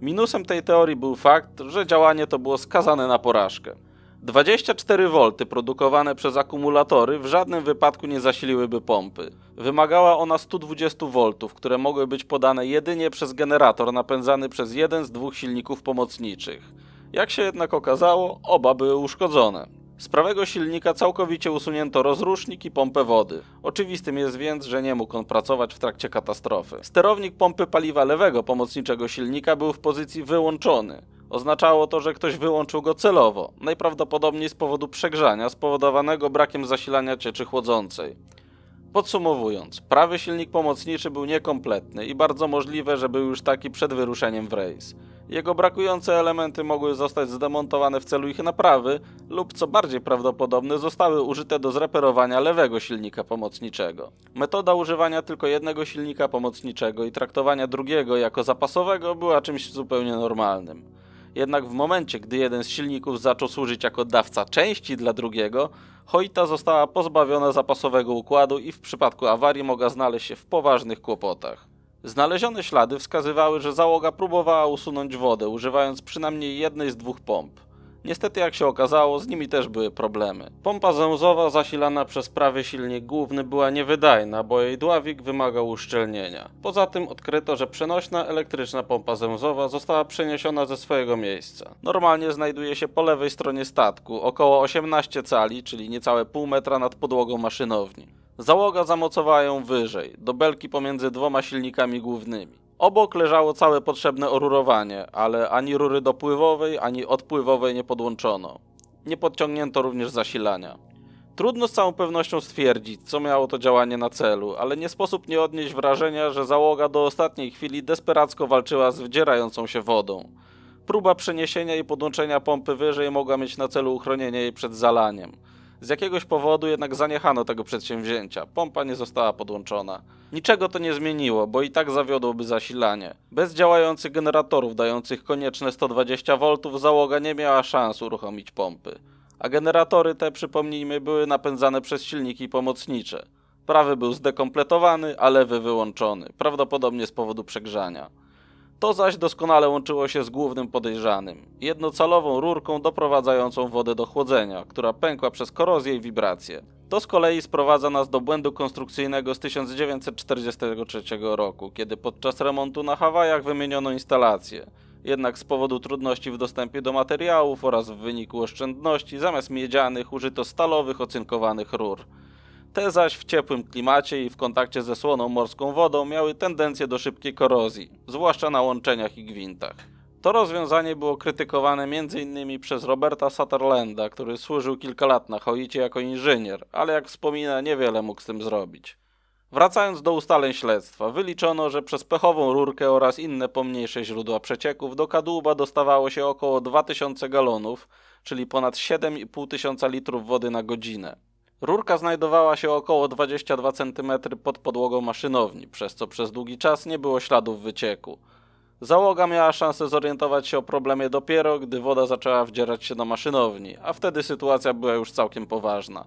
Minusem tej teorii był fakt, że działanie to było skazane na porażkę. 24 V produkowane przez akumulatory w żadnym wypadku nie zasiliłyby pompy. Wymagała ona 120 V, które mogły być podane jedynie przez generator napędzany przez jeden z dwóch silników pomocniczych. Jak się jednak okazało, oba były uszkodzone. Z prawego silnika całkowicie usunięto rozrusznik i pompę wody. Oczywistym jest więc, że nie mógł on pracować w trakcie katastrofy. Sterownik pompy paliwa lewego pomocniczego silnika był w pozycji wyłączony. Oznaczało to, że ktoś wyłączył go celowo, najprawdopodobniej z powodu przegrzania spowodowanego brakiem zasilania cieczy chłodzącej. Podsumowując, prawy silnik pomocniczy był niekompletny i bardzo możliwe, że był już taki przed wyruszeniem w rejs. Jego brakujące elementy mogły zostać zdemontowane w celu ich naprawy lub, co bardziej prawdopodobne, zostały użyte do zreperowania lewego silnika pomocniczego. Metoda używania tylko jednego silnika pomocniczego i traktowania drugiego jako zapasowego była czymś zupełnie normalnym. Jednak w momencie, gdy jeden z silników zaczął służyć jako dawca części dla drugiego, Hoita została pozbawiona zapasowego układu i w przypadku awarii mogła znaleźć się w poważnych kłopotach. Znalezione ślady wskazywały, że załoga próbowała usunąć wodę, używając przynajmniej jednej z dwóch pomp. Niestety, jak się okazało, z nimi też były problemy. Pompa zęzowa zasilana przez prawy silnik główny była niewydajna, bo jej dławik wymagał uszczelnienia. Poza tym odkryto, że przenośna elektryczna pompa zęzowa została przeniesiona ze swojego miejsca. Normalnie znajduje się po lewej stronie statku, około 18 cali, czyli niecałe pół metra nad podłogą maszynowni. Załoga zamocowała ją wyżej, do belki pomiędzy dwoma silnikami głównymi. Obok leżało całe potrzebne orurowanie, ale ani rury dopływowej, ani odpływowej nie podłączono. Nie podciągnięto również zasilania. Trudno z całą pewnością stwierdzić, co miało to działanie na celu, ale nie sposób nie odnieść wrażenia, że załoga do ostatniej chwili desperacko walczyła z wdzierającą się wodą. Próba przeniesienia i podłączenia pompy wyżej mogła mieć na celu uchronienie jej przed zalaniem – z jakiegoś powodu jednak zaniechano tego przedsięwzięcia, pompa nie została podłączona. Niczego to nie zmieniło, bo i tak zawiodłoby zasilanie. Bez działających generatorów dających konieczne 120 V załoga nie miała szans uruchomić pompy. A generatory te, przypomnijmy, były napędzane przez silniki pomocnicze. Prawy był zdekompletowany, a lewy wyłączony, prawdopodobnie z powodu przegrzania. To zaś doskonale łączyło się z głównym podejrzanym jednocalową rurką doprowadzającą wodę do chłodzenia, która pękła przez korozję i wibracje. To z kolei sprowadza nas do błędu konstrukcyjnego z 1943 roku, kiedy podczas remontu na Hawajach wymieniono instalację. Jednak z powodu trudności w dostępie do materiałów oraz w wyniku oszczędności zamiast miedzianych użyto stalowych ocynkowanych rur. Te zaś w ciepłym klimacie i w kontakcie ze słoną morską wodą miały tendencję do szybkiej korozji, zwłaszcza na łączeniach i gwintach. To rozwiązanie było krytykowane m.in. przez Roberta Sutherlanda, który służył kilka lat na Hoicie jako inżynier, ale jak wspomina niewiele mógł z tym zrobić. Wracając do ustaleń śledztwa, wyliczono, że przez pechową rurkę oraz inne pomniejsze źródła przecieków do kadłuba dostawało się około 2000 galonów, czyli ponad 7,5 litrów wody na godzinę. Rurka znajdowała się około 22 cm pod podłogą maszynowni, przez co przez długi czas nie było śladów wycieku. Załoga miała szansę zorientować się o problemie dopiero, gdy woda zaczęła wdzierać się do maszynowni, a wtedy sytuacja była już całkiem poważna.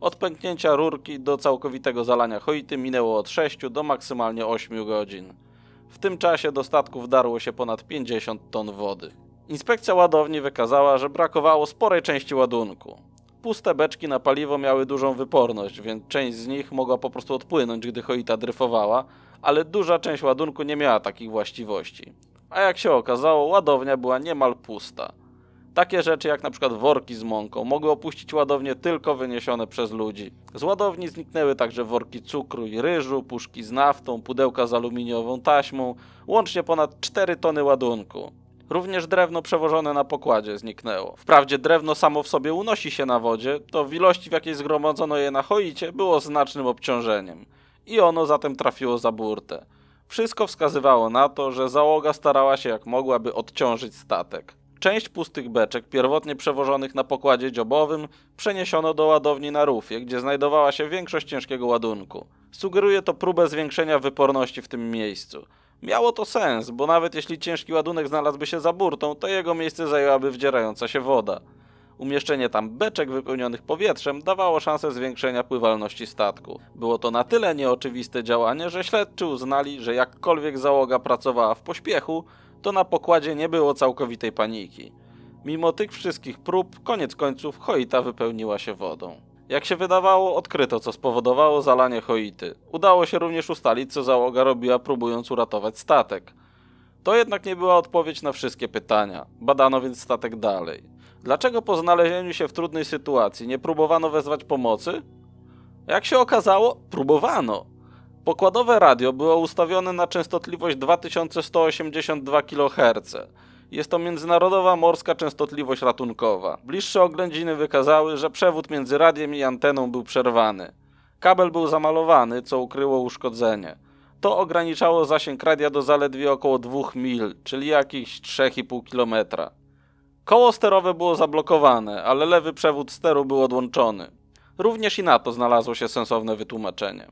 Od pęknięcia rurki do całkowitego zalania Hoity minęło od 6 do maksymalnie 8 godzin. W tym czasie do statku wdarło się ponad 50 ton wody. Inspekcja ładowni wykazała, że brakowało sporej części ładunku puste beczki na paliwo miały dużą wyporność, więc część z nich mogła po prostu odpłynąć, gdy choita dryfowała, ale duża część ładunku nie miała takich właściwości. A jak się okazało, ładownia była niemal pusta. Takie rzeczy jak na przykład worki z mąką mogły opuścić ładownie tylko wyniesione przez ludzi. Z ładowni zniknęły także worki cukru i ryżu, puszki z naftą, pudełka z aluminiową taśmą, łącznie ponad 4 tony ładunku. Również drewno przewożone na pokładzie zniknęło. Wprawdzie drewno samo w sobie unosi się na wodzie, to w ilości w jakiej zgromadzono je na choicie było znacznym obciążeniem. I ono zatem trafiło za burtę. Wszystko wskazywało na to, że załoga starała się jak mogła, by odciążyć statek. Część pustych beczek, pierwotnie przewożonych na pokładzie dziobowym, przeniesiono do ładowni na rufie, gdzie znajdowała się większość ciężkiego ładunku. Sugeruje to próbę zwiększenia wyporności w tym miejscu. Miało to sens, bo nawet jeśli ciężki ładunek znalazłby się za burtą, to jego miejsce zajęłaby wdzierająca się woda. Umieszczenie tam beczek wypełnionych powietrzem dawało szansę zwiększenia pływalności statku. Było to na tyle nieoczywiste działanie, że śledczy uznali, że jakkolwiek załoga pracowała w pośpiechu, to na pokładzie nie było całkowitej paniki. Mimo tych wszystkich prób, koniec końców choita wypełniła się wodą. Jak się wydawało, odkryto, co spowodowało zalanie choity. Udało się również ustalić, co załoga robiła, próbując uratować statek. To jednak nie była odpowiedź na wszystkie pytania. Badano więc statek dalej. Dlaczego po znalezieniu się w trudnej sytuacji nie próbowano wezwać pomocy? Jak się okazało, próbowano. Pokładowe radio było ustawione na częstotliwość 2182 kHz. Jest to międzynarodowa morska częstotliwość ratunkowa. Bliższe oględziny wykazały, że przewód między radiem i anteną był przerwany. Kabel był zamalowany, co ukryło uszkodzenie. To ograniczało zasięg radia do zaledwie około 2 mil, czyli jakichś 3,5 kilometra. Koło sterowe było zablokowane, ale lewy przewód steru był odłączony. Również i na to znalazło się sensowne wytłumaczenie.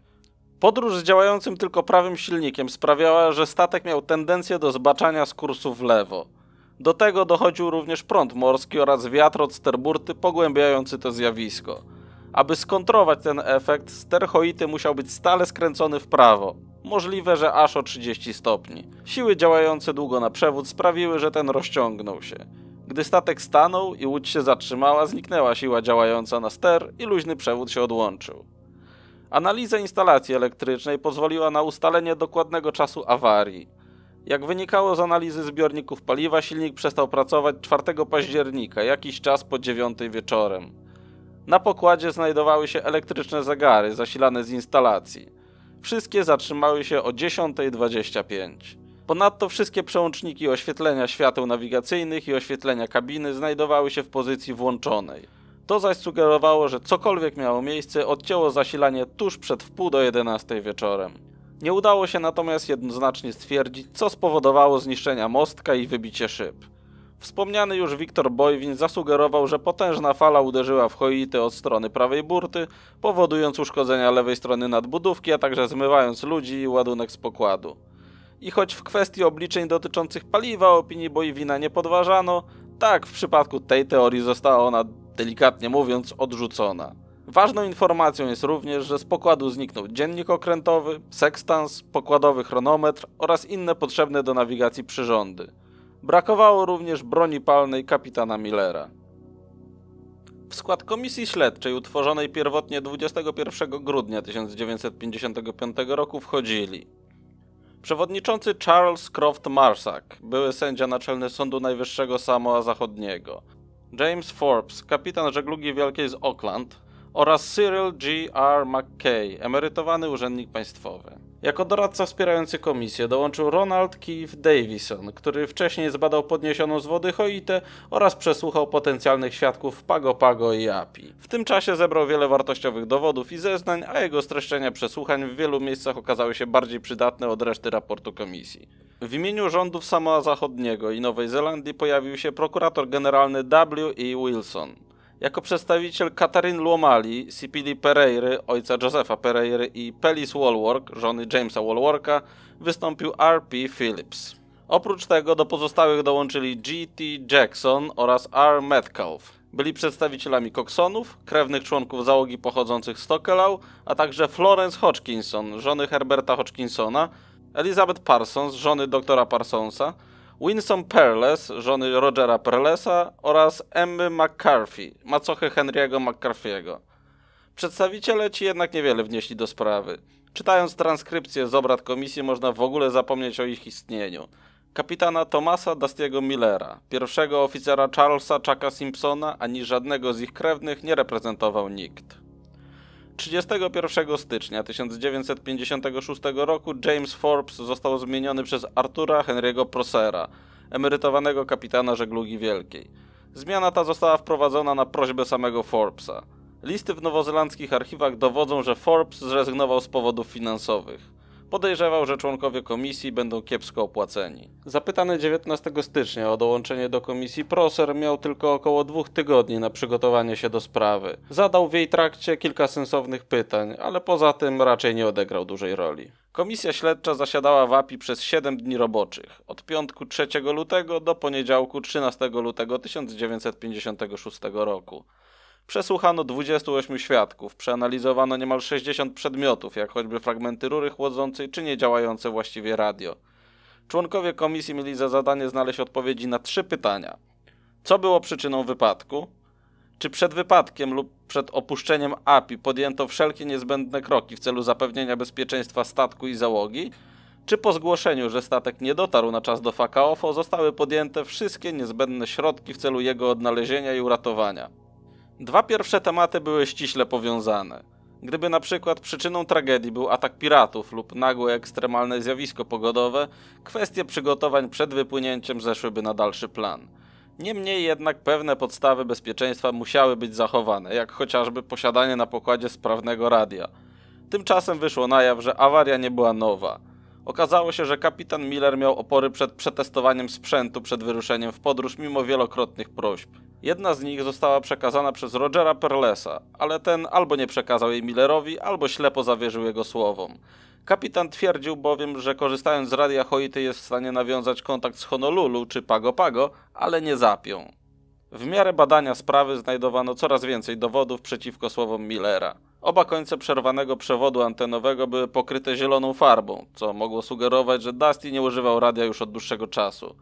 Podróż z działającym tylko prawym silnikiem sprawiała, że statek miał tendencję do zbaczania z kursu w lewo. Do tego dochodził również prąd morski oraz wiatr od sterburty pogłębiający to zjawisko. Aby skontrować ten efekt, ster musiał być stale skręcony w prawo, możliwe, że aż o 30 stopni. Siły działające długo na przewód sprawiły, że ten rozciągnął się. Gdy statek stanął i łódź się zatrzymała, zniknęła siła działająca na ster i luźny przewód się odłączył. Analiza instalacji elektrycznej pozwoliła na ustalenie dokładnego czasu awarii. Jak wynikało z analizy zbiorników paliwa, silnik przestał pracować 4 października, jakiś czas po 9 wieczorem. Na pokładzie znajdowały się elektryczne zegary zasilane z instalacji. Wszystkie zatrzymały się o 10.25. Ponadto wszystkie przełączniki oświetlenia świateł nawigacyjnych i oświetlenia kabiny znajdowały się w pozycji włączonej. To zaś sugerowało, że cokolwiek miało miejsce odcięło zasilanie tuż przed wpół do 11 wieczorem. Nie udało się natomiast jednoznacznie stwierdzić, co spowodowało zniszczenia mostka i wybicie szyb. Wspomniany już Wiktor Bojwin zasugerował, że potężna fala uderzyła w choity od strony prawej burty, powodując uszkodzenia lewej strony nadbudówki, a także zmywając ludzi i ładunek z pokładu. I choć w kwestii obliczeń dotyczących paliwa opinii Bojwina nie podważano, tak w przypadku tej teorii została ona, delikatnie mówiąc, odrzucona. Ważną informacją jest również, że z pokładu zniknął dziennik okrętowy, sekstans, pokładowy chronometr oraz inne potrzebne do nawigacji przyrządy. Brakowało również broni palnej kapitana Millera. W skład komisji śledczej utworzonej pierwotnie 21 grudnia 1955 roku wchodzili Przewodniczący Charles Croft Marsak, były sędzia naczelny Sądu Najwyższego Samoa Zachodniego. James Forbes, kapitan żeglugi wielkiej z Oakland, oraz Cyril G. R. McKay, emerytowany urzędnik państwowy. Jako doradca wspierający komisję dołączył Ronald Keith Davison, który wcześniej zbadał podniesioną z wody Hoitę oraz przesłuchał potencjalnych świadków w Pago Pago i Api. W tym czasie zebrał wiele wartościowych dowodów i zeznań, a jego streszczenia przesłuchań w wielu miejscach okazały się bardziej przydatne od reszty raportu komisji. W imieniu rządów Samoa Zachodniego i Nowej Zelandii pojawił się prokurator generalny W. E. Wilson. Jako przedstawiciel Katarin Luomali, Sipili Pereiry, ojca Josefa Pereiry i Pelis Walwork, żony Jamesa Walworka, wystąpił R.P. Phillips. Oprócz tego do pozostałych dołączyli G.T. Jackson oraz R. Metcalf. Byli przedstawicielami Coxonów, krewnych członków załogi pochodzących z Tokelau, a także Florence Hodgkinson, żony Herberta Hodgkinsona, Elizabeth Parsons, żony doktora Parsonsa, Winsome Perles, żony Rogera Perlesa oraz Emmy McCarthy, macochy Henry'ego McCarthy'ego. Przedstawiciele ci jednak niewiele wnieśli do sprawy. Czytając transkrypcję z obrad komisji można w ogóle zapomnieć o ich istnieniu. Kapitana Thomasa Dustiego Millera, pierwszego oficera Charlesa Chucka Simpsona, ani żadnego z ich krewnych nie reprezentował nikt. 31 stycznia 1956 roku James Forbes został zmieniony przez Artura Henry'ego Prosera, emerytowanego kapitana żeglugi wielkiej. Zmiana ta została wprowadzona na prośbę samego Forbesa. Listy w nowozelandzkich archiwach dowodzą, że Forbes zrezygnował z powodów finansowych. Podejrzewał, że członkowie komisji będą kiepsko opłaceni. Zapytany 19 stycznia o dołączenie do komisji Proser miał tylko około dwóch tygodni na przygotowanie się do sprawy. Zadał w jej trakcie kilka sensownych pytań, ale poza tym raczej nie odegrał dużej roli. Komisja śledcza zasiadała w API przez 7 dni roboczych, od piątku 3 lutego do poniedziałku 13 lutego 1956 roku. Przesłuchano 28 świadków, przeanalizowano niemal 60 przedmiotów, jak choćby fragmenty rury chłodzącej czy niedziałające właściwie radio. Członkowie komisji mieli za zadanie znaleźć odpowiedzi na trzy pytania. Co było przyczyną wypadku? Czy przed wypadkiem lub przed opuszczeniem API podjęto wszelkie niezbędne kroki w celu zapewnienia bezpieczeństwa statku i załogi? Czy po zgłoszeniu, że statek nie dotarł na czas do Fakaofo, zostały podjęte wszystkie niezbędne środki w celu jego odnalezienia i uratowania? Dwa pierwsze tematy były ściśle powiązane. Gdyby na przykład przyczyną tragedii był atak piratów lub nagłe ekstremalne zjawisko pogodowe, kwestie przygotowań przed wypłynięciem zeszłyby na dalszy plan. Niemniej jednak pewne podstawy bezpieczeństwa musiały być zachowane, jak chociażby posiadanie na pokładzie sprawnego radia. Tymczasem wyszło na jaw, że awaria nie była nowa – Okazało się, że kapitan Miller miał opory przed przetestowaniem sprzętu przed wyruszeniem w podróż mimo wielokrotnych prośb. Jedna z nich została przekazana przez Rogera Perlesa, ale ten albo nie przekazał jej Millerowi, albo ślepo zawierzył jego słowom. Kapitan twierdził bowiem, że korzystając z radia Hoity jest w stanie nawiązać kontakt z Honolulu czy Pago Pago, ale nie zapią. W miarę badania sprawy znajdowano coraz więcej dowodów przeciwko słowom Millera. Oba końce przerwanego przewodu antenowego były pokryte zieloną farbą, co mogło sugerować, że Dusty nie używał radia już od dłuższego czasu.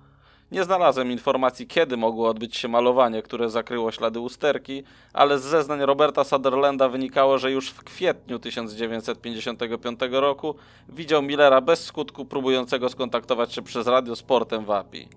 Nie znalazłem informacji, kiedy mogło odbyć się malowanie, które zakryło ślady usterki, ale z zeznań Roberta Sutherlanda wynikało, że już w kwietniu 1955 roku widział Millera bez skutku próbującego skontaktować się przez radio z portem WAPI.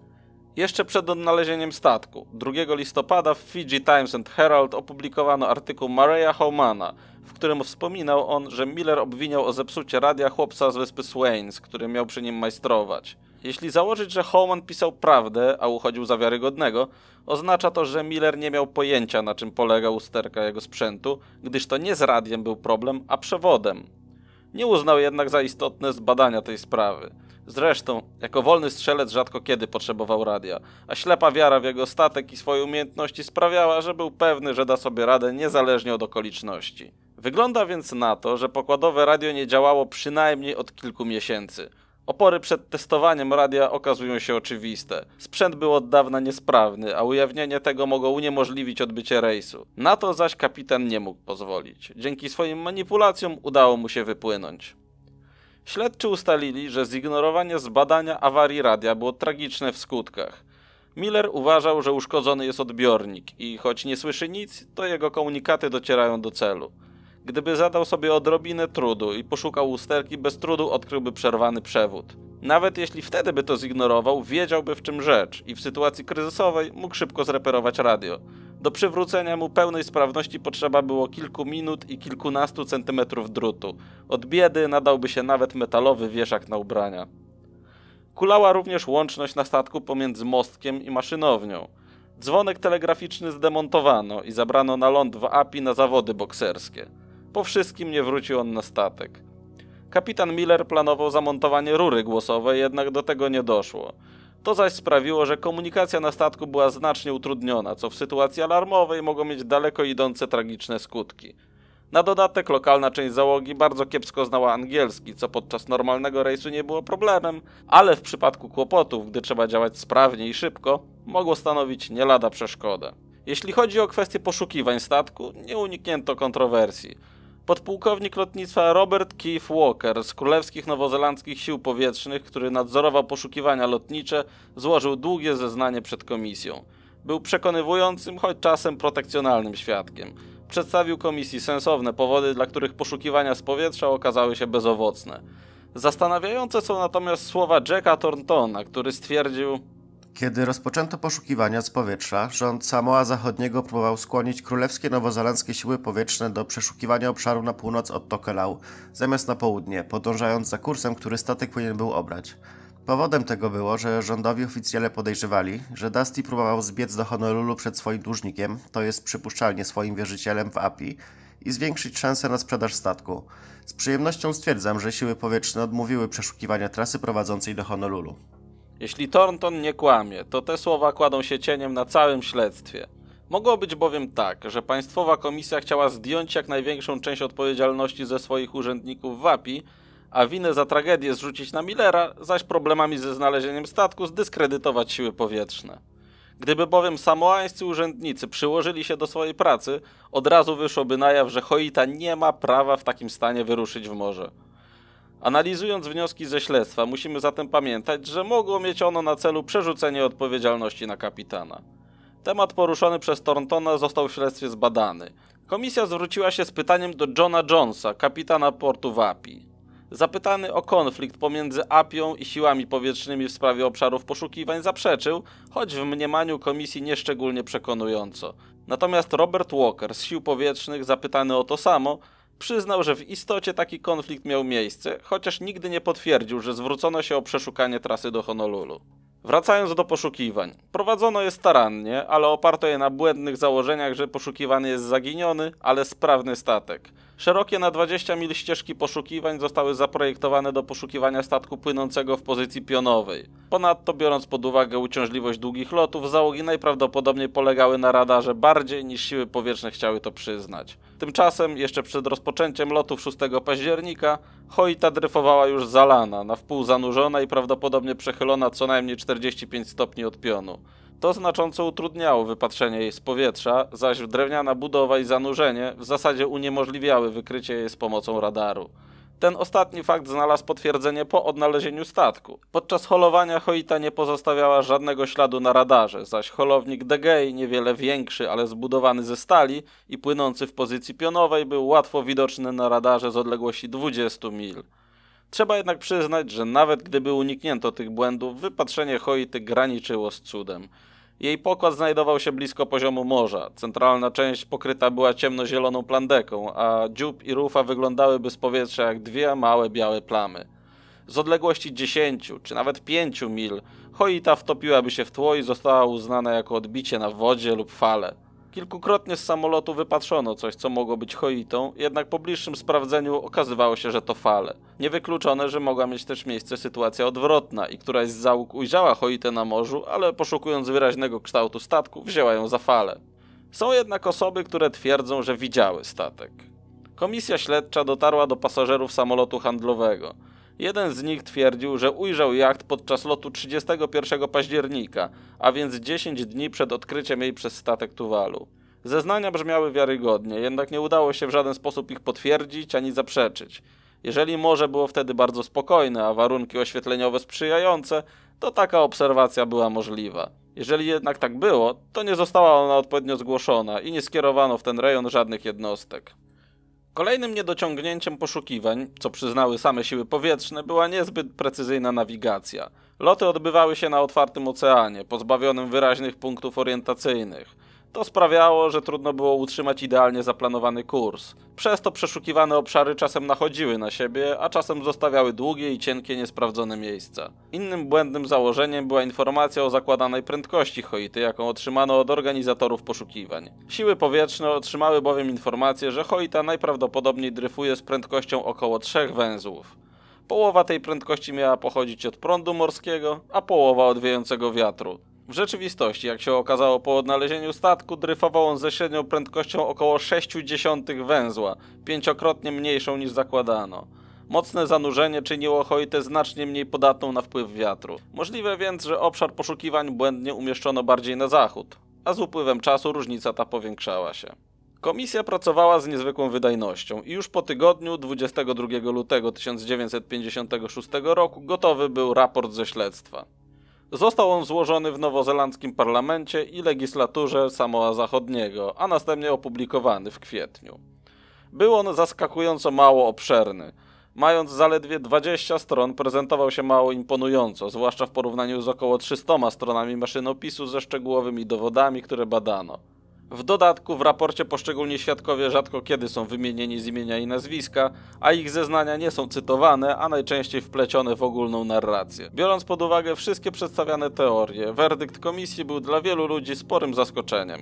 Jeszcze przed odnalezieniem statku, 2 listopada w Fiji Times and Herald opublikowano artykuł Mareya Homana, w którym wspominał on, że Miller obwiniał o zepsucie radia chłopca z wyspy Swains, który miał przy nim majstrować. Jeśli założyć, że Homan pisał prawdę, a uchodził za wiarygodnego, oznacza to, że Miller nie miał pojęcia na czym polega usterka jego sprzętu, gdyż to nie z radiem był problem, a przewodem. Nie uznał jednak za istotne zbadania tej sprawy. Zresztą, jako wolny strzelec rzadko kiedy potrzebował radia, a ślepa wiara w jego statek i swoje umiejętności sprawiała, że był pewny, że da sobie radę niezależnie od okoliczności. Wygląda więc na to, że pokładowe radio nie działało przynajmniej od kilku miesięcy. Opory przed testowaniem radia okazują się oczywiste. Sprzęt był od dawna niesprawny, a ujawnienie tego mogło uniemożliwić odbycie rejsu. Na to zaś kapitan nie mógł pozwolić. Dzięki swoim manipulacjom udało mu się wypłynąć. Śledczy ustalili, że zignorowanie zbadania awarii radia było tragiczne w skutkach. Miller uważał, że uszkodzony jest odbiornik i choć nie słyszy nic, to jego komunikaty docierają do celu. Gdyby zadał sobie odrobinę trudu i poszukał usterki, bez trudu odkryłby przerwany przewód. Nawet jeśli wtedy by to zignorował, wiedziałby w czym rzecz i w sytuacji kryzysowej mógł szybko zreperować radio. Do przywrócenia mu pełnej sprawności potrzeba było kilku minut i kilkunastu centymetrów drutu. Od biedy nadałby się nawet metalowy wieszak na ubrania. Kulała również łączność na statku pomiędzy mostkiem i maszynownią. Dzwonek telegraficzny zdemontowano i zabrano na ląd w API na zawody bokserskie. Po wszystkim nie wrócił on na statek. Kapitan Miller planował zamontowanie rury głosowej, jednak do tego nie doszło. To zaś sprawiło, że komunikacja na statku była znacznie utrudniona, co w sytuacji alarmowej mogło mieć daleko idące tragiczne skutki. Na dodatek lokalna część załogi bardzo kiepsko znała angielski, co podczas normalnego rejsu nie było problemem, ale w przypadku kłopotów, gdy trzeba działać sprawnie i szybko, mogło stanowić nie lada przeszkodę. Jeśli chodzi o kwestię poszukiwań statku, nie uniknięto kontrowersji. Podpułkownik lotnictwa Robert Keith Walker z Królewskich Nowozelandzkich Sił Powietrznych, który nadzorował poszukiwania lotnicze, złożył długie zeznanie przed komisją. Był przekonywującym, choć czasem protekcjonalnym świadkiem. Przedstawił komisji sensowne powody, dla których poszukiwania z powietrza okazały się bezowocne. Zastanawiające są natomiast słowa Jacka Thorntona, który stwierdził: kiedy rozpoczęto poszukiwania z powietrza, rząd Samoa Zachodniego próbował skłonić królewskie nowozelandzkie siły powietrzne do przeszukiwania obszaru na północ od Tokelau, zamiast na południe, podążając za kursem, który statek powinien był obrać. Powodem tego było, że rządowi oficjele podejrzewali, że Dusty próbował zbiec do Honolulu przed swoim dłużnikiem, to jest przypuszczalnie swoim wierzycielem w API, i zwiększyć szanse na sprzedaż statku. Z przyjemnością stwierdzam, że siły powietrzne odmówiły przeszukiwania trasy prowadzącej do Honolulu. Jeśli Thornton nie kłamie, to te słowa kładą się cieniem na całym śledztwie. Mogło być bowiem tak, że Państwowa Komisja chciała zdjąć jak największą część odpowiedzialności ze swoich urzędników w WAPI, a winę za tragedię zrzucić na Millera, zaś problemami ze znalezieniem statku zdyskredytować siły powietrzne. Gdyby bowiem samoańscy urzędnicy przyłożyli się do swojej pracy, od razu wyszłoby na jaw, że Hoita nie ma prawa w takim stanie wyruszyć w morze. Analizując wnioski ze śledztwa, musimy zatem pamiętać, że mogło mieć ono na celu przerzucenie odpowiedzialności na kapitana. Temat poruszony przez Thorntona został w śledztwie zbadany. Komisja zwróciła się z pytaniem do Johna Jonesa, kapitana portu Wapi. Zapytany o konflikt pomiędzy Apią i siłami powietrznymi w sprawie obszarów poszukiwań zaprzeczył, choć w mniemaniu komisji nieszczególnie przekonująco. Natomiast Robert Walker z sił powietrznych zapytany o to samo, przyznał, że w istocie taki konflikt miał miejsce, chociaż nigdy nie potwierdził, że zwrócono się o przeszukanie trasy do Honolulu. Wracając do poszukiwań. Prowadzono je starannie, ale oparto je na błędnych założeniach, że poszukiwany jest zaginiony, ale sprawny statek. Szerokie na 20 mil ścieżki poszukiwań zostały zaprojektowane do poszukiwania statku płynącego w pozycji pionowej. Ponadto, biorąc pod uwagę uciążliwość długich lotów, załogi najprawdopodobniej polegały na radarze bardziej niż siły powietrzne chciały to przyznać. Tymczasem, jeszcze przed rozpoczęciem lotów 6 października, Hoita dryfowała już zalana, na wpół zanurzona i prawdopodobnie przechylona co najmniej 45 stopni od pionu. To znacząco utrudniało wypatrzenie jej z powietrza, zaś drewniana budowa i zanurzenie w zasadzie uniemożliwiały wykrycie jej z pomocą radaru. Ten ostatni fakt znalazł potwierdzenie po odnalezieniu statku. Podczas holowania Hoita nie pozostawiała żadnego śladu na radarze, zaś holownik Degei, niewiele większy, ale zbudowany ze stali i płynący w pozycji pionowej, był łatwo widoczny na radarze z odległości 20 mil. Trzeba jednak przyznać, że nawet gdyby uniknięto tych błędów, wypatrzenie Hoity graniczyło z cudem. Jej pokład znajdował się blisko poziomu morza. Centralna część pokryta była ciemnozieloną plandeką, a dziób i rufa wyglądałyby z powietrza jak dwie małe białe plamy. Z odległości 10 czy nawet 5 mil choita wtopiłaby się w tło i została uznana jako odbicie na wodzie lub fale. Kilkukrotnie z samolotu wypatrzono coś, co mogło być choitą, jednak po bliższym sprawdzeniu okazywało się, że to fale. Niewykluczone, że mogła mieć też miejsce sytuacja odwrotna i któraś z załóg ujrzała choitę na morzu, ale poszukując wyraźnego kształtu statku, wzięła ją za falę. Są jednak osoby, które twierdzą, że widziały statek. Komisja śledcza dotarła do pasażerów samolotu handlowego. Jeden z nich twierdził, że ujrzał jacht podczas lotu 31 października, a więc 10 dni przed odkryciem jej przez statek Tuwalu. Zeznania brzmiały wiarygodnie, jednak nie udało się w żaden sposób ich potwierdzić ani zaprzeczyć. Jeżeli morze było wtedy bardzo spokojne, a warunki oświetleniowe sprzyjające, to taka obserwacja była możliwa. Jeżeli jednak tak było, to nie została ona odpowiednio zgłoszona i nie skierowano w ten rejon żadnych jednostek. Kolejnym niedociągnięciem poszukiwań, co przyznały same siły powietrzne, była niezbyt precyzyjna nawigacja. Loty odbywały się na otwartym oceanie, pozbawionym wyraźnych punktów orientacyjnych. To sprawiało, że trudno było utrzymać idealnie zaplanowany kurs. Przez to przeszukiwane obszary czasem nachodziły na siebie, a czasem zostawiały długie i cienkie niesprawdzone miejsca. Innym błędnym założeniem była informacja o zakładanej prędkości Hoity, jaką otrzymano od organizatorów poszukiwań. Siły powietrzne otrzymały bowiem informację, że Hoita najprawdopodobniej dryfuje z prędkością około 3 węzłów. Połowa tej prędkości miała pochodzić od prądu morskiego, a połowa od wiejącego wiatru. W rzeczywistości, jak się okazało po odnalezieniu statku, dryfował on ze średnią prędkością około 0,6 węzła, pięciokrotnie mniejszą niż zakładano. Mocne zanurzenie czyniło Hoitę znacznie mniej podatną na wpływ wiatru. Możliwe więc, że obszar poszukiwań błędnie umieszczono bardziej na zachód, a z upływem czasu różnica ta powiększała się. Komisja pracowała z niezwykłą wydajnością i już po tygodniu 22 lutego 1956 roku gotowy był raport ze śledztwa. Został on złożony w nowozelandzkim parlamencie i legislaturze Samoa Zachodniego, a następnie opublikowany w kwietniu. Był on zaskakująco mało obszerny. Mając zaledwie 20 stron, prezentował się mało imponująco, zwłaszcza w porównaniu z około 300 stronami maszynopisu ze szczegółowymi dowodami, które badano. W dodatku w raporcie poszczególni świadkowie rzadko kiedy są wymienieni z imienia i nazwiska, a ich zeznania nie są cytowane, a najczęściej wplecione w ogólną narrację. Biorąc pod uwagę wszystkie przedstawiane teorie, werdykt komisji był dla wielu ludzi sporym zaskoczeniem.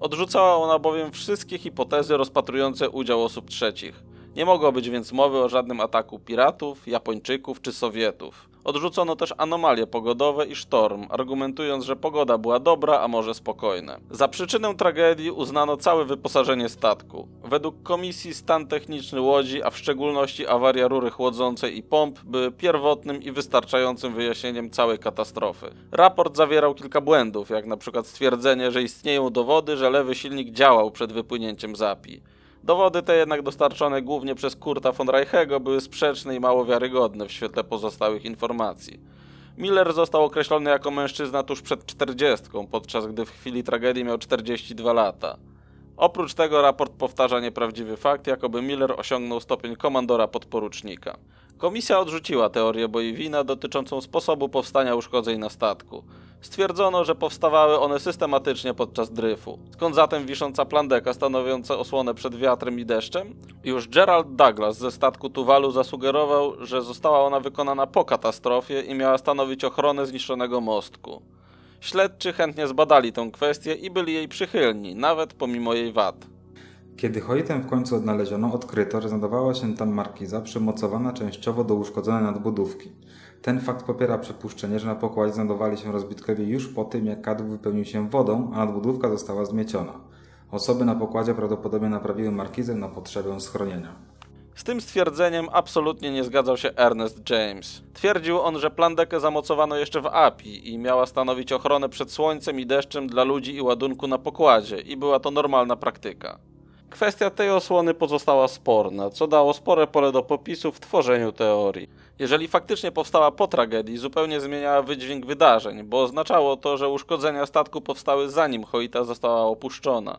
Odrzucała ona bowiem wszystkie hipotezy rozpatrujące udział osób trzecich. Nie mogło być więc mowy o żadnym ataku piratów, Japończyków czy Sowietów. Odrzucono też anomalie pogodowe i sztorm, argumentując, że pogoda była dobra, a może spokojne. Za przyczynę tragedii uznano całe wyposażenie statku. Według komisji stan techniczny łodzi, a w szczególności awaria rury chłodzącej i pomp, były pierwotnym i wystarczającym wyjaśnieniem całej katastrofy. Raport zawierał kilka błędów, jak na przykład stwierdzenie, że istnieją dowody, że lewy silnik działał przed wypłynięciem zapi. Dowody te jednak dostarczone głównie przez Kurta von Reichego były sprzeczne i mało wiarygodne w świetle pozostałych informacji. Miller został określony jako mężczyzna tuż przed czterdziestką, podczas gdy w chwili tragedii miał 42 lata. Oprócz tego raport powtarza nieprawdziwy fakt, jakoby Miller osiągnął stopień komandora podporucznika. Komisja odrzuciła teorię Boiwina dotyczącą sposobu powstania uszkodzeń na statku. Stwierdzono, że powstawały one systematycznie podczas dryfu. Skąd zatem wisząca plandeka stanowiąca osłonę przed wiatrem i deszczem? Już Gerald Douglas ze statku Tuwalu zasugerował, że została ona wykonana po katastrofie i miała stanowić ochronę zniszczonego mostku. Śledczy chętnie zbadali tę kwestię i byli jej przychylni, nawet pomimo jej wad. Kiedy Hoytę w końcu odnaleziono, odkryto, że znajdowała się tam markiza przymocowana częściowo do uszkodzonej nadbudówki. Ten fakt popiera przypuszczenie, że na pokładzie znajdowali się rozbitkowie już po tym, jak kadłub wypełnił się wodą, a nadbudówka została zmieciona. Osoby na pokładzie prawdopodobnie naprawiły markizę na potrzebę schronienia. Z tym stwierdzeniem absolutnie nie zgadzał się Ernest James. Twierdził on, że plandekę zamocowano jeszcze w API i miała stanowić ochronę przed słońcem i deszczem dla ludzi i ładunku na pokładzie i była to normalna praktyka. Kwestia tej osłony pozostała sporna, co dało spore pole do popisu w tworzeniu teorii jeżeli faktycznie powstała po tragedii, zupełnie zmieniała wydźwięk wydarzeń, bo oznaczało to, że uszkodzenia statku powstały zanim Hoita została opuszczona.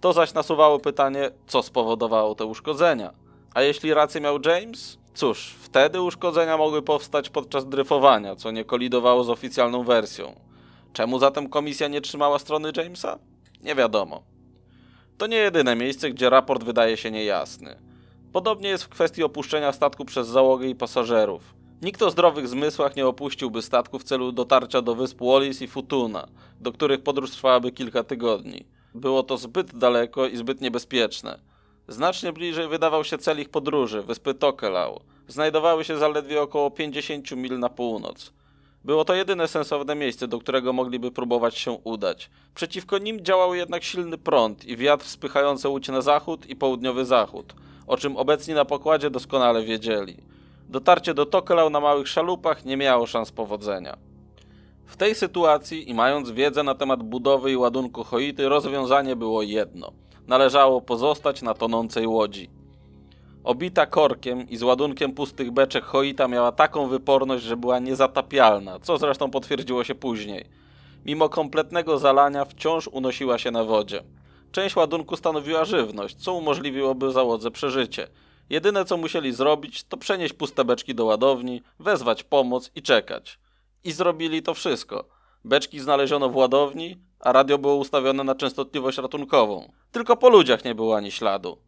To zaś nasuwało pytanie, co spowodowało te uszkodzenia. A jeśli rację miał James? Cóż, wtedy uszkodzenia mogły powstać podczas dryfowania, co nie kolidowało z oficjalną wersją. Czemu zatem komisja nie trzymała strony Jamesa? Nie wiadomo. To nie jedyne miejsce, gdzie raport wydaje się niejasny. Podobnie jest w kwestii opuszczenia statku przez załogę i pasażerów. Nikt o zdrowych zmysłach nie opuściłby statku w celu dotarcia do wysp Wallis i Futuna, do których podróż trwałaby kilka tygodni. Było to zbyt daleko i zbyt niebezpieczne. Znacznie bliżej wydawał się cel ich podróży, wyspy Tokelau. Znajdowały się zaledwie około 50 mil na północ. Było to jedyne sensowne miejsce, do którego mogliby próbować się udać. Przeciwko nim działał jednak silny prąd i wiatr spychający łódź na zachód i południowy zachód – o czym obecni na pokładzie doskonale wiedzieli. Dotarcie do Tokelau na małych szalupach nie miało szans powodzenia. W tej sytuacji i mając wiedzę na temat budowy i ładunku Hoity, rozwiązanie było jedno. Należało pozostać na tonącej łodzi. Obita korkiem i z ładunkiem pustych beczek Hoita miała taką wyporność, że była niezatapialna, co zresztą potwierdziło się później. Mimo kompletnego zalania wciąż unosiła się na wodzie. Część ładunku stanowiła żywność, co umożliwiłoby załodze przeżycie. Jedyne co musieli zrobić, to przenieść puste beczki do ładowni, wezwać pomoc i czekać. I zrobili to wszystko. Beczki znaleziono w ładowni, a radio było ustawione na częstotliwość ratunkową. Tylko po ludziach nie było ani śladu.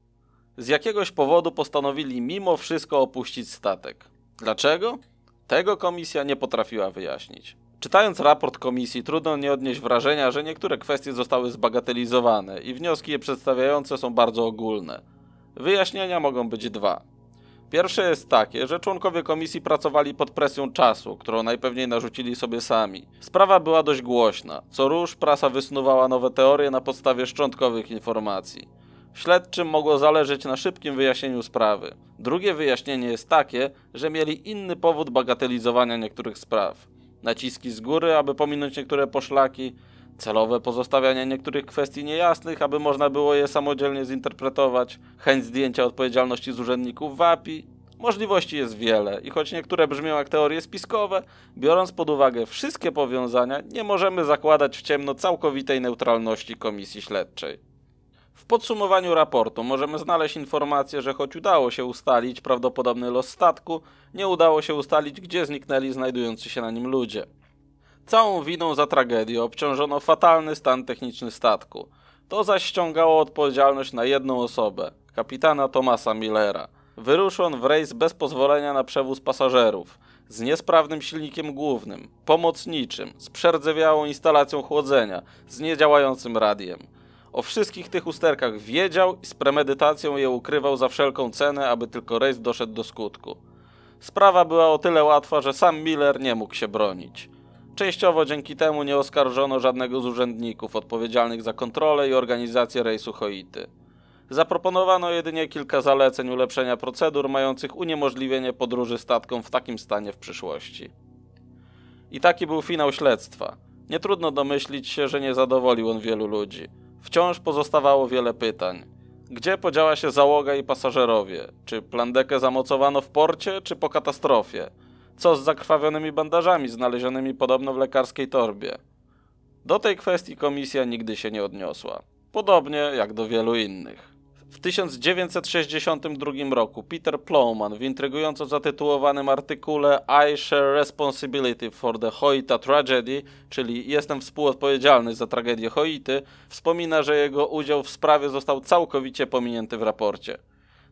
Z jakiegoś powodu postanowili mimo wszystko opuścić statek. Dlaczego? Tego komisja nie potrafiła wyjaśnić. Czytając raport komisji, trudno nie odnieść wrażenia, że niektóre kwestie zostały zbagatelizowane i wnioski je przedstawiające są bardzo ogólne. Wyjaśnienia mogą być dwa. Pierwsze jest takie, że członkowie komisji pracowali pod presją czasu, którą najpewniej narzucili sobie sami. Sprawa była dość głośna. Co róż prasa wysnuwała nowe teorie na podstawie szczątkowych informacji. Śledczym mogło zależeć na szybkim wyjaśnieniu sprawy. Drugie wyjaśnienie jest takie, że mieli inny powód bagatelizowania niektórych spraw. Naciski z góry, aby pominąć niektóre poszlaki, celowe pozostawianie niektórych kwestii niejasnych, aby można było je samodzielnie zinterpretować, chęć zdjęcia odpowiedzialności z urzędników wapi. Możliwości jest wiele i choć niektóre brzmią jak teorie spiskowe, biorąc pod uwagę wszystkie powiązania, nie możemy zakładać w ciemno całkowitej neutralności komisji śledczej. W podsumowaniu raportu możemy znaleźć informację, że choć udało się ustalić prawdopodobny los statku, nie udało się ustalić, gdzie zniknęli znajdujący się na nim ludzie. Całą winą za tragedię obciążono fatalny stan techniczny statku. To zaś ściągało odpowiedzialność na jedną osobę, kapitana Tomasa Millera. Wyruszył on w rejs bez pozwolenia na przewóz pasażerów, z niesprawnym silnikiem głównym, pomocniczym, z przerdzewiałą instalacją chłodzenia, z niedziałającym radiem. O wszystkich tych usterkach wiedział i z premedytacją je ukrywał za wszelką cenę, aby tylko rejs doszedł do skutku. Sprawa była o tyle łatwa, że sam Miller nie mógł się bronić. Częściowo dzięki temu nie oskarżono żadnego z urzędników odpowiedzialnych za kontrolę i organizację rejsu Hoity. Zaproponowano jedynie kilka zaleceń ulepszenia procedur mających uniemożliwienie podróży statkom w takim stanie w przyszłości. I taki był finał śledztwa. Nie trudno domyślić się, że nie zadowolił on wielu ludzi. Wciąż pozostawało wiele pytań. Gdzie podziała się załoga i pasażerowie? Czy plandekę zamocowano w porcie, czy po katastrofie? Co z zakrwawionymi bandażami znalezionymi podobno w lekarskiej torbie? Do tej kwestii komisja nigdy się nie odniosła, podobnie jak do wielu innych. W 1962 roku Peter Plowman w intrygująco zatytułowanym artykule I Share Responsibility for the Hoita Tragedy, czyli Jestem współodpowiedzialny za tragedię Hoity, wspomina, że jego udział w sprawie został całkowicie pominięty w raporcie.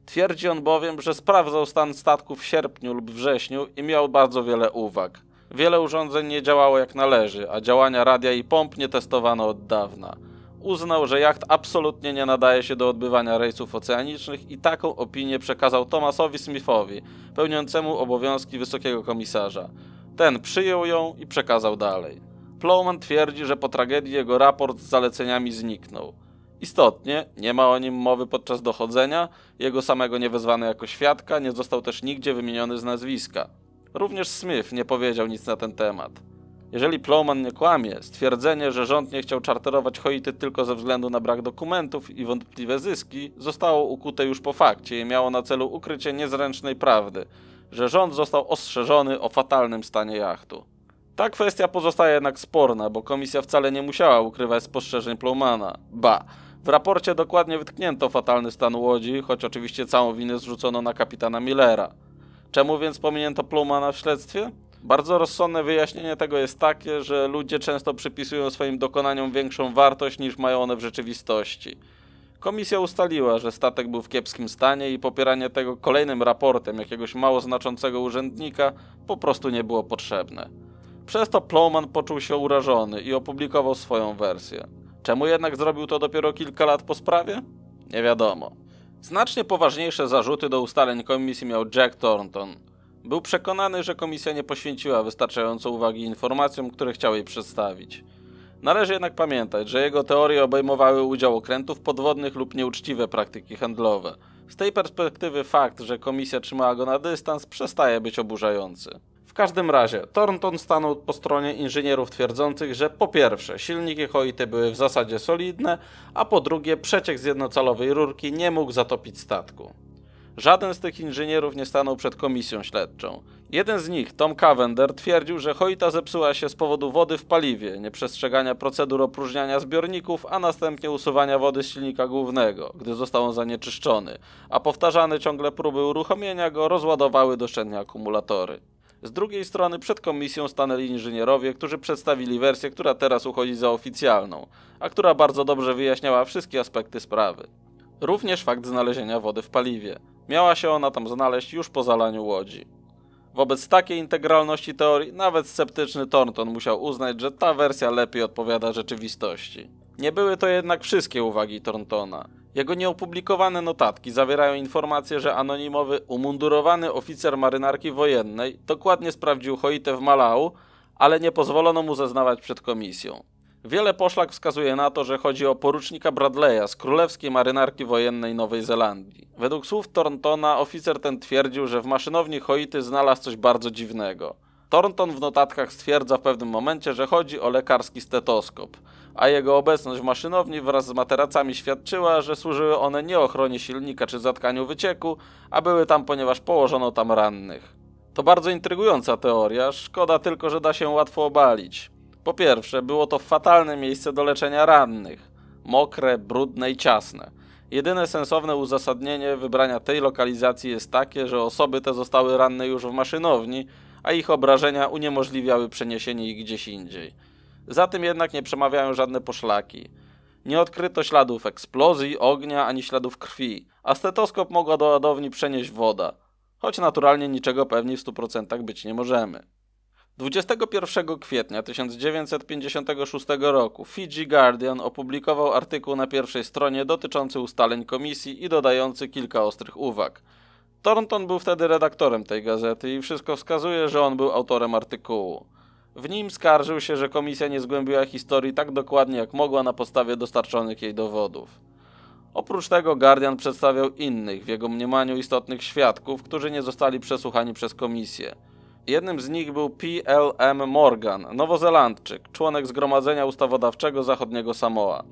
Twierdzi on bowiem, że sprawdzał stan statku w sierpniu lub wrześniu i miał bardzo wiele uwag. Wiele urządzeń nie działało jak należy, a działania radia i pomp nie testowano od dawna uznał, że jacht absolutnie nie nadaje się do odbywania rejsów oceanicznych i taką opinię przekazał Thomasowi Smithowi, pełniącemu obowiązki wysokiego komisarza. Ten przyjął ją i przekazał dalej. Plowman twierdzi, że po tragedii jego raport z zaleceniami zniknął. Istotnie, nie ma o nim mowy podczas dochodzenia, jego samego nie wezwano jako świadka, nie został też nigdzie wymieniony z nazwiska. Również Smith nie powiedział nic na ten temat. Jeżeli Plowman nie kłamie, stwierdzenie, że rząd nie chciał czarterować Hoity tylko ze względu na brak dokumentów i wątpliwe zyski, zostało ukute już po fakcie i miało na celu ukrycie niezręcznej prawdy, że rząd został ostrzeżony o fatalnym stanie jachtu. Ta kwestia pozostaje jednak sporna, bo komisja wcale nie musiała ukrywać spostrzeżeń Plowmana. Ba, w raporcie dokładnie wytknięto fatalny stan łodzi, choć oczywiście całą winę zrzucono na kapitana Millera. Czemu więc pominięto Plowmana w śledztwie? Bardzo rozsądne wyjaśnienie tego jest takie, że ludzie często przypisują swoim dokonaniom większą wartość niż mają one w rzeczywistości. Komisja ustaliła, że statek był w kiepskim stanie i popieranie tego kolejnym raportem jakiegoś mało znaczącego urzędnika po prostu nie było potrzebne. Przez to Plowman poczuł się urażony i opublikował swoją wersję. Czemu jednak zrobił to dopiero kilka lat po sprawie? Nie wiadomo. Znacznie poważniejsze zarzuty do ustaleń komisji miał Jack Thornton, był przekonany, że komisja nie poświęciła wystarczająco uwagi informacjom, które chciał jej przedstawić. Należy jednak pamiętać, że jego teorie obejmowały udział okrętów podwodnych lub nieuczciwe praktyki handlowe. Z tej perspektywy fakt, że komisja trzymała go na dystans, przestaje być oburzający. W każdym razie, Thornton stanął po stronie inżynierów twierdzących, że po pierwsze, silniki Hoity były w zasadzie solidne, a po drugie, przeciek z jednocalowej rurki nie mógł zatopić statku. Żaden z tych inżynierów nie stanął przed komisją śledczą. Jeden z nich, Tom Cavender, twierdził, że choita zepsuła się z powodu wody w paliwie, nieprzestrzegania procedur opróżniania zbiorników, a następnie usuwania wody z silnika głównego, gdy został on zanieczyszczony, a powtarzane ciągle próby uruchomienia go rozładowały doszczętnie akumulatory. Z drugiej strony przed komisją stanęli inżynierowie, którzy przedstawili wersję, która teraz uchodzi za oficjalną, a która bardzo dobrze wyjaśniała wszystkie aspekty sprawy. Również fakt znalezienia wody w paliwie. Miała się ona tam znaleźć już po zalaniu łodzi. Wobec takiej integralności teorii nawet sceptyczny Thornton musiał uznać, że ta wersja lepiej odpowiada rzeczywistości. Nie były to jednak wszystkie uwagi Thorntona. Jego nieopublikowane notatki zawierają informację, że anonimowy, umundurowany oficer marynarki wojennej dokładnie sprawdził Hoitę w Malau, ale nie pozwolono mu zeznawać przed komisją. Wiele poszlak wskazuje na to, że chodzi o porucznika Bradleya z Królewskiej Marynarki Wojennej Nowej Zelandii. Według słów Thorntona oficer ten twierdził, że w maszynowni Hoity znalazł coś bardzo dziwnego. Thornton w notatkach stwierdza w pewnym momencie, że chodzi o lekarski stetoskop, a jego obecność w maszynowni wraz z materacami świadczyła, że służyły one nie ochronie silnika czy zatkaniu wycieku, a były tam, ponieważ położono tam rannych. To bardzo intrygująca teoria, szkoda tylko, że da się łatwo obalić. Po pierwsze, było to fatalne miejsce do leczenia rannych. Mokre, brudne i ciasne. Jedyne sensowne uzasadnienie wybrania tej lokalizacji jest takie, że osoby te zostały ranne już w maszynowni, a ich obrażenia uniemożliwiały przeniesienie ich gdzieś indziej. Za tym jednak nie przemawiają żadne poszlaki. Nie odkryto śladów eksplozji, ognia ani śladów krwi, a stetoskop mogła do ładowni przenieść woda, choć naturalnie niczego pewni w 100% być nie możemy. 21 kwietnia 1956 roku Fiji Guardian opublikował artykuł na pierwszej stronie dotyczący ustaleń komisji i dodający kilka ostrych uwag. Thornton był wtedy redaktorem tej gazety i wszystko wskazuje, że on był autorem artykułu. W nim skarżył się, że komisja nie zgłębiła historii tak dokładnie jak mogła na podstawie dostarczonych jej dowodów. Oprócz tego Guardian przedstawiał innych, w jego mniemaniu istotnych świadków, którzy nie zostali przesłuchani przez komisję. Jednym z nich był P.L.M. Morgan, nowozelandczyk, członek Zgromadzenia Ustawodawczego Zachodniego Samoa.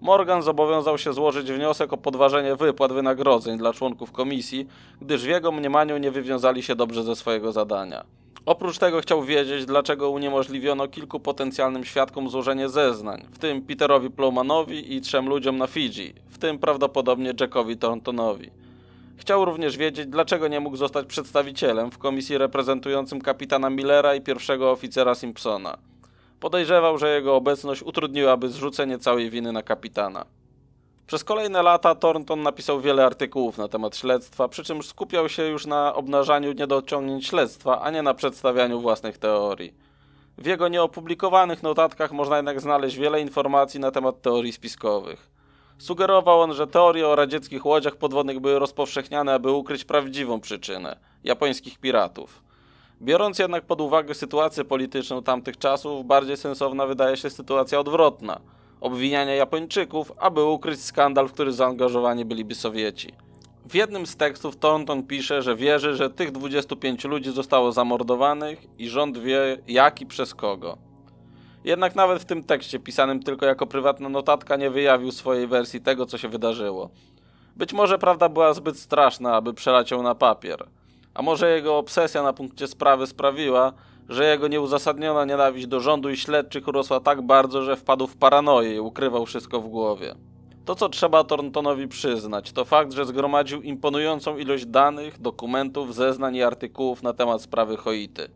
Morgan zobowiązał się złożyć wniosek o podważenie wypłat wynagrodzeń dla członków komisji, gdyż w jego mniemaniu nie wywiązali się dobrze ze swojego zadania. Oprócz tego chciał wiedzieć, dlaczego uniemożliwiono kilku potencjalnym świadkom złożenie zeznań, w tym Peterowi Plowmanowi i trzem ludziom na Fidżi, w tym prawdopodobnie Jackowi Thorntonowi. Chciał również wiedzieć, dlaczego nie mógł zostać przedstawicielem w komisji reprezentującym kapitana Millera i pierwszego oficera Simpsona. Podejrzewał, że jego obecność utrudniłaby zrzucenie całej winy na kapitana. Przez kolejne lata Thornton napisał wiele artykułów na temat śledztwa, przy czym skupiał się już na obnażaniu niedociągnięć śledztwa, a nie na przedstawianiu własnych teorii. W jego nieopublikowanych notatkach można jednak znaleźć wiele informacji na temat teorii spiskowych. Sugerował on, że teorie o radzieckich łodziach podwodnych były rozpowszechniane, aby ukryć prawdziwą przyczynę japońskich piratów. Biorąc jednak pod uwagę sytuację polityczną tamtych czasów, bardziej sensowna wydaje się sytuacja odwrotna obwiniania Japończyków, aby ukryć skandal, w który zaangażowani byliby Sowieci. W jednym z tekstów Thornton pisze, że wierzy, że tych 25 ludzi zostało zamordowanych i rząd wie jak i przez kogo. Jednak nawet w tym tekście, pisanym tylko jako prywatna notatka, nie wyjawił swojej wersji tego, co się wydarzyło. Być może prawda była zbyt straszna, aby przelać ją na papier. A może jego obsesja na punkcie sprawy sprawiła, że jego nieuzasadniona nienawiść do rządu i śledczych urosła tak bardzo, że wpadł w paranoję i ukrywał wszystko w głowie. To, co trzeba Thorntonowi przyznać, to fakt, że zgromadził imponującą ilość danych, dokumentów, zeznań i artykułów na temat sprawy Hoity.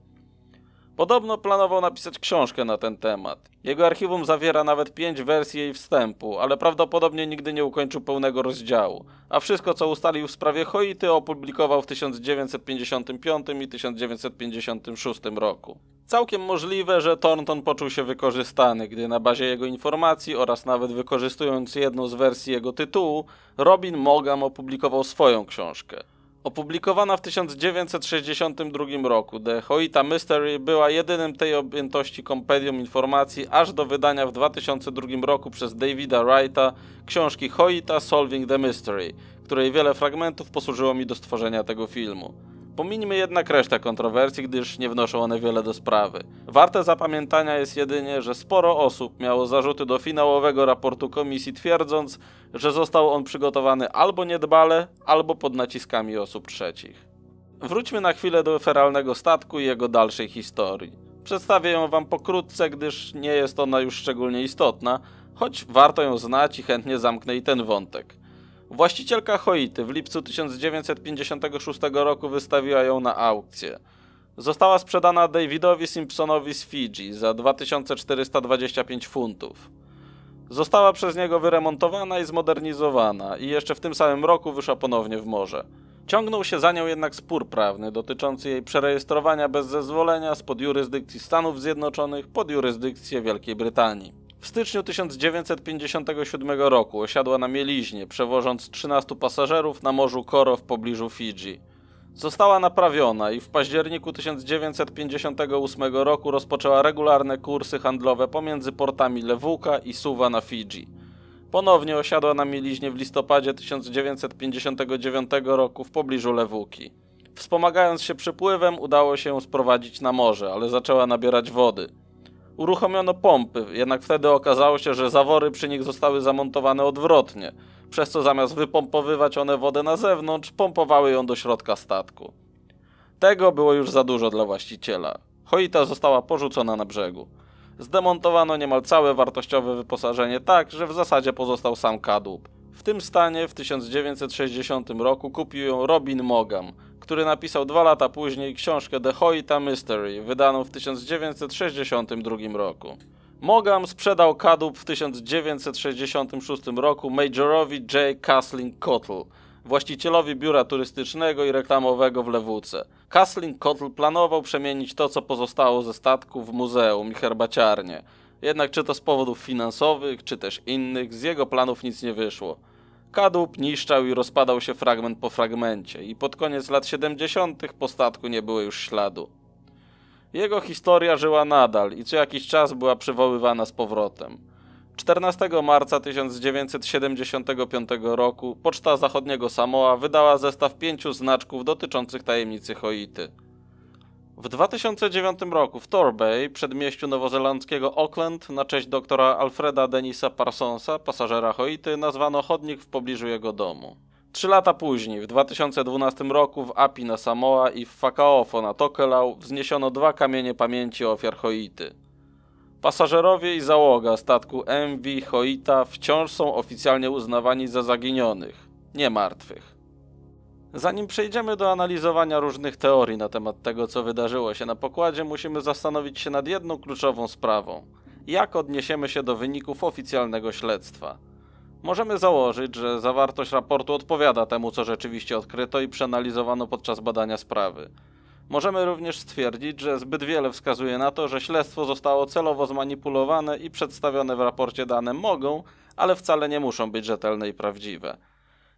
Podobno planował napisać książkę na ten temat. Jego archiwum zawiera nawet pięć wersji jej wstępu, ale prawdopodobnie nigdy nie ukończył pełnego rozdziału, a wszystko co ustalił w sprawie Hoity opublikował w 1955 i 1956 roku. Całkiem możliwe, że Thornton poczuł się wykorzystany, gdy na bazie jego informacji oraz nawet wykorzystując jedną z wersji jego tytułu, Robin Mogam opublikował swoją książkę. Opublikowana w 1962 roku, The Hoita Mystery była jedynym tej objętości kompendium informacji aż do wydania w 2002 roku przez Davida Wrighta książki Hoita Solving the Mystery, której wiele fragmentów posłużyło mi do stworzenia tego filmu. Pomińmy jednak resztę kontrowersji, gdyż nie wnoszą one wiele do sprawy. Warte zapamiętania jest jedynie, że sporo osób miało zarzuty do finałowego raportu komisji, twierdząc, że został on przygotowany albo niedbale, albo pod naciskami osób trzecich. Wróćmy na chwilę do feralnego statku i jego dalszej historii. Przedstawię ją wam pokrótce, gdyż nie jest ona już szczególnie istotna, choć warto ją znać i chętnie zamknę i ten wątek. Właścicielka Hoity w lipcu 1956 roku wystawiła ją na aukcję. Została sprzedana Davidowi Simpsonowi z Fidżi za 2425 funtów. Została przez niego wyremontowana i zmodernizowana i jeszcze w tym samym roku wyszła ponownie w morze. Ciągnął się za nią jednak spór prawny dotyczący jej przerejestrowania bez zezwolenia spod jurysdykcji Stanów Zjednoczonych pod jurysdykcję Wielkiej Brytanii. W styczniu 1957 roku osiadła na mieliźnie, przewożąc 13 pasażerów na morzu Koro w pobliżu Fidżi. Została naprawiona i w październiku 1958 roku rozpoczęła regularne kursy handlowe pomiędzy portami Lewuka i Suwa na Fidżi. Ponownie osiadła na mieliźnie w listopadzie 1959 roku w pobliżu Lewuki. Wspomagając się przepływem udało się ją sprowadzić na morze, ale zaczęła nabierać wody uruchomiono pompy, jednak wtedy okazało się, że zawory przy nich zostały zamontowane odwrotnie, przez co zamiast wypompowywać one wodę na zewnątrz, pompowały ją do środka statku. Tego było już za dużo dla właściciela. Hoita została porzucona na brzegu. Zdemontowano niemal całe wartościowe wyposażenie tak, że w zasadzie pozostał sam kadłub. W tym stanie w 1960 roku kupił ją Robin Mogam – który napisał dwa lata później książkę The Hoita Mystery, wydaną w 1962 roku. Mogam sprzedał kadłub w 1966 roku majorowi J. Castling Cottle, właścicielowi biura turystycznego i reklamowego w Lewuce. Castling Cottle planował przemienić to, co pozostało ze statku w muzeum i herbaciarnię. Jednak czy to z powodów finansowych, czy też innych, z jego planów nic nie wyszło. Kadłub niszczał i rozpadał się fragment po fragmencie i pod koniec lat 70. po statku nie było już śladu. Jego historia żyła nadal i co jakiś czas była przywoływana z powrotem. 14 marca 1975 roku Poczta Zachodniego Samoa wydała zestaw pięciu znaczków dotyczących tajemnicy Hoity. W 2009 roku w Torbay, przedmieściu nowozelandzkiego Auckland, na cześć doktora Alfreda Denisa Parsonsa, pasażera Hoity, nazwano chodnik w pobliżu jego domu. Trzy lata później, w 2012 roku w Api na Samoa i w Fakaofo na Tokelau wzniesiono dwa kamienie pamięci ofiar Hoity. Pasażerowie i załoga statku MV Hoita wciąż są oficjalnie uznawani za zaginionych, nie martwych. Zanim przejdziemy do analizowania różnych teorii na temat tego, co wydarzyło się na pokładzie, musimy zastanowić się nad jedną kluczową sprawą. Jak odniesiemy się do wyników oficjalnego śledztwa? Możemy założyć, że zawartość raportu odpowiada temu, co rzeczywiście odkryto i przeanalizowano podczas badania sprawy. Możemy również stwierdzić, że zbyt wiele wskazuje na to, że śledztwo zostało celowo zmanipulowane i przedstawione w raporcie dane mogą, ale wcale nie muszą być rzetelne i prawdziwe.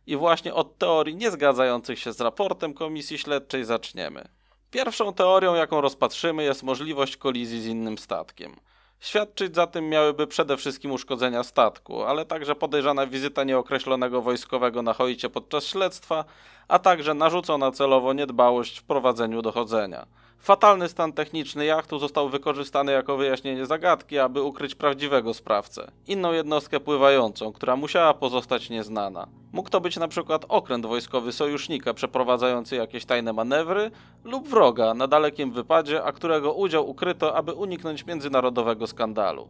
I właśnie od teorii niezgadzających się z raportem komisji śledczej zaczniemy. Pierwszą teorią, jaką rozpatrzymy, jest możliwość kolizji z innym statkiem. Świadczyć za tym miałyby przede wszystkim uszkodzenia statku, ale także podejrzana wizyta nieokreślonego wojskowego na hojcie podczas śledztwa, a także narzucona celowo niedbałość w prowadzeniu dochodzenia. Fatalny stan techniczny jachtu został wykorzystany jako wyjaśnienie zagadki, aby ukryć prawdziwego sprawcę. Inną jednostkę pływającą, która musiała pozostać nieznana. Mógł to być na przykład okręt wojskowy sojusznika przeprowadzający jakieś tajne manewry lub wroga na dalekim wypadzie, a którego udział ukryto, aby uniknąć międzynarodowego skandalu.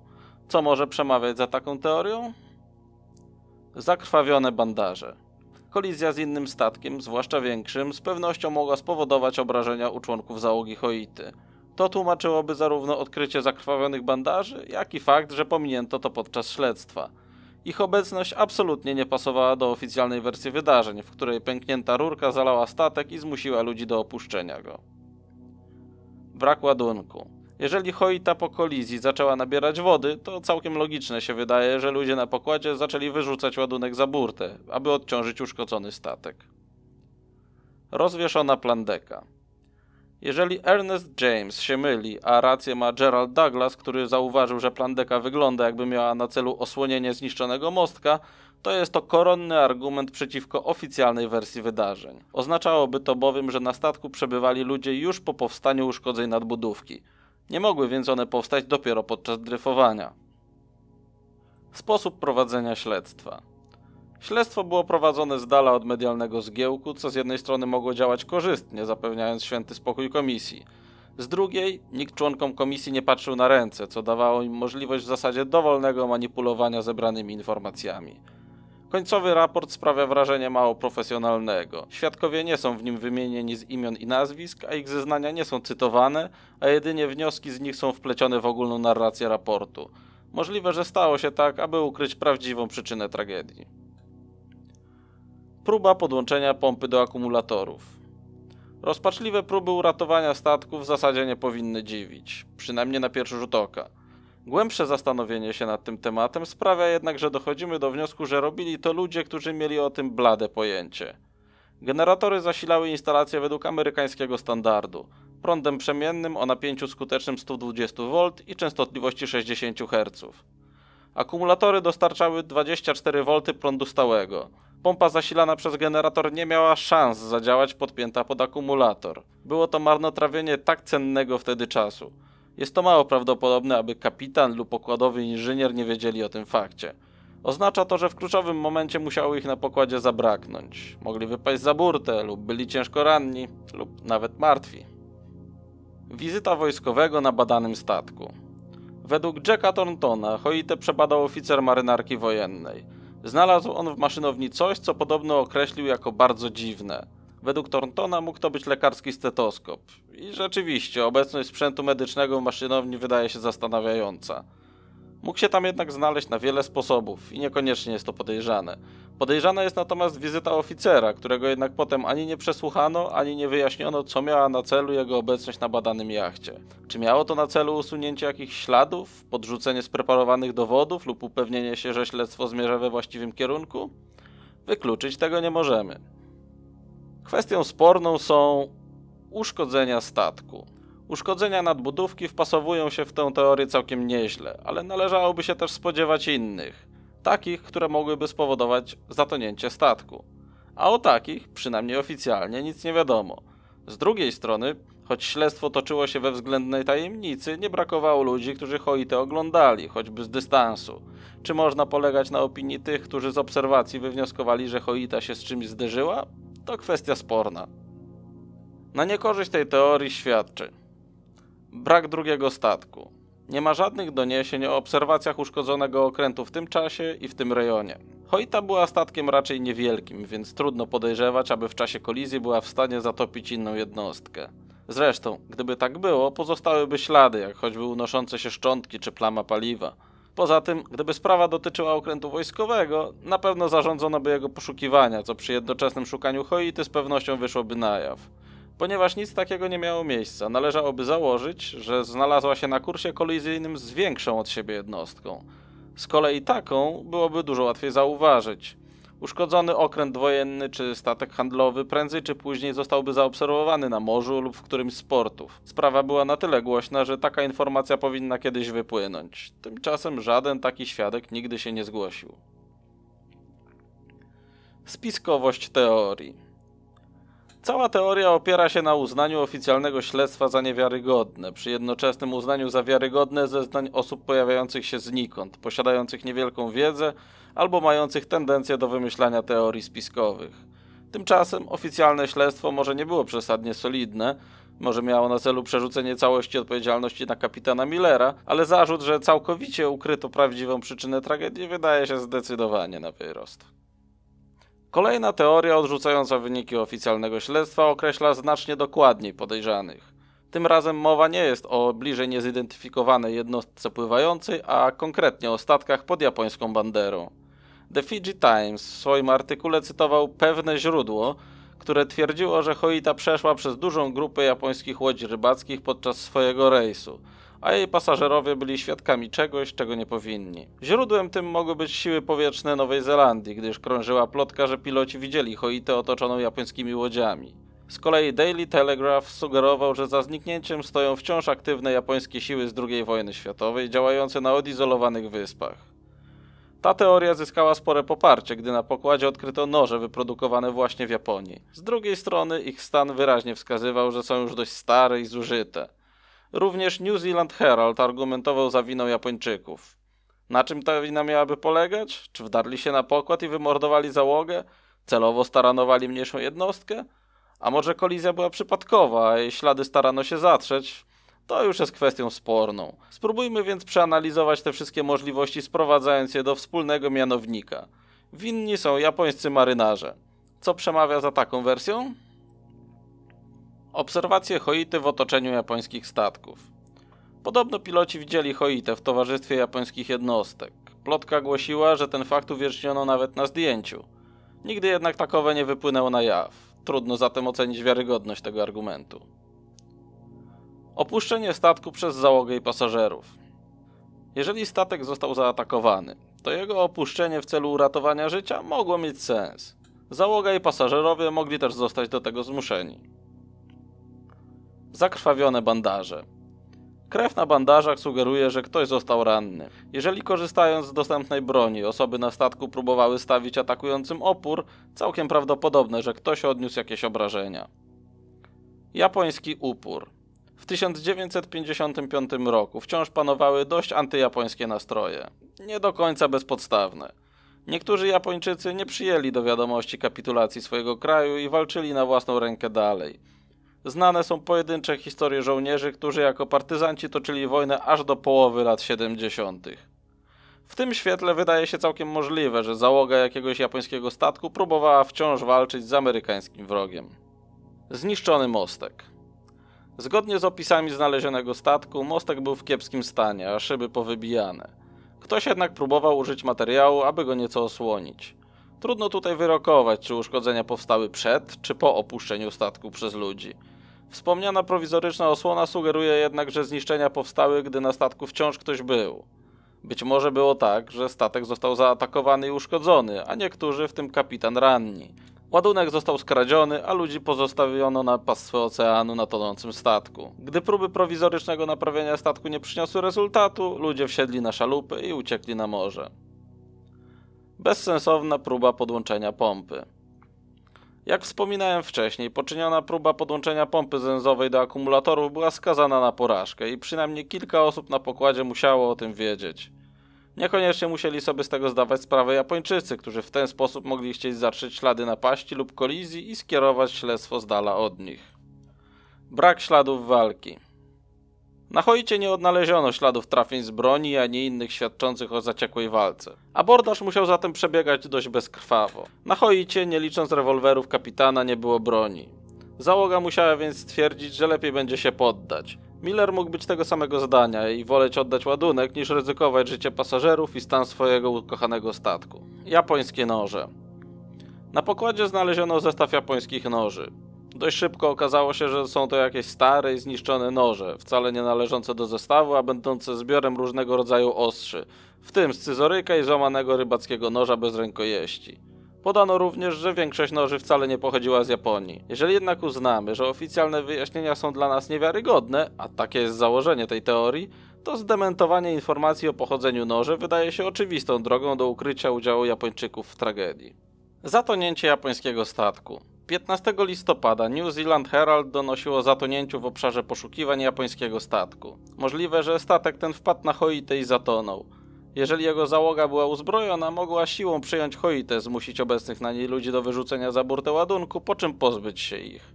Co może przemawiać za taką teorią? Zakrwawione bandaże kolizja z innym statkiem, zwłaszcza większym, z pewnością mogła spowodować obrażenia u członków załogi Hoity. To tłumaczyłoby zarówno odkrycie zakrwawionych bandaży, jak i fakt, że pominięto to podczas śledztwa. Ich obecność absolutnie nie pasowała do oficjalnej wersji wydarzeń, w której pęknięta rurka zalała statek i zmusiła ludzi do opuszczenia go. Brak ładunku. Jeżeli choita po kolizji zaczęła nabierać wody, to całkiem logiczne się wydaje, że ludzie na pokładzie zaczęli wyrzucać ładunek za burtę, aby odciążyć uszkodzony statek. Rozwieszona plandeka. Jeżeli Ernest James się myli, a rację ma Gerald Douglas, który zauważył, że plandeka wygląda jakby miała na celu osłonienie zniszczonego mostka, to jest to koronny argument przeciwko oficjalnej wersji wydarzeń. Oznaczałoby to bowiem, że na statku przebywali ludzie już po powstaniu uszkodzeń nadbudówki – nie mogły więc one powstać dopiero podczas dryfowania. Sposób prowadzenia śledztwa. Śledztwo było prowadzone z dala od medialnego zgiełku, co z jednej strony mogło działać korzystnie, zapewniając święty spokój komisji. Z drugiej, nikt członkom komisji nie patrzył na ręce, co dawało im możliwość w zasadzie dowolnego manipulowania zebranymi informacjami. Końcowy raport sprawia wrażenie mało profesjonalnego. Świadkowie nie są w nim wymienieni z imion i nazwisk, a ich zeznania nie są cytowane, a jedynie wnioski z nich są wplecione w ogólną narrację raportu. Możliwe, że stało się tak, aby ukryć prawdziwą przyczynę tragedii. Próba podłączenia pompy do akumulatorów. Rozpaczliwe próby uratowania statku w zasadzie nie powinny dziwić, przynajmniej na pierwszy rzut oka. Głębsze zastanowienie się nad tym tematem sprawia jednak, że dochodzimy do wniosku, że robili to ludzie, którzy mieli o tym blade pojęcie. Generatory zasilały instalację według amerykańskiego standardu, prądem przemiennym o napięciu skutecznym 120 V i częstotliwości 60 Hz. Akumulatory dostarczały 24 V prądu stałego. Pompa zasilana przez generator nie miała szans zadziałać podpięta pod akumulator. Było to marnotrawienie tak cennego wtedy czasu. Jest to mało prawdopodobne, aby kapitan lub pokładowy inżynier nie wiedzieli o tym fakcie. Oznacza to, że w kluczowym momencie musiało ich na pokładzie zabraknąć. Mogli wypaść za burtę, lub byli ciężko ranni, lub nawet martwi. Wizyta wojskowego na badanym statku. Według Jacka Thorntona Hoite przebadał oficer marynarki wojennej. Znalazł on w maszynowni coś, co podobno określił jako bardzo dziwne – Według Thorntona mógł to być lekarski stetoskop. I rzeczywiście, obecność sprzętu medycznego w maszynowni wydaje się zastanawiająca. Mógł się tam jednak znaleźć na wiele sposobów i niekoniecznie jest to podejrzane. Podejrzana jest natomiast wizyta oficera, którego jednak potem ani nie przesłuchano, ani nie wyjaśniono, co miała na celu jego obecność na badanym jachcie. Czy miało to na celu usunięcie jakichś śladów, podrzucenie spreparowanych dowodów lub upewnienie się, że śledztwo zmierza we właściwym kierunku? Wykluczyć tego nie możemy. Kwestią sporną są uszkodzenia statku. Uszkodzenia nadbudówki wpasowują się w tę teorię całkiem nieźle, ale należałoby się też spodziewać innych, takich, które mogłyby spowodować zatonięcie statku. A o takich, przynajmniej oficjalnie, nic nie wiadomo. Z drugiej strony, choć śledztwo toczyło się we względnej tajemnicy, nie brakowało ludzi, którzy Hoite oglądali, choćby z dystansu. Czy można polegać na opinii tych, którzy z obserwacji wywnioskowali, że Hoita się z czymś zderzyła? to kwestia sporna. Na niekorzyść tej teorii świadczy brak drugiego statku. Nie ma żadnych doniesień o obserwacjach uszkodzonego okrętu w tym czasie i w tym rejonie. Hoita była statkiem raczej niewielkim, więc trudno podejrzewać, aby w czasie kolizji była w stanie zatopić inną jednostkę. Zresztą, gdyby tak było, pozostałyby ślady, jak choćby unoszące się szczątki czy plama paliwa. Poza tym, gdyby sprawa dotyczyła okrętu wojskowego, na pewno zarządzono by jego poszukiwania, co przy jednoczesnym szukaniu Hoity z pewnością wyszłoby na jaw. Ponieważ nic takiego nie miało miejsca, należałoby założyć, że znalazła się na kursie kolizyjnym z większą od siebie jednostką. Z kolei taką byłoby dużo łatwiej zauważyć – Uszkodzony okręt wojenny czy statek handlowy prędzej czy później zostałby zaobserwowany na morzu lub w którymś z portów. Sprawa była na tyle głośna, że taka informacja powinna kiedyś wypłynąć. Tymczasem żaden taki świadek nigdy się nie zgłosił. Spiskowość teorii Cała teoria opiera się na uznaniu oficjalnego śledztwa za niewiarygodne, przy jednoczesnym uznaniu za wiarygodne zeznań osób pojawiających się znikąd, posiadających niewielką wiedzę albo mających tendencję do wymyślania teorii spiskowych. Tymczasem oficjalne śledztwo może nie było przesadnie solidne, może miało na celu przerzucenie całości odpowiedzialności na kapitana Millera, ale zarzut, że całkowicie ukryto prawdziwą przyczynę tragedii wydaje się zdecydowanie na wyrost. Kolejna teoria odrzucająca wyniki oficjalnego śledztwa określa znacznie dokładniej podejrzanych. Tym razem mowa nie jest o bliżej niezidentyfikowanej jednostce pływającej, a konkretnie o statkach pod japońską banderą. The Fiji Times w swoim artykule cytował pewne źródło, które twierdziło, że Hoita przeszła przez dużą grupę japońskich łodzi rybackich podczas swojego rejsu – a jej pasażerowie byli świadkami czegoś, czego nie powinni. Źródłem tym mogły być siły powietrzne Nowej Zelandii, gdyż krążyła plotka, że piloci widzieli Hoitę otoczoną japońskimi łodziami. Z kolei Daily Telegraph sugerował, że za zniknięciem stoją wciąż aktywne japońskie siły z II wojny światowej, działające na odizolowanych wyspach. Ta teoria zyskała spore poparcie, gdy na pokładzie odkryto noże wyprodukowane właśnie w Japonii. Z drugiej strony ich stan wyraźnie wskazywał, że są już dość stare i zużyte. Również New Zealand Herald argumentował za winą Japończyków. Na czym ta wina miałaby polegać? Czy wdarli się na pokład i wymordowali załogę? Celowo staranowali mniejszą jednostkę? A może kolizja była przypadkowa, i ślady starano się zatrzeć? To już jest kwestią sporną. Spróbujmy więc przeanalizować te wszystkie możliwości, sprowadzając je do wspólnego mianownika. Winni są japońscy marynarze. Co przemawia za taką wersją? Obserwacje Hoity w otoczeniu japońskich statków. Podobno piloci widzieli Hoitę w towarzystwie japońskich jednostek. Plotka głosiła, że ten fakt uwierzchniono nawet na zdjęciu. Nigdy jednak takowe nie wypłynęło na jaw. Trudno zatem ocenić wiarygodność tego argumentu. Opuszczenie statku przez załogę i pasażerów. Jeżeli statek został zaatakowany, to jego opuszczenie w celu uratowania życia mogło mieć sens. Załoga i pasażerowie mogli też zostać do tego zmuszeni. Zakrwawione bandaże. Krew na bandażach sugeruje, że ktoś został ranny. Jeżeli korzystając z dostępnej broni osoby na statku próbowały stawić atakującym opór, całkiem prawdopodobne, że ktoś odniósł jakieś obrażenia. Japoński upór. W 1955 roku wciąż panowały dość antyjapońskie nastroje. Nie do końca bezpodstawne. Niektórzy Japończycy nie przyjęli do wiadomości kapitulacji swojego kraju i walczyli na własną rękę dalej. Znane są pojedyncze historie żołnierzy, którzy jako partyzanci toczyli wojnę aż do połowy lat 70. W tym świetle wydaje się całkiem możliwe, że załoga jakiegoś japońskiego statku próbowała wciąż walczyć z amerykańskim wrogiem. Zniszczony mostek. Zgodnie z opisami znalezionego statku, mostek był w kiepskim stanie, a szyby powybijane. Ktoś jednak próbował użyć materiału, aby go nieco osłonić. Trudno tutaj wyrokować, czy uszkodzenia powstały przed, czy po opuszczeniu statku przez ludzi. Wspomniana prowizoryczna osłona sugeruje jednak, że zniszczenia powstały, gdy na statku wciąż ktoś był. Być może było tak, że statek został zaatakowany i uszkodzony, a niektórzy, w tym kapitan, ranni. Ładunek został skradziony, a ludzi pozostawiono na pastwę oceanu na tonącym statku. Gdy próby prowizorycznego naprawienia statku nie przyniosły rezultatu, ludzie wsiedli na szalupy i uciekli na morze. Bezsensowna próba podłączenia pompy. Jak wspominałem wcześniej, poczyniona próba podłączenia pompy zenzowej do akumulatorów była skazana na porażkę i przynajmniej kilka osób na pokładzie musiało o tym wiedzieć. Niekoniecznie musieli sobie z tego zdawać sprawę Japończycy, którzy w ten sposób mogli chcieć zatrzeć ślady napaści lub kolizji i skierować śledztwo z dala od nich. Brak śladów walki. Na Hojcie nie odnaleziono śladów trafień z broni ani innych świadczących o zaciekłej walce. Abordaż musiał zatem przebiegać dość bezkrwawo. Na Hojcie, nie licząc rewolwerów kapitana, nie było broni. Załoga musiała więc stwierdzić, że lepiej będzie się poddać. Miller mógł być tego samego zdania i woleć oddać ładunek niż ryzykować życie pasażerów i stan swojego ukochanego statku. Japońskie noże. Na pokładzie znaleziono zestaw japońskich noży. Dość szybko okazało się, że są to jakieś stare i zniszczone noże, wcale nie należące do zestawu, a będące zbiorem różnego rodzaju ostrzy, w tym scyzoryka i złamanego rybackiego noża bez rękojeści. Podano również, że większość noży wcale nie pochodziła z Japonii. Jeżeli jednak uznamy, że oficjalne wyjaśnienia są dla nas niewiarygodne, a takie jest założenie tej teorii, to zdementowanie informacji o pochodzeniu noży wydaje się oczywistą drogą do ukrycia udziału Japończyków w tragedii. Zatonięcie japońskiego statku. 15 listopada New Zealand Herald donosiło o zatonięciu w obszarze poszukiwań japońskiego statku. Możliwe, że statek ten wpadł na Hoite i zatonął. Jeżeli jego załoga była uzbrojona, mogła siłą przyjąć Hoite, zmusić obecnych na niej ludzi do wyrzucenia za burtę ładunku, po czym pozbyć się ich.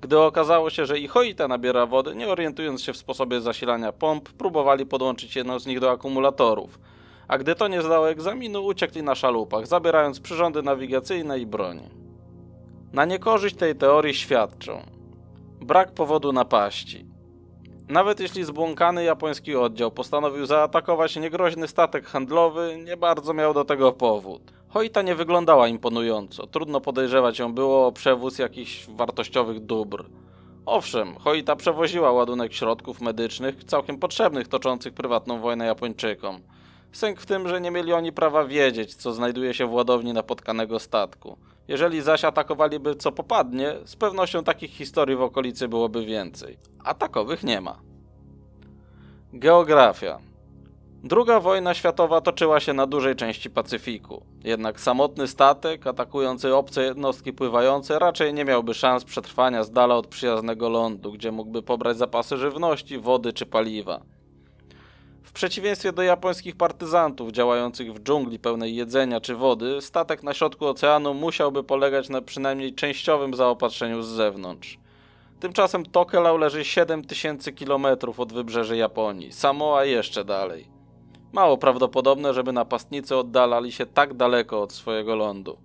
Gdy okazało się, że i Hoite nabiera wody, nie orientując się w sposobie zasilania pomp, próbowali podłączyć jedną z nich do akumulatorów. A gdy to nie zdało egzaminu, uciekli na szalupach, zabierając przyrządy nawigacyjne i broń. Na niekorzyść tej teorii świadczą brak powodu napaści. Nawet jeśli zbłąkany japoński oddział postanowił zaatakować niegroźny statek handlowy, nie bardzo miał do tego powód. Hoita nie wyglądała imponująco, trudno podejrzewać ją było o przewóz jakichś wartościowych dóbr. Owszem, Hoita przewoziła ładunek środków medycznych, całkiem potrzebnych toczących prywatną wojnę Japończykom. Sęk w tym, że nie mieli oni prawa wiedzieć, co znajduje się w ładowni napotkanego statku. Jeżeli zaś atakowaliby co popadnie, z pewnością takich historii w okolicy byłoby więcej. A takowych nie ma. Geografia. Druga wojna światowa toczyła się na dużej części Pacyfiku. Jednak samotny statek atakujący obce jednostki pływające raczej nie miałby szans przetrwania z dala od przyjaznego lądu, gdzie mógłby pobrać zapasy żywności, wody czy paliwa. W przeciwieństwie do japońskich partyzantów działających w dżungli pełnej jedzenia czy wody, statek na środku oceanu musiałby polegać na przynajmniej częściowym zaopatrzeniu z zewnątrz. Tymczasem Tokelau leży 7000 km od wybrzeży Japonii, Samoa jeszcze dalej. Mało prawdopodobne, żeby napastnicy oddalali się tak daleko od swojego lądu.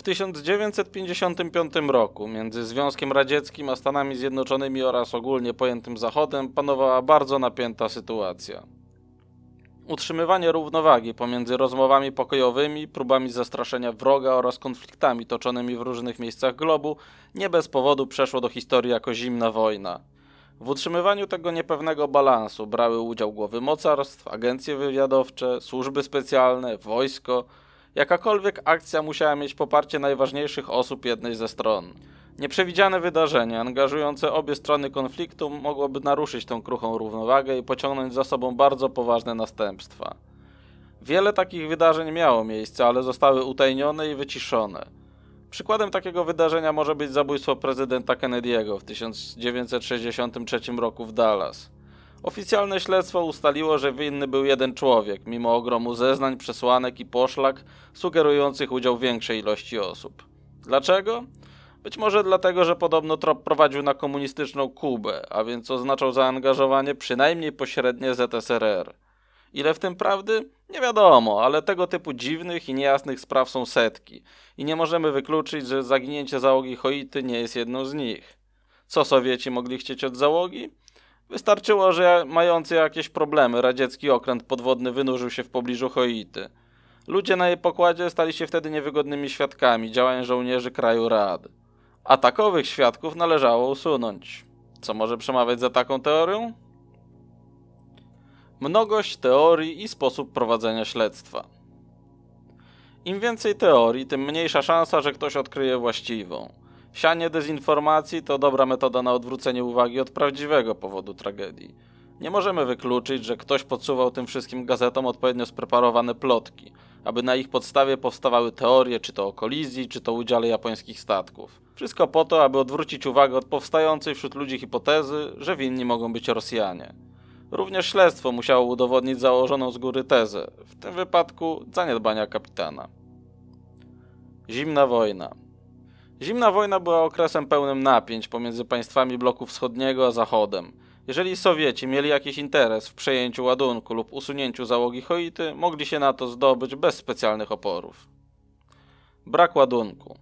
W 1955 roku między Związkiem Radzieckim a Stanami Zjednoczonymi oraz ogólnie pojętym Zachodem panowała bardzo napięta sytuacja. Utrzymywanie równowagi pomiędzy rozmowami pokojowymi, próbami zastraszenia wroga oraz konfliktami toczonymi w różnych miejscach globu nie bez powodu przeszło do historii jako zimna wojna. W utrzymywaniu tego niepewnego balansu brały udział głowy mocarstw, agencje wywiadowcze, służby specjalne, wojsko, Jakakolwiek akcja musiała mieć poparcie najważniejszych osób jednej ze stron. Nieprzewidziane wydarzenie angażujące obie strony konfliktu mogłoby naruszyć tą kruchą równowagę i pociągnąć za sobą bardzo poważne następstwa. Wiele takich wydarzeń miało miejsce, ale zostały utajnione i wyciszone. Przykładem takiego wydarzenia może być zabójstwo prezydenta Kennedy'ego w 1963 roku w Dallas. Oficjalne śledztwo ustaliło, że winny był jeden człowiek, mimo ogromu zeznań, przesłanek i poszlak sugerujących udział większej ilości osób. Dlaczego? Być może dlatego, że podobno trop prowadził na komunistyczną Kubę, a więc oznaczał zaangażowanie przynajmniej pośrednie ZSRR. Ile w tym prawdy? Nie wiadomo, ale tego typu dziwnych i niejasnych spraw są setki i nie możemy wykluczyć, że zaginięcie załogi Hoity nie jest jedną z nich. Co Sowieci mogli chcieć od załogi? Wystarczyło, że mający jakieś problemy radziecki okręt podwodny wynurzył się w pobliżu Hoity. Ludzie na jej pokładzie stali się wtedy niewygodnymi świadkami działań żołnierzy kraju Rad. A takowych świadków należało usunąć. Co może przemawiać za taką teorią? Mnogość teorii i sposób prowadzenia śledztwa. Im więcej teorii, tym mniejsza szansa, że ktoś odkryje właściwą. Sianie dezinformacji to dobra metoda na odwrócenie uwagi od prawdziwego powodu tragedii. Nie możemy wykluczyć, że ktoś podsuwał tym wszystkim gazetom odpowiednio spreparowane plotki, aby na ich podstawie powstawały teorie czy to o kolizji, czy to udziale japońskich statków. Wszystko po to, aby odwrócić uwagę od powstającej wśród ludzi hipotezy, że winni mogą być Rosjanie. Również śledztwo musiało udowodnić założoną z góry tezę, w tym wypadku zaniedbania kapitana. Zimna wojna. Zimna wojna była okresem pełnym napięć pomiędzy państwami bloku wschodniego a zachodem. Jeżeli Sowieci mieli jakiś interes w przejęciu ładunku lub usunięciu załogi Hoity, mogli się na to zdobyć bez specjalnych oporów. Brak ładunku.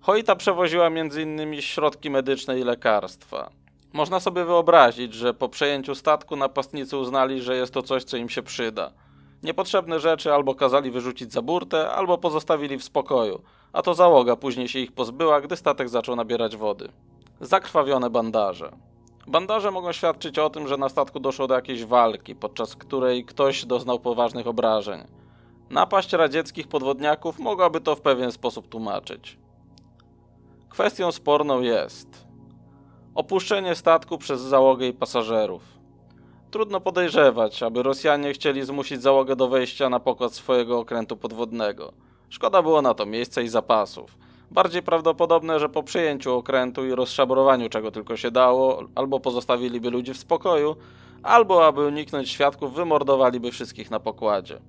Hoita przewoziła m.in. środki medyczne i lekarstwa. Można sobie wyobrazić, że po przejęciu statku napastnicy uznali, że jest to coś, co im się przyda. Niepotrzebne rzeczy albo kazali wyrzucić za burtę, albo pozostawili w spokoju – a to załoga później się ich pozbyła, gdy statek zaczął nabierać wody. Zakrwawione bandaże. Bandaże mogą świadczyć o tym, że na statku doszło do jakiejś walki, podczas której ktoś doznał poważnych obrażeń. Napaść radzieckich podwodniaków mogłaby to w pewien sposób tłumaczyć. Kwestią sporną jest opuszczenie statku przez załogę i pasażerów. Trudno podejrzewać, aby Rosjanie chcieli zmusić załogę do wejścia na pokład swojego okrętu podwodnego – Szkoda było na to miejsca i zapasów. Bardziej prawdopodobne, że po przyjęciu okrętu i rozszabrowaniu czego tylko się dało, albo pozostawiliby ludzi w spokoju, albo aby uniknąć świadków, wymordowaliby wszystkich na pokładzie.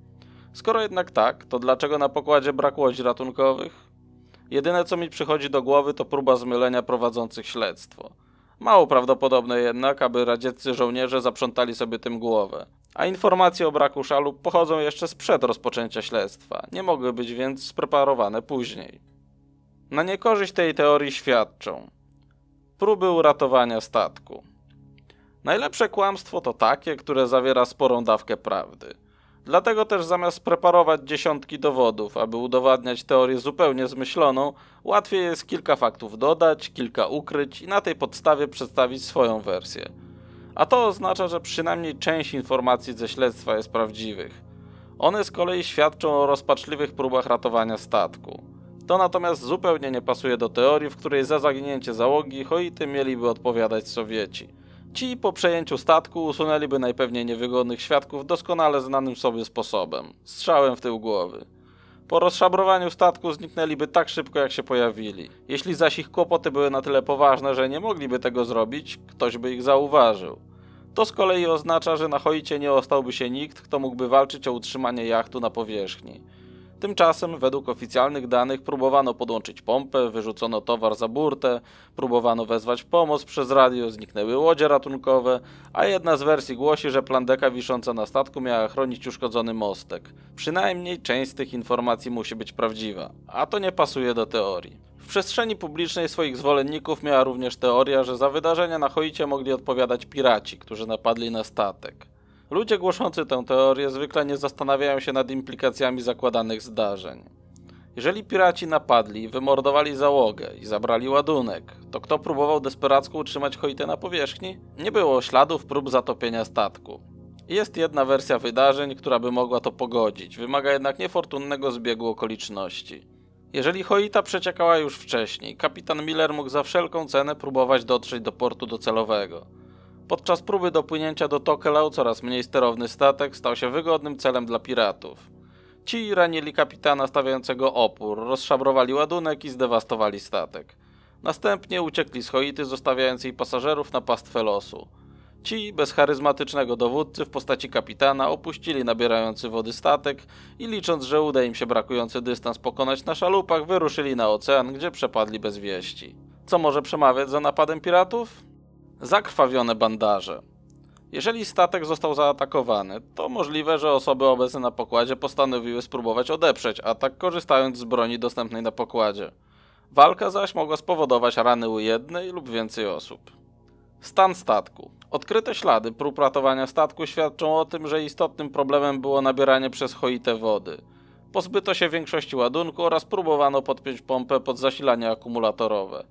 Skoro jednak tak, to dlaczego na pokładzie brak łodzi ratunkowych? Jedyne co mi przychodzi do głowy to próba zmylenia prowadzących śledztwo. Mało prawdopodobne jednak, aby radzieccy żołnierze zaprzątali sobie tym głowę. A informacje o braku szalu pochodzą jeszcze sprzed rozpoczęcia śledztwa, nie mogły być więc spreparowane później. Na niekorzyść tej teorii świadczą próby uratowania statku. Najlepsze kłamstwo to takie, które zawiera sporą dawkę prawdy. Dlatego też zamiast preparować dziesiątki dowodów, aby udowadniać teorię zupełnie zmyśloną, łatwiej jest kilka faktów dodać, kilka ukryć i na tej podstawie przedstawić swoją wersję – a to oznacza, że przynajmniej część informacji ze śledztwa jest prawdziwych. One z kolei świadczą o rozpaczliwych próbach ratowania statku. To natomiast zupełnie nie pasuje do teorii, w której za zaginięcie załogi Hoity mieliby odpowiadać Sowieci. Ci po przejęciu statku usunęliby najpewniej niewygodnych świadków doskonale znanym sobie sposobem strzałem w tył głowy. Po rozszabrowaniu statku zniknęliby tak szybko, jak się pojawili. Jeśli zaś ich kłopoty były na tyle poważne, że nie mogliby tego zrobić, ktoś by ich zauważył. To z kolei oznacza, że na Hoicie nie ostałby się nikt, kto mógłby walczyć o utrzymanie jachtu na powierzchni. Tymczasem, według oficjalnych danych, próbowano podłączyć pompę, wyrzucono towar za burtę, próbowano wezwać pomoc przez radio, zniknęły łodzie ratunkowe, a jedna z wersji głosi, że plandeka wisząca na statku miała chronić uszkodzony mostek. Przynajmniej część z tych informacji musi być prawdziwa, a to nie pasuje do teorii. W przestrzeni publicznej swoich zwolenników miała również teoria, że za wydarzenia na Hoicie mogli odpowiadać piraci, którzy napadli na statek. Ludzie głoszący tę teorię zwykle nie zastanawiają się nad implikacjami zakładanych zdarzeń. Jeżeli piraci napadli, wymordowali załogę i zabrali ładunek, to kto próbował desperacko utrzymać hojtę na powierzchni? Nie było śladów prób zatopienia statku. Jest jedna wersja wydarzeń, która by mogła to pogodzić, wymaga jednak niefortunnego zbiegu okoliczności. Jeżeli Hoita przeciekała już wcześniej, kapitan Miller mógł za wszelką cenę próbować dotrzeć do portu docelowego. Podczas próby dopłynięcia do Tokelau coraz mniej sterowny statek stał się wygodnym celem dla piratów. Ci ranili kapitana stawiającego opór, rozszabrowali ładunek i zdewastowali statek. Następnie uciekli z Hoity zostawiając jej pasażerów na pastwę losu. Ci bez charyzmatycznego dowódcy w postaci kapitana opuścili nabierający wody statek i licząc, że uda im się brakujący dystans pokonać na szalupach, wyruszyli na ocean, gdzie przepadli bez wieści. Co może przemawiać za napadem piratów? Zakrwawione bandaże. Jeżeli statek został zaatakowany, to możliwe, że osoby obecne na pokładzie postanowiły spróbować odeprzeć atak, korzystając z broni dostępnej na pokładzie. Walka zaś mogła spowodować rany u jednej lub więcej osób. Stan statku. Odkryte ślady prób ratowania statku świadczą o tym, że istotnym problemem było nabieranie przez choite wody. Pozbyto się większości ładunku oraz próbowano podpiąć pompę pod zasilanie akumulatorowe.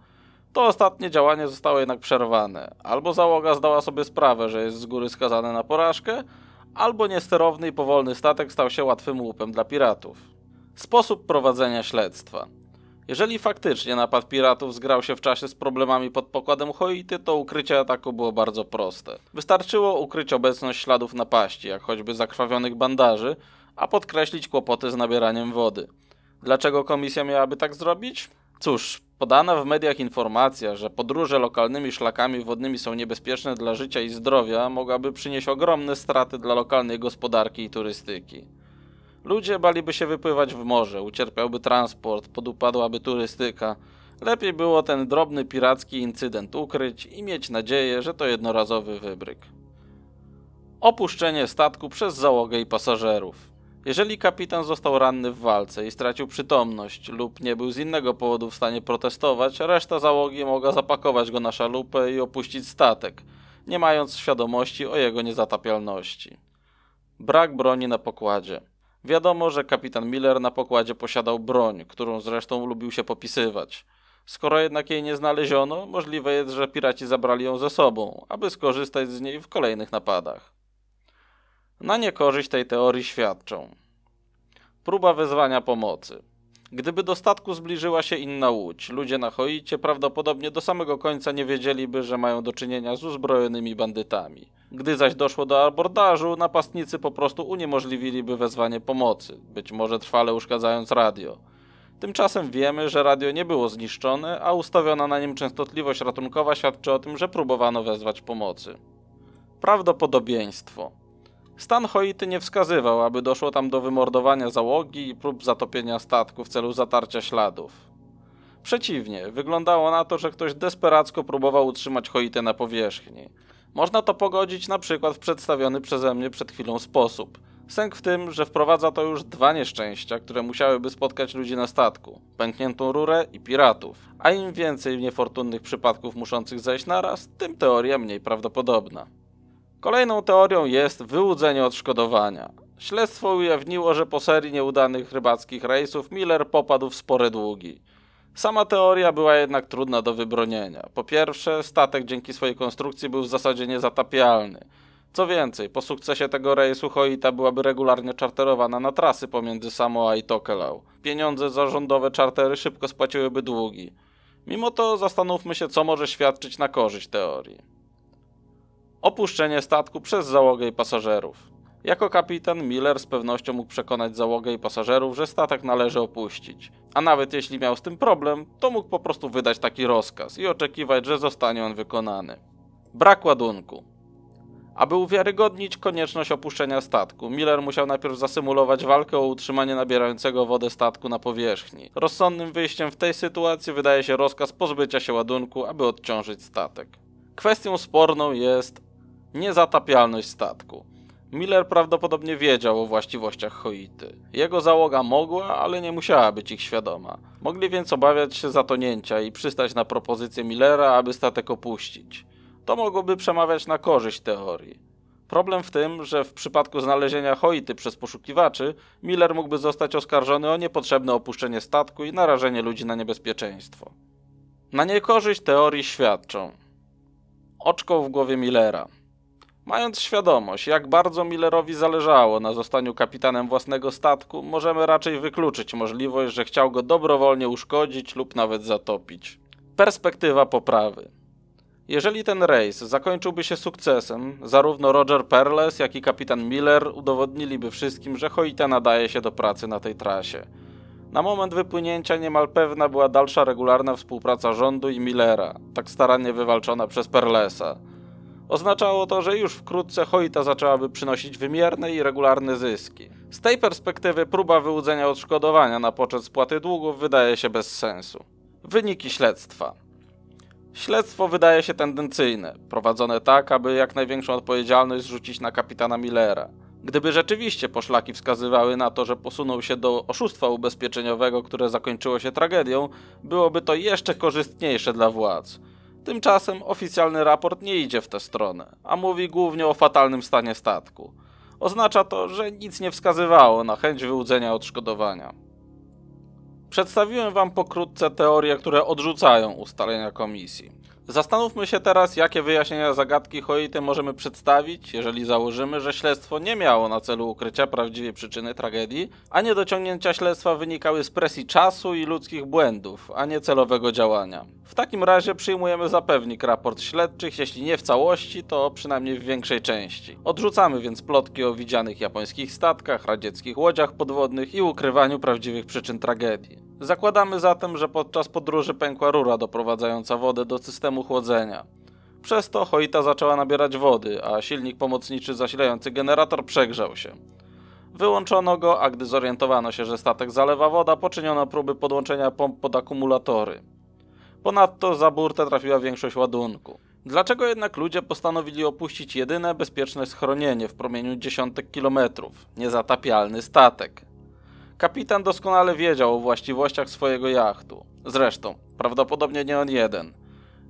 To ostatnie działanie zostało jednak przerwane. Albo załoga zdała sobie sprawę, że jest z góry skazane na porażkę, albo niesterowny i powolny statek stał się łatwym łupem dla piratów. Sposób prowadzenia śledztwa. Jeżeli faktycznie napad piratów zgrał się w czasie z problemami pod pokładem Hoity, to ukrycie ataku było bardzo proste. Wystarczyło ukryć obecność śladów napaści, jak choćby zakrwawionych bandaży, a podkreślić kłopoty z nabieraniem wody. Dlaczego komisja miałaby tak zrobić? Cóż, Podana w mediach informacja, że podróże lokalnymi szlakami wodnymi są niebezpieczne dla życia i zdrowia, mogłaby przynieść ogromne straty dla lokalnej gospodarki i turystyki. Ludzie baliby się wypływać w morze, ucierpiałby transport, podupadłaby turystyka. Lepiej było ten drobny piracki incydent ukryć i mieć nadzieję, że to jednorazowy wybryk. Opuszczenie statku przez załogę i pasażerów. Jeżeli kapitan został ranny w walce i stracił przytomność lub nie był z innego powodu w stanie protestować, reszta załogi mogła zapakować go na szalupę i opuścić statek, nie mając świadomości o jego niezatapialności. Brak broni na pokładzie. Wiadomo, że kapitan Miller na pokładzie posiadał broń, którą zresztą lubił się popisywać. Skoro jednak jej nie znaleziono, możliwe jest, że piraci zabrali ją ze sobą, aby skorzystać z niej w kolejnych napadach na niekorzyść tej teorii świadczą. Próba wezwania pomocy. Gdyby do statku zbliżyła się inna łódź, ludzie na Hoicie prawdopodobnie do samego końca nie wiedzieliby, że mają do czynienia z uzbrojonymi bandytami. Gdy zaś doszło do abordażu, napastnicy po prostu uniemożliwiliby wezwanie pomocy, być może trwale uszkadzając radio. Tymczasem wiemy, że radio nie było zniszczone, a ustawiona na nim częstotliwość ratunkowa świadczy o tym, że próbowano wezwać pomocy. Prawdopodobieństwo. Stan Hoity nie wskazywał, aby doszło tam do wymordowania załogi i prób zatopienia statku w celu zatarcia śladów. Przeciwnie, wyglądało na to, że ktoś desperacko próbował utrzymać Hoity na powierzchni. Można to pogodzić na przykład w przedstawiony przeze mnie przed chwilą sposób. Sęk w tym, że wprowadza to już dwa nieszczęścia, które musiałyby spotkać ludzi na statku. Pękniętą rurę i piratów. A im więcej niefortunnych przypadków muszących zejść naraz, tym teoria mniej prawdopodobna. Kolejną teorią jest wyłudzenie odszkodowania. Śledztwo ujawniło, że po serii nieudanych rybackich rejsów Miller popadł w spore długi. Sama teoria była jednak trudna do wybronienia. Po pierwsze, statek dzięki swojej konstrukcji był w zasadzie niezatapialny. Co więcej, po sukcesie tego rejsu Hoita byłaby regularnie czarterowana na trasy pomiędzy Samoa i Tokelau. Pieniądze za rządowe czartery szybko spłaciłyby długi. Mimo to zastanówmy się, co może świadczyć na korzyść teorii. Opuszczenie statku przez załogę i pasażerów. Jako kapitan Miller z pewnością mógł przekonać załogę i pasażerów, że statek należy opuścić. A nawet jeśli miał z tym problem, to mógł po prostu wydać taki rozkaz i oczekiwać, że zostanie on wykonany. Brak ładunku. Aby uwiarygodnić konieczność opuszczenia statku, Miller musiał najpierw zasymulować walkę o utrzymanie nabierającego wodę statku na powierzchni. Rozsądnym wyjściem w tej sytuacji wydaje się rozkaz pozbycia się ładunku, aby odciążyć statek. Kwestią sporną jest Niezatapialność statku. Miller prawdopodobnie wiedział o właściwościach Hoity. Jego załoga mogła, ale nie musiała być ich świadoma. Mogli więc obawiać się zatonięcia i przystać na propozycję Millera, aby statek opuścić. To mogłoby przemawiać na korzyść teorii. Problem w tym, że w przypadku znalezienia Hoity przez poszukiwaczy, Miller mógłby zostać oskarżony o niepotrzebne opuszczenie statku i narażenie ludzi na niebezpieczeństwo. Na niekorzyść teorii świadczą Oczko w głowie Millera – Mając świadomość, jak bardzo Millerowi zależało na zostaniu kapitanem własnego statku, możemy raczej wykluczyć możliwość, że chciał go dobrowolnie uszkodzić lub nawet zatopić. Perspektywa poprawy. Jeżeli ten rejs zakończyłby się sukcesem, zarówno Roger Perles, jak i kapitan Miller udowodniliby wszystkim, że Hoita nadaje się do pracy na tej trasie. Na moment wypłynięcia niemal pewna była dalsza regularna współpraca rządu i Millera, tak starannie wywalczona przez Perlesa. Oznaczało to, że już wkrótce Hoita zaczęłaby przynosić wymierne i regularne zyski. Z tej perspektywy próba wyłudzenia odszkodowania na poczet spłaty długów wydaje się bez sensu. Wyniki śledztwa. Śledztwo wydaje się tendencyjne, prowadzone tak, aby jak największą odpowiedzialność zrzucić na kapitana Millera. Gdyby rzeczywiście poszlaki wskazywały na to, że posunął się do oszustwa ubezpieczeniowego, które zakończyło się tragedią, byłoby to jeszcze korzystniejsze dla władz. Tymczasem oficjalny raport nie idzie w tę stronę, a mówi głównie o fatalnym stanie statku. Oznacza to, że nic nie wskazywało na chęć wyłudzenia odszkodowania. Przedstawiłem Wam pokrótce teorie, które odrzucają ustalenia komisji. Zastanówmy się teraz, jakie wyjaśnienia zagadki Hoity możemy przedstawić, jeżeli założymy, że śledztwo nie miało na celu ukrycia prawdziwej przyczyny tragedii, a niedociągnięcia śledztwa wynikały z presji czasu i ludzkich błędów, a nie celowego działania. W takim razie przyjmujemy za pewnik raport śledczych, jeśli nie w całości, to przynajmniej w większej części. Odrzucamy więc plotki o widzianych japońskich statkach, radzieckich łodziach podwodnych i ukrywaniu prawdziwych przyczyn tragedii. Zakładamy zatem, że podczas podróży pękła rura doprowadzająca wodę do systemu chłodzenia. Przez to Hoita zaczęła nabierać wody, a silnik pomocniczy zasilający generator przegrzał się. Wyłączono go, a gdy zorientowano się, że statek zalewa woda, poczyniono próby podłączenia pomp pod akumulatory. Ponadto za burtę trafiła większość ładunku. Dlaczego jednak ludzie postanowili opuścić jedyne bezpieczne schronienie w promieniu dziesiątek kilometrów, niezatapialny statek? Kapitan doskonale wiedział o właściwościach swojego jachtu. Zresztą, prawdopodobnie nie on jeden.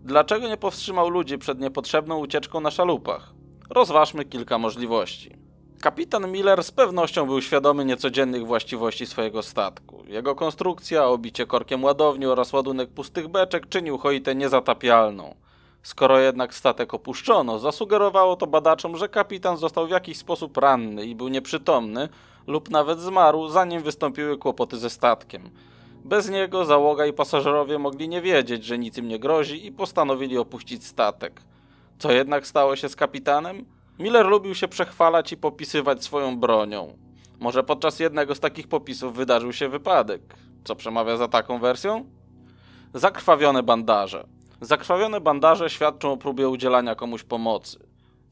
Dlaczego nie powstrzymał ludzi przed niepotrzebną ucieczką na szalupach? Rozważmy kilka możliwości. Kapitan Miller z pewnością był świadomy niecodziennych właściwości swojego statku. Jego konstrukcja, obicie korkiem ładowni oraz ładunek pustych beczek czynił Hoitę niezatapialną. Skoro jednak statek opuszczono, zasugerowało to badaczom, że kapitan został w jakiś sposób ranny i był nieprzytomny, lub nawet zmarł, zanim wystąpiły kłopoty ze statkiem. Bez niego załoga i pasażerowie mogli nie wiedzieć, że nic im nie grozi i postanowili opuścić statek. Co jednak stało się z kapitanem? Miller lubił się przechwalać i popisywać swoją bronią. Może podczas jednego z takich popisów wydarzył się wypadek. Co przemawia za taką wersją? Zakrwawione bandaże. Zakrwawione bandaże świadczą o próbie udzielania komuś pomocy.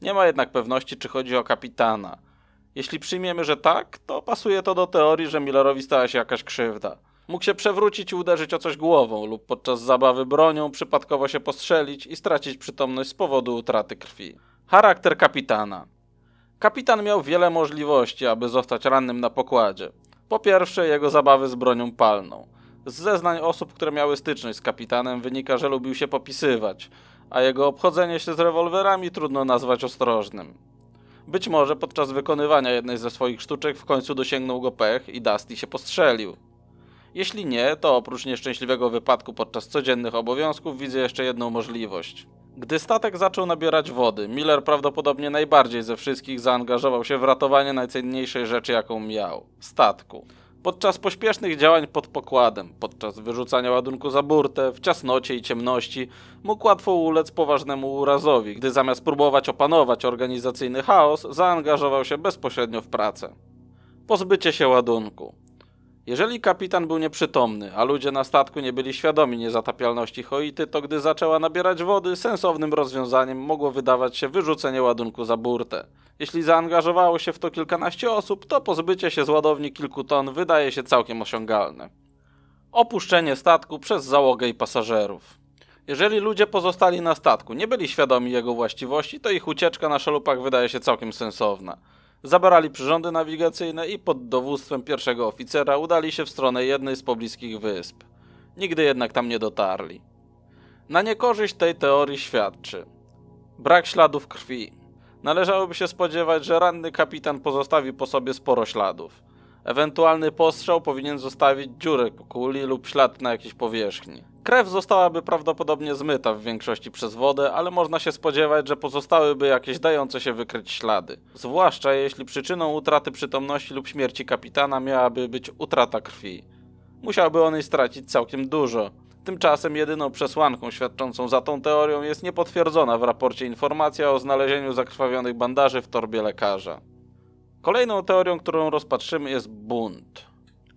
Nie ma jednak pewności, czy chodzi o kapitana – jeśli przyjmiemy, że tak, to pasuje to do teorii, że Millerowi stała się jakaś krzywda. Mógł się przewrócić i uderzyć o coś głową, lub podczas zabawy bronią przypadkowo się postrzelić i stracić przytomność z powodu utraty krwi. Charakter kapitana. Kapitan miał wiele możliwości, aby zostać rannym na pokładzie. Po pierwsze, jego zabawy z bronią palną. Z zeznań osób, które miały styczność z kapitanem, wynika, że lubił się popisywać, a jego obchodzenie się z rewolwerami trudno nazwać ostrożnym. Być może podczas wykonywania jednej ze swoich sztuczek w końcu dosięgnął go pech i Dusty się postrzelił. Jeśli nie, to oprócz nieszczęśliwego wypadku podczas codziennych obowiązków widzę jeszcze jedną możliwość. Gdy statek zaczął nabierać wody, Miller prawdopodobnie najbardziej ze wszystkich zaangażował się w ratowanie najcenniejszej rzeczy, jaką miał statku. Podczas pośpiesznych działań pod pokładem, podczas wyrzucania ładunku za burtę, w ciasnocie i ciemności, mógł łatwo ulec poważnemu urazowi, gdy zamiast próbować opanować organizacyjny chaos, zaangażował się bezpośrednio w pracę. Pozbycie się ładunku. Jeżeli kapitan był nieprzytomny, a ludzie na statku nie byli świadomi niezatapialności Hoity, to gdy zaczęła nabierać wody, sensownym rozwiązaniem mogło wydawać się wyrzucenie ładunku za burtę. Jeśli zaangażowało się w to kilkanaście osób, to pozbycie się z ładowni kilku ton wydaje się całkiem osiągalne. Opuszczenie statku przez załogę i pasażerów. Jeżeli ludzie pozostali na statku, nie byli świadomi jego właściwości, to ich ucieczka na szalupach wydaje się całkiem sensowna. Zabrali przyrządy nawigacyjne i pod dowództwem pierwszego oficera udali się w stronę jednej z pobliskich wysp. Nigdy jednak tam nie dotarli. Na niekorzyść tej teorii świadczy brak śladów krwi. Należałoby się spodziewać, że ranny kapitan pozostawi po sobie sporo śladów. Ewentualny postrzał powinien zostawić dziurę kuli lub ślad na jakiejś powierzchni. Krew zostałaby prawdopodobnie zmyta w większości przez wodę, ale można się spodziewać, że pozostałyby jakieś dające się wykryć ślady. Zwłaszcza jeśli przyczyną utraty przytomności lub śmierci kapitana miałaby być utrata krwi. Musiałby on jej stracić całkiem dużo. Tymczasem jedyną przesłanką świadczącą za tą teorią jest niepotwierdzona w raporcie informacja o znalezieniu zakrwawionych bandaży w torbie lekarza. Kolejną teorią, którą rozpatrzymy jest bunt.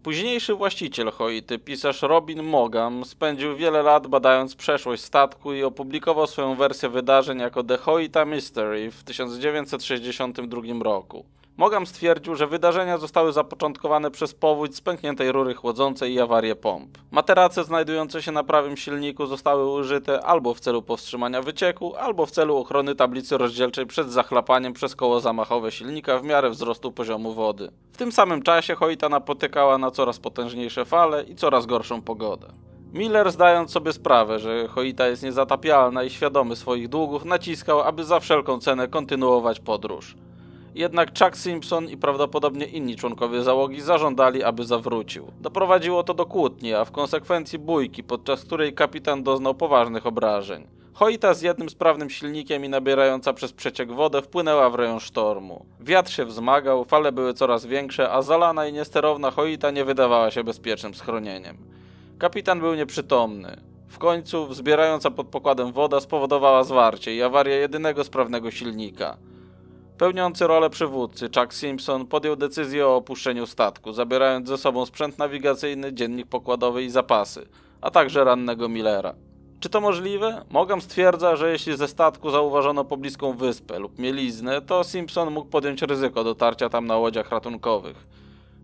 Późniejszy właściciel Hoity, pisarz Robin Mogam, spędził wiele lat badając przeszłość statku i opublikował swoją wersję wydarzeń jako The Hoita Mystery w 1962 roku. Mogam stwierdził, że wydarzenia zostały zapoczątkowane przez powódź spękniętej rury chłodzącej i awarię pomp. Materace znajdujące się na prawym silniku zostały użyte albo w celu powstrzymania wycieku, albo w celu ochrony tablicy rozdzielczej przed zachlapaniem przez koło zamachowe silnika w miarę wzrostu poziomu wody. W tym samym czasie Hoita napotykała na coraz potężniejsze fale i coraz gorszą pogodę. Miller, zdając sobie sprawę, że Hoita jest niezatapialna i świadomy swoich długów, naciskał, aby za wszelką cenę kontynuować podróż. Jednak Chuck Simpson i prawdopodobnie inni członkowie załogi zażądali, aby zawrócił. Doprowadziło to do kłótni, a w konsekwencji bójki, podczas której kapitan doznał poważnych obrażeń. Hoita z jednym sprawnym silnikiem i nabierająca przez przeciek wodę wpłynęła w rejon sztormu. Wiatr się wzmagał, fale były coraz większe, a zalana i niesterowna Hoita nie wydawała się bezpiecznym schronieniem. Kapitan był nieprzytomny. W końcu wzbierająca pod pokładem woda spowodowała zwarcie i awarię jedynego sprawnego silnika. Pełniący rolę przywódcy Chuck Simpson podjął decyzję o opuszczeniu statku, zabierając ze sobą sprzęt nawigacyjny, dziennik pokładowy i zapasy, a także rannego Millera. Czy to możliwe? Mogam stwierdza, że jeśli ze statku zauważono pobliską wyspę lub mieliznę, to Simpson mógł podjąć ryzyko dotarcia tam na łodziach ratunkowych.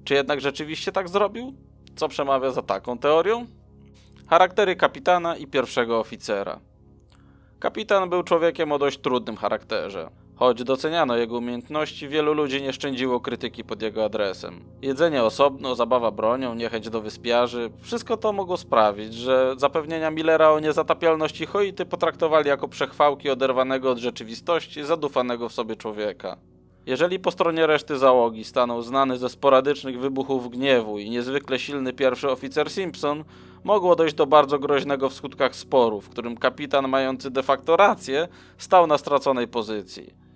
Czy jednak rzeczywiście tak zrobił? Co przemawia za taką teorią? Charaktery kapitana i pierwszego oficera. Kapitan był człowiekiem o dość trudnym charakterze. Choć doceniano jego umiejętności, wielu ludzi nie szczędziło krytyki pod jego adresem. Jedzenie osobno, zabawa bronią, niechęć do wyspiarzy, wszystko to mogło sprawić, że zapewnienia Millera o niezatapialności Hoity potraktowali jako przechwałki oderwanego od rzeczywistości, zadufanego w sobie człowieka. Jeżeli po stronie reszty załogi stanął znany ze sporadycznych wybuchów gniewu i niezwykle silny pierwszy oficer Simpson, mogło dojść do bardzo groźnego w skutkach sporu, w którym kapitan mający de facto rację stał na straconej pozycji.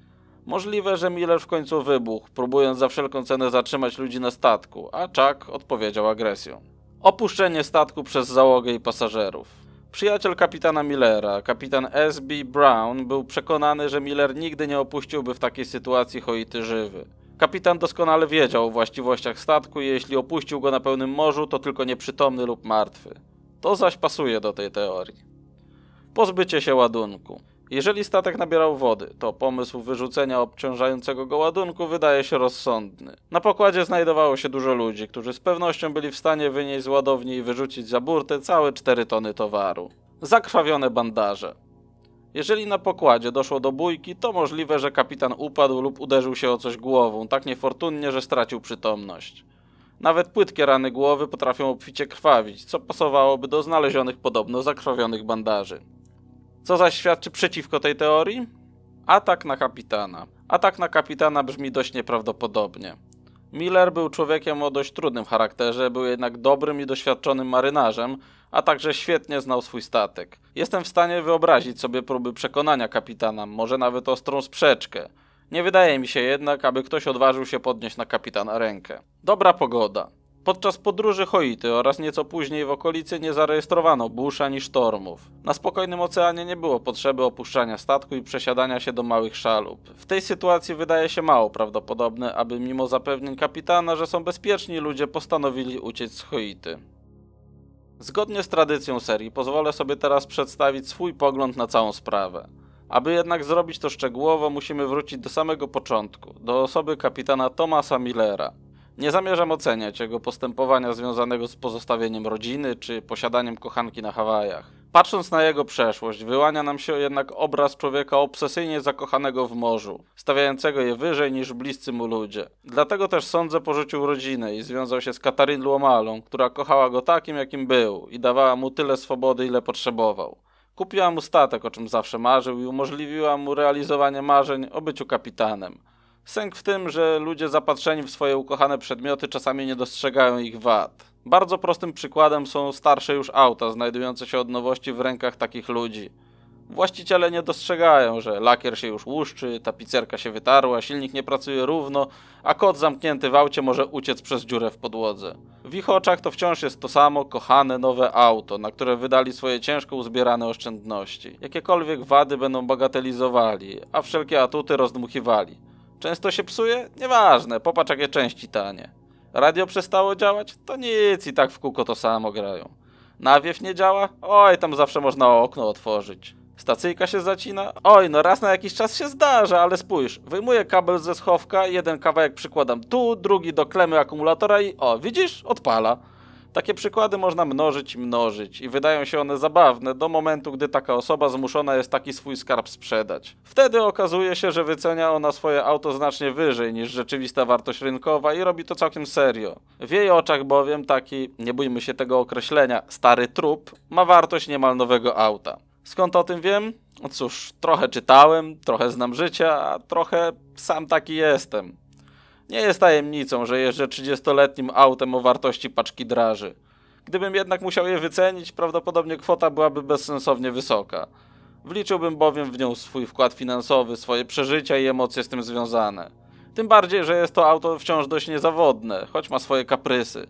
Możliwe, że Miller w końcu wybuchł, próbując za wszelką cenę zatrzymać ludzi na statku, a Chuck odpowiedział agresją. Opuszczenie statku przez załogę i pasażerów. Przyjaciel kapitana Millera, kapitan S.B. Brown, był przekonany, że Miller nigdy nie opuściłby w takiej sytuacji Hoity żywy. Kapitan doskonale wiedział o właściwościach statku i jeśli opuścił go na pełnym morzu, to tylko nieprzytomny lub martwy. To zaś pasuje do tej teorii. Pozbycie się ładunku. Jeżeli statek nabierał wody, to pomysł wyrzucenia obciążającego go ładunku wydaje się rozsądny. Na pokładzie znajdowało się dużo ludzi, którzy z pewnością byli w stanie wynieść z ładowni i wyrzucić za burtę całe 4 tony towaru. Zakrwawione bandaże. Jeżeli na pokładzie doszło do bójki, to możliwe, że kapitan upadł lub uderzył się o coś głową, tak niefortunnie, że stracił przytomność. Nawet płytkie rany głowy potrafią obficie krwawić, co pasowałoby do znalezionych podobno zakrwawionych bandaży. Co zaś świadczy przeciwko tej teorii? Atak na kapitana. Atak na kapitana brzmi dość nieprawdopodobnie. Miller był człowiekiem o dość trudnym charakterze, był jednak dobrym i doświadczonym marynarzem, a także świetnie znał swój statek. Jestem w stanie wyobrazić sobie próby przekonania kapitana, może nawet ostrą sprzeczkę. Nie wydaje mi się jednak, aby ktoś odważył się podnieść na kapitana rękę. Dobra pogoda. Podczas podróży Hoity oraz nieco później w okolicy nie zarejestrowano burz ani sztormów. Na spokojnym oceanie nie było potrzeby opuszczania statku i przesiadania się do małych szalup. W tej sytuacji wydaje się mało prawdopodobne, aby mimo zapewnień kapitana, że są bezpieczni, ludzie postanowili uciec z Hoity. Zgodnie z tradycją serii pozwolę sobie teraz przedstawić swój pogląd na całą sprawę. Aby jednak zrobić to szczegółowo, musimy wrócić do samego początku, do osoby kapitana Tomasa Millera. Nie zamierzam oceniać jego postępowania związanego z pozostawieniem rodziny czy posiadaniem kochanki na Hawajach. Patrząc na jego przeszłość, wyłania nam się jednak obraz człowieka obsesyjnie zakochanego w morzu, stawiającego je wyżej niż bliscy mu ludzie. Dlatego też sądzę porzucił rodzinę i związał się z Katarin Luomalą, która kochała go takim, jakim był i dawała mu tyle swobody, ile potrzebował. Kupiła mu statek, o czym zawsze marzył i umożliwiła mu realizowanie marzeń o byciu kapitanem. Sęk w tym, że ludzie zapatrzeni w swoje ukochane przedmioty czasami nie dostrzegają ich wad. Bardzo prostym przykładem są starsze już auta znajdujące się od nowości w rękach takich ludzi. Właściciele nie dostrzegają, że lakier się już łuszczy, tapicerka się wytarła, silnik nie pracuje równo, a kot zamknięty w aucie może uciec przez dziurę w podłodze. W ich oczach to wciąż jest to samo kochane nowe auto, na które wydali swoje ciężko uzbierane oszczędności. Jakiekolwiek wady będą bagatelizowali, a wszelkie atuty rozdmuchiwali. Często się psuje? Nieważne, popatrz jakie części tanie. Radio przestało działać? To nic, i tak w kółko to samo grają. Nawiew nie działa? Oj, tam zawsze można okno otworzyć. Stacyjka się zacina? Oj, no raz na jakiś czas się zdarza, ale spójrz. Wyjmuję kabel ze schowka, jeden kawałek przykładam tu, drugi do klemy akumulatora i o, widzisz? Odpala. Takie przykłady można mnożyć, mnożyć i wydają się one zabawne do momentu, gdy taka osoba zmuszona jest taki swój skarb sprzedać. Wtedy okazuje się, że wycenia ona swoje auto znacznie wyżej niż rzeczywista wartość rynkowa i robi to całkiem serio. W jej oczach bowiem taki, nie bójmy się tego określenia, stary trup ma wartość niemal nowego auta. Skąd o tym wiem? No cóż, trochę czytałem, trochę znam życia, a trochę sam taki jestem. Nie jest tajemnicą, że jeżdżę 30-letnim autem o wartości paczki draży. Gdybym jednak musiał je wycenić, prawdopodobnie kwota byłaby bezsensownie wysoka. Wliczyłbym bowiem w nią swój wkład finansowy, swoje przeżycia i emocje z tym związane. Tym bardziej, że jest to auto wciąż dość niezawodne, choć ma swoje kaprysy.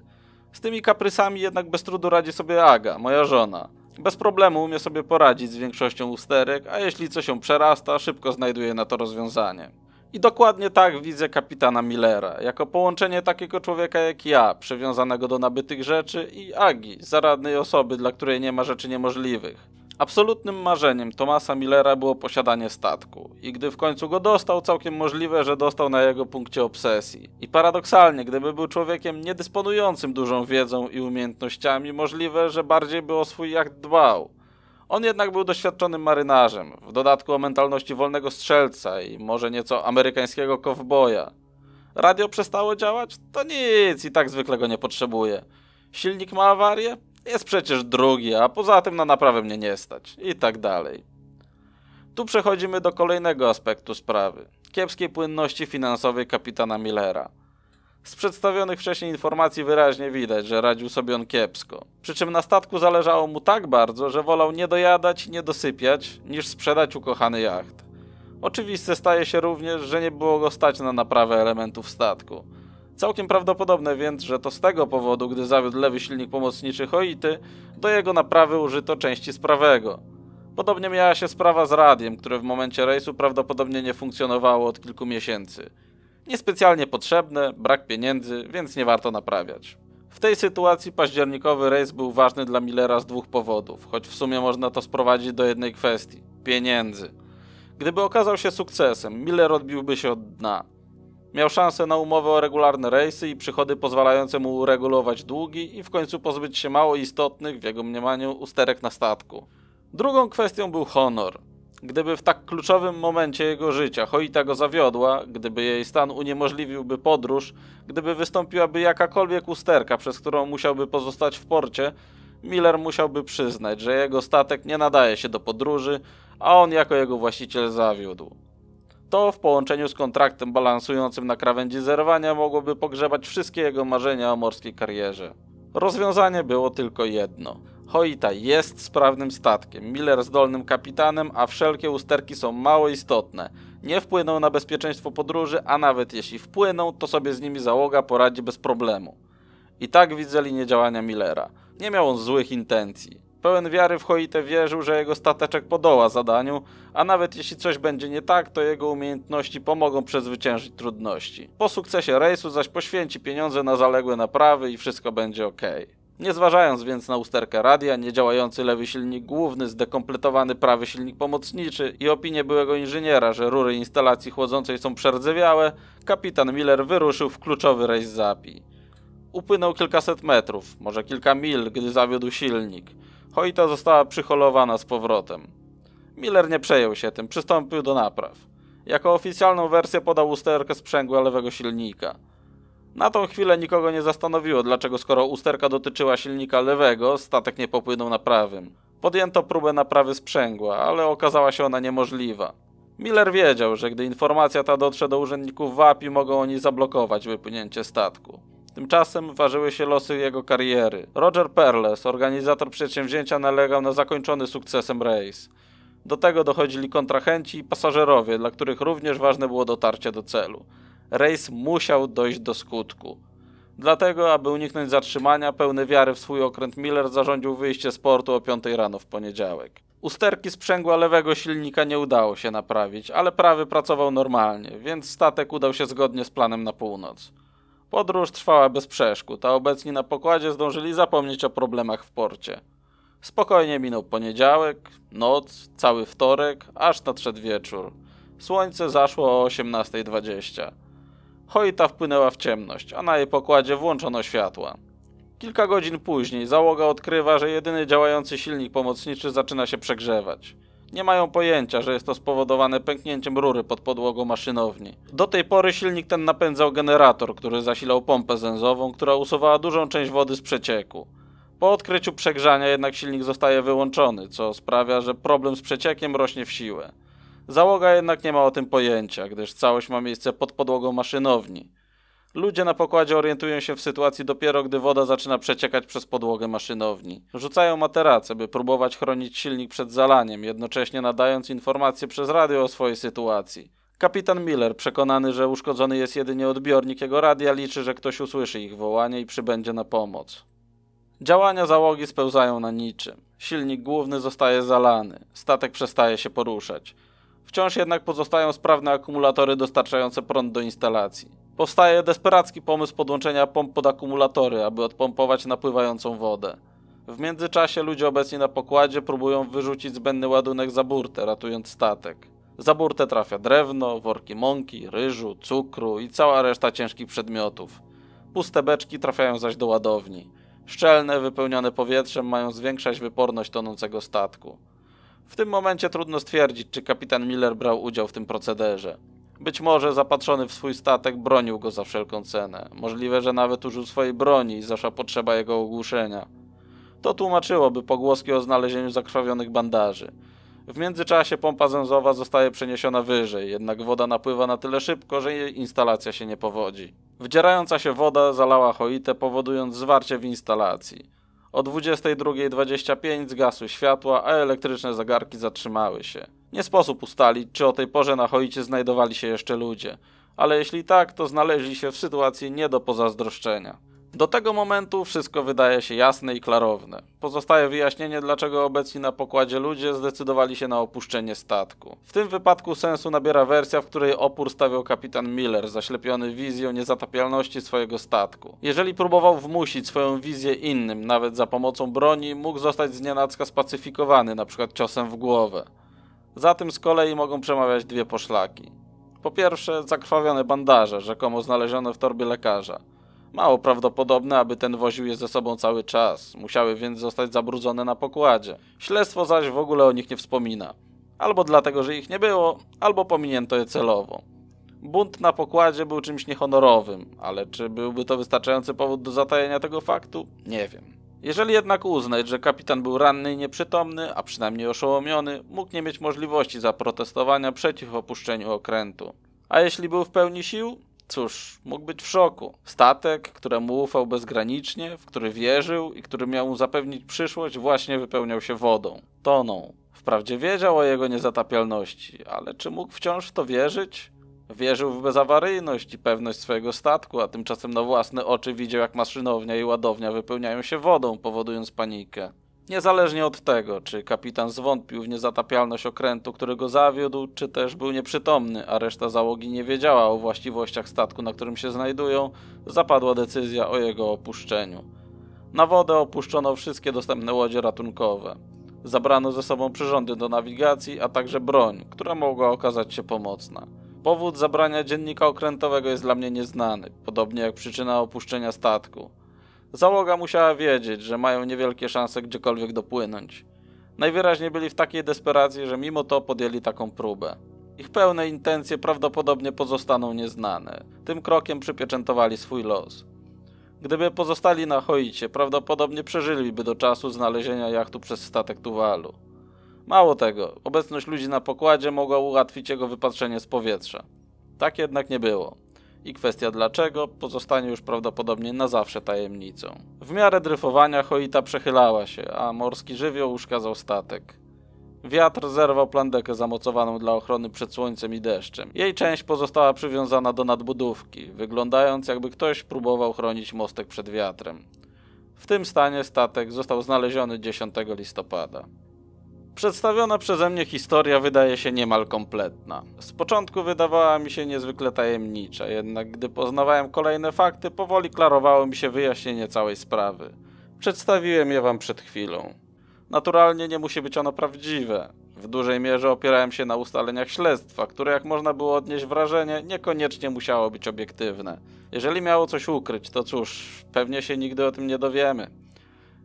Z tymi kaprysami jednak bez trudu radzi sobie Aga, moja żona. Bez problemu umie sobie poradzić z większością usterek, a jeśli coś się przerasta, szybko znajduje na to rozwiązanie. I dokładnie tak widzę kapitana Millera, jako połączenie takiego człowieka jak ja, przywiązanego do nabytych rzeczy, i Agi, zaradnej osoby, dla której nie ma rzeczy niemożliwych. Absolutnym marzeniem Tomasa Millera było posiadanie statku i gdy w końcu go dostał, całkiem możliwe, że dostał na jego punkcie obsesji. I paradoksalnie, gdyby był człowiekiem niedysponującym dużą wiedzą i umiejętnościami, możliwe, że bardziej by o swój jacht dbał. On jednak był doświadczonym marynarzem, w dodatku o mentalności wolnego strzelca i może nieco amerykańskiego kowboja. Radio przestało działać? To nic, i tak zwykle go nie potrzebuje. Silnik ma awarię? Jest przecież drugi, a poza tym na naprawę mnie nie stać. I tak dalej. Tu przechodzimy do kolejnego aspektu sprawy. Kiepskiej płynności finansowej kapitana Millera – z przedstawionych wcześniej informacji wyraźnie widać, że radził sobie on kiepsko. Przy czym na statku zależało mu tak bardzo, że wolał nie dojadać, nie dosypiać, niż sprzedać ukochany jacht. Oczywiste staje się również, że nie było go stać na naprawę elementów statku. Całkiem prawdopodobne więc, że to z tego powodu, gdy zawiódł lewy silnik pomocniczy Hoity, do jego naprawy użyto części z prawego. Podobnie miała się sprawa z radiem, które w momencie rejsu prawdopodobnie nie funkcjonowało od kilku miesięcy. Niespecjalnie potrzebne, brak pieniędzy, więc nie warto naprawiać. W tej sytuacji październikowy rejs był ważny dla Millera z dwóch powodów, choć w sumie można to sprowadzić do jednej kwestii pieniędzy. Gdyby okazał się sukcesem, Miller odbiłby się od dna. Miał szansę na umowę o regularne rejsy i przychody pozwalające mu uregulować długi i w końcu pozbyć się mało istotnych, w jego mniemaniu, usterek na statku. Drugą kwestią był honor. Gdyby w tak kluczowym momencie jego życia Hoita go zawiodła, gdyby jej stan uniemożliwiłby podróż, gdyby wystąpiłaby jakakolwiek usterka, przez którą musiałby pozostać w porcie, Miller musiałby przyznać, że jego statek nie nadaje się do podróży, a on jako jego właściciel zawiódł. To w połączeniu z kontraktem balansującym na krawędzi zerwania mogłoby pogrzebać wszystkie jego marzenia o morskiej karierze. Rozwiązanie było tylko jedno – Hoita jest sprawnym statkiem, Miller zdolnym kapitanem, a wszelkie usterki są mało istotne. Nie wpłyną na bezpieczeństwo podróży, a nawet jeśli wpłyną, to sobie z nimi załoga poradzi bez problemu. I tak widzę linię działania Millera. Nie miał on złych intencji. Pełen wiary w Hoite wierzył, że jego stateczek podoła zadaniu, a nawet jeśli coś będzie nie tak, to jego umiejętności pomogą przezwyciężyć trudności. Po sukcesie rejsu zaś poświęci pieniądze na zaległe naprawy i wszystko będzie ok. Nie zważając więc na usterkę radia, niedziałający lewy silnik główny, zdekompletowany prawy silnik pomocniczy i opinię byłego inżyniera, że rury instalacji chłodzącej są przerdzewiałe, kapitan Miller wyruszył w kluczowy rejs zapi. Upłynął kilkaset metrów, może kilka mil, gdy zawiódł silnik. Hoita została przyholowana z powrotem. Miller nie przejął się tym, przystąpił do napraw. Jako oficjalną wersję podał usterkę sprzęgła lewego silnika – na tą chwilę nikogo nie zastanowiło, dlaczego skoro usterka dotyczyła silnika lewego, statek nie popłynął na prawym. Podjęto próbę naprawy sprzęgła, ale okazała się ona niemożliwa. Miller wiedział, że gdy informacja ta dotrze do urzędników WAPI, mogą oni zablokować wypłynięcie statku. Tymczasem ważyły się losy jego kariery. Roger Perles, organizator przedsięwzięcia, nalegał na zakończony sukcesem rejs. Do tego dochodzili kontrahenci i pasażerowie, dla których również ważne było dotarcie do celu rejs musiał dojść do skutku. Dlatego, aby uniknąć zatrzymania, pełny wiary w swój okręt Miller zarządził wyjście z portu o 5 rano w poniedziałek. Usterki sprzęgła lewego silnika nie udało się naprawić, ale prawy pracował normalnie, więc statek udał się zgodnie z planem na północ. Podróż trwała bez przeszkód, a obecni na pokładzie zdążyli zapomnieć o problemach w porcie. Spokojnie minął poniedziałek, noc, cały wtorek, aż nadszedł wieczór. Słońce zaszło o 18.20. Hoita wpłynęła w ciemność, a na jej pokładzie włączono światła. Kilka godzin później załoga odkrywa, że jedyny działający silnik pomocniczy zaczyna się przegrzewać. Nie mają pojęcia, że jest to spowodowane pęknięciem rury pod podłogą maszynowni. Do tej pory silnik ten napędzał generator, który zasilał pompę zęzową, która usuwała dużą część wody z przecieku. Po odkryciu przegrzania jednak silnik zostaje wyłączony, co sprawia, że problem z przeciekiem rośnie w siłę. Załoga jednak nie ma o tym pojęcia, gdyż całość ma miejsce pod podłogą maszynowni. Ludzie na pokładzie orientują się w sytuacji dopiero, gdy woda zaczyna przeciekać przez podłogę maszynowni. Rzucają materace, by próbować chronić silnik przed zalaniem, jednocześnie nadając informacje przez radio o swojej sytuacji. Kapitan Miller, przekonany, że uszkodzony jest jedynie odbiornik jego radia, liczy, że ktoś usłyszy ich wołanie i przybędzie na pomoc. Działania załogi spełzają na niczym. Silnik główny zostaje zalany, statek przestaje się poruszać wciąż jednak pozostają sprawne akumulatory dostarczające prąd do instalacji. Powstaje desperacki pomysł podłączenia pomp pod akumulatory, aby odpompować napływającą wodę. W międzyczasie ludzie obecni na pokładzie próbują wyrzucić zbędny ładunek za burtę, ratując statek. Za burtę trafia drewno, worki mąki, ryżu, cukru i cała reszta ciężkich przedmiotów. Puste beczki trafiają zaś do ładowni. Szczelne, wypełnione powietrzem mają zwiększać wyporność tonącego statku. W tym momencie trudno stwierdzić, czy kapitan Miller brał udział w tym procederze. Być może zapatrzony w swój statek bronił go za wszelką cenę. Możliwe, że nawet użył swojej broni i zaszła potrzeba jego ogłuszenia. To tłumaczyłoby pogłoski o znalezieniu zakrwawionych bandaży. W międzyczasie pompa zęzowa zostaje przeniesiona wyżej, jednak woda napływa na tyle szybko, że jej instalacja się nie powodzi. Wdzierająca się woda zalała choitę, powodując zwarcie w instalacji. O 22.25 zgasły światła, a elektryczne zegarki zatrzymały się. Nie sposób ustalić, czy o tej porze na Hoicie znajdowali się jeszcze ludzie, ale jeśli tak, to znaleźli się w sytuacji nie do pozazdroszczenia. Do tego momentu wszystko wydaje się jasne i klarowne. Pozostaje wyjaśnienie, dlaczego obecni na pokładzie ludzie zdecydowali się na opuszczenie statku. W tym wypadku sensu nabiera wersja, w której opór stawiał kapitan Miller, zaślepiony wizją niezatapialności swojego statku. Jeżeli próbował wmusić swoją wizję innym, nawet za pomocą broni, mógł zostać znienacka spacyfikowany, np. ciosem w głowę. Za tym z kolei mogą przemawiać dwie poszlaki. Po pierwsze, zakrwawione bandaże, rzekomo znalezione w torbie lekarza. Mało prawdopodobne, aby ten woził je ze sobą cały czas. Musiały więc zostać zabrudzone na pokładzie. Śledztwo zaś w ogóle o nich nie wspomina. Albo dlatego, że ich nie było, albo pominięto je celowo. Bunt na pokładzie był czymś niehonorowym, ale czy byłby to wystarczający powód do zatajenia tego faktu? Nie wiem. Jeżeli jednak uznać, że kapitan był ranny i nieprzytomny, a przynajmniej oszołomiony, mógł nie mieć możliwości zaprotestowania przeciw opuszczeniu okrętu. A jeśli był w pełni sił, Cóż, mógł być w szoku. Statek, któremu ufał bezgranicznie, w który wierzył i który miał mu zapewnić przyszłość, właśnie wypełniał się wodą, toną. Wprawdzie wiedział o jego niezatapialności, ale czy mógł wciąż w to wierzyć? Wierzył w bezawaryjność i pewność swojego statku, a tymczasem na własne oczy widział, jak maszynownia i ładownia wypełniają się wodą, powodując panikę niezależnie od tego, czy kapitan zwątpił w niezatapialność okrętu, którego zawiódł, czy też był nieprzytomny, a reszta załogi nie wiedziała o właściwościach statku, na którym się znajdują, zapadła decyzja o jego opuszczeniu. Na wodę opuszczono wszystkie dostępne łodzie ratunkowe. Zabrano ze sobą przyrządy do nawigacji, a także broń, która mogła okazać się pomocna. Powód zabrania dziennika okrętowego jest dla mnie nieznany, podobnie jak przyczyna opuszczenia statku. Załoga musiała wiedzieć, że mają niewielkie szanse gdziekolwiek dopłynąć. Najwyraźniej byli w takiej desperacji, że mimo to podjęli taką próbę. Ich pełne intencje prawdopodobnie pozostaną nieznane. Tym krokiem przypieczętowali swój los. Gdyby pozostali na Hoicie, prawdopodobnie przeżyliby do czasu znalezienia jachtu przez statek Tuwalu. Mało tego, obecność ludzi na pokładzie mogła ułatwić jego wypatrzenie z powietrza. Tak jednak nie było i kwestia dlaczego pozostanie już prawdopodobnie na zawsze tajemnicą. W miarę dryfowania Hoita przechylała się, a morski żywioł uszkadzał statek. Wiatr zerwał plandekę zamocowaną dla ochrony przed słońcem i deszczem. Jej część pozostała przywiązana do nadbudówki, wyglądając jakby ktoś próbował chronić mostek przed wiatrem. W tym stanie statek został znaleziony 10 listopada. Przedstawiona przeze mnie historia wydaje się niemal kompletna. Z początku wydawała mi się niezwykle tajemnicza, jednak gdy poznawałem kolejne fakty, powoli klarowało mi się wyjaśnienie całej sprawy. Przedstawiłem je wam przed chwilą. Naturalnie nie musi być ono prawdziwe. W dużej mierze opierałem się na ustaleniach śledztwa, które jak można było odnieść wrażenie, niekoniecznie musiało być obiektywne. Jeżeli miało coś ukryć, to cóż, pewnie się nigdy o tym nie dowiemy.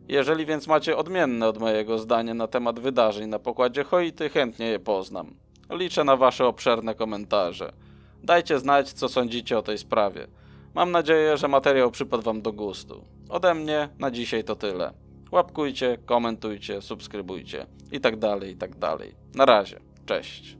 Jeżeli więc macie odmienne od mojego zdanie na temat wydarzeń na pokładzie Hoity, chętnie je poznam. Liczę na wasze obszerne komentarze. Dajcie znać, co sądzicie o tej sprawie. Mam nadzieję, że materiał przypadł wam do gustu. Ode mnie na dzisiaj to tyle. Łapkujcie, komentujcie, subskrybujcie i tak dalej, i tak dalej. Na razie. Cześć.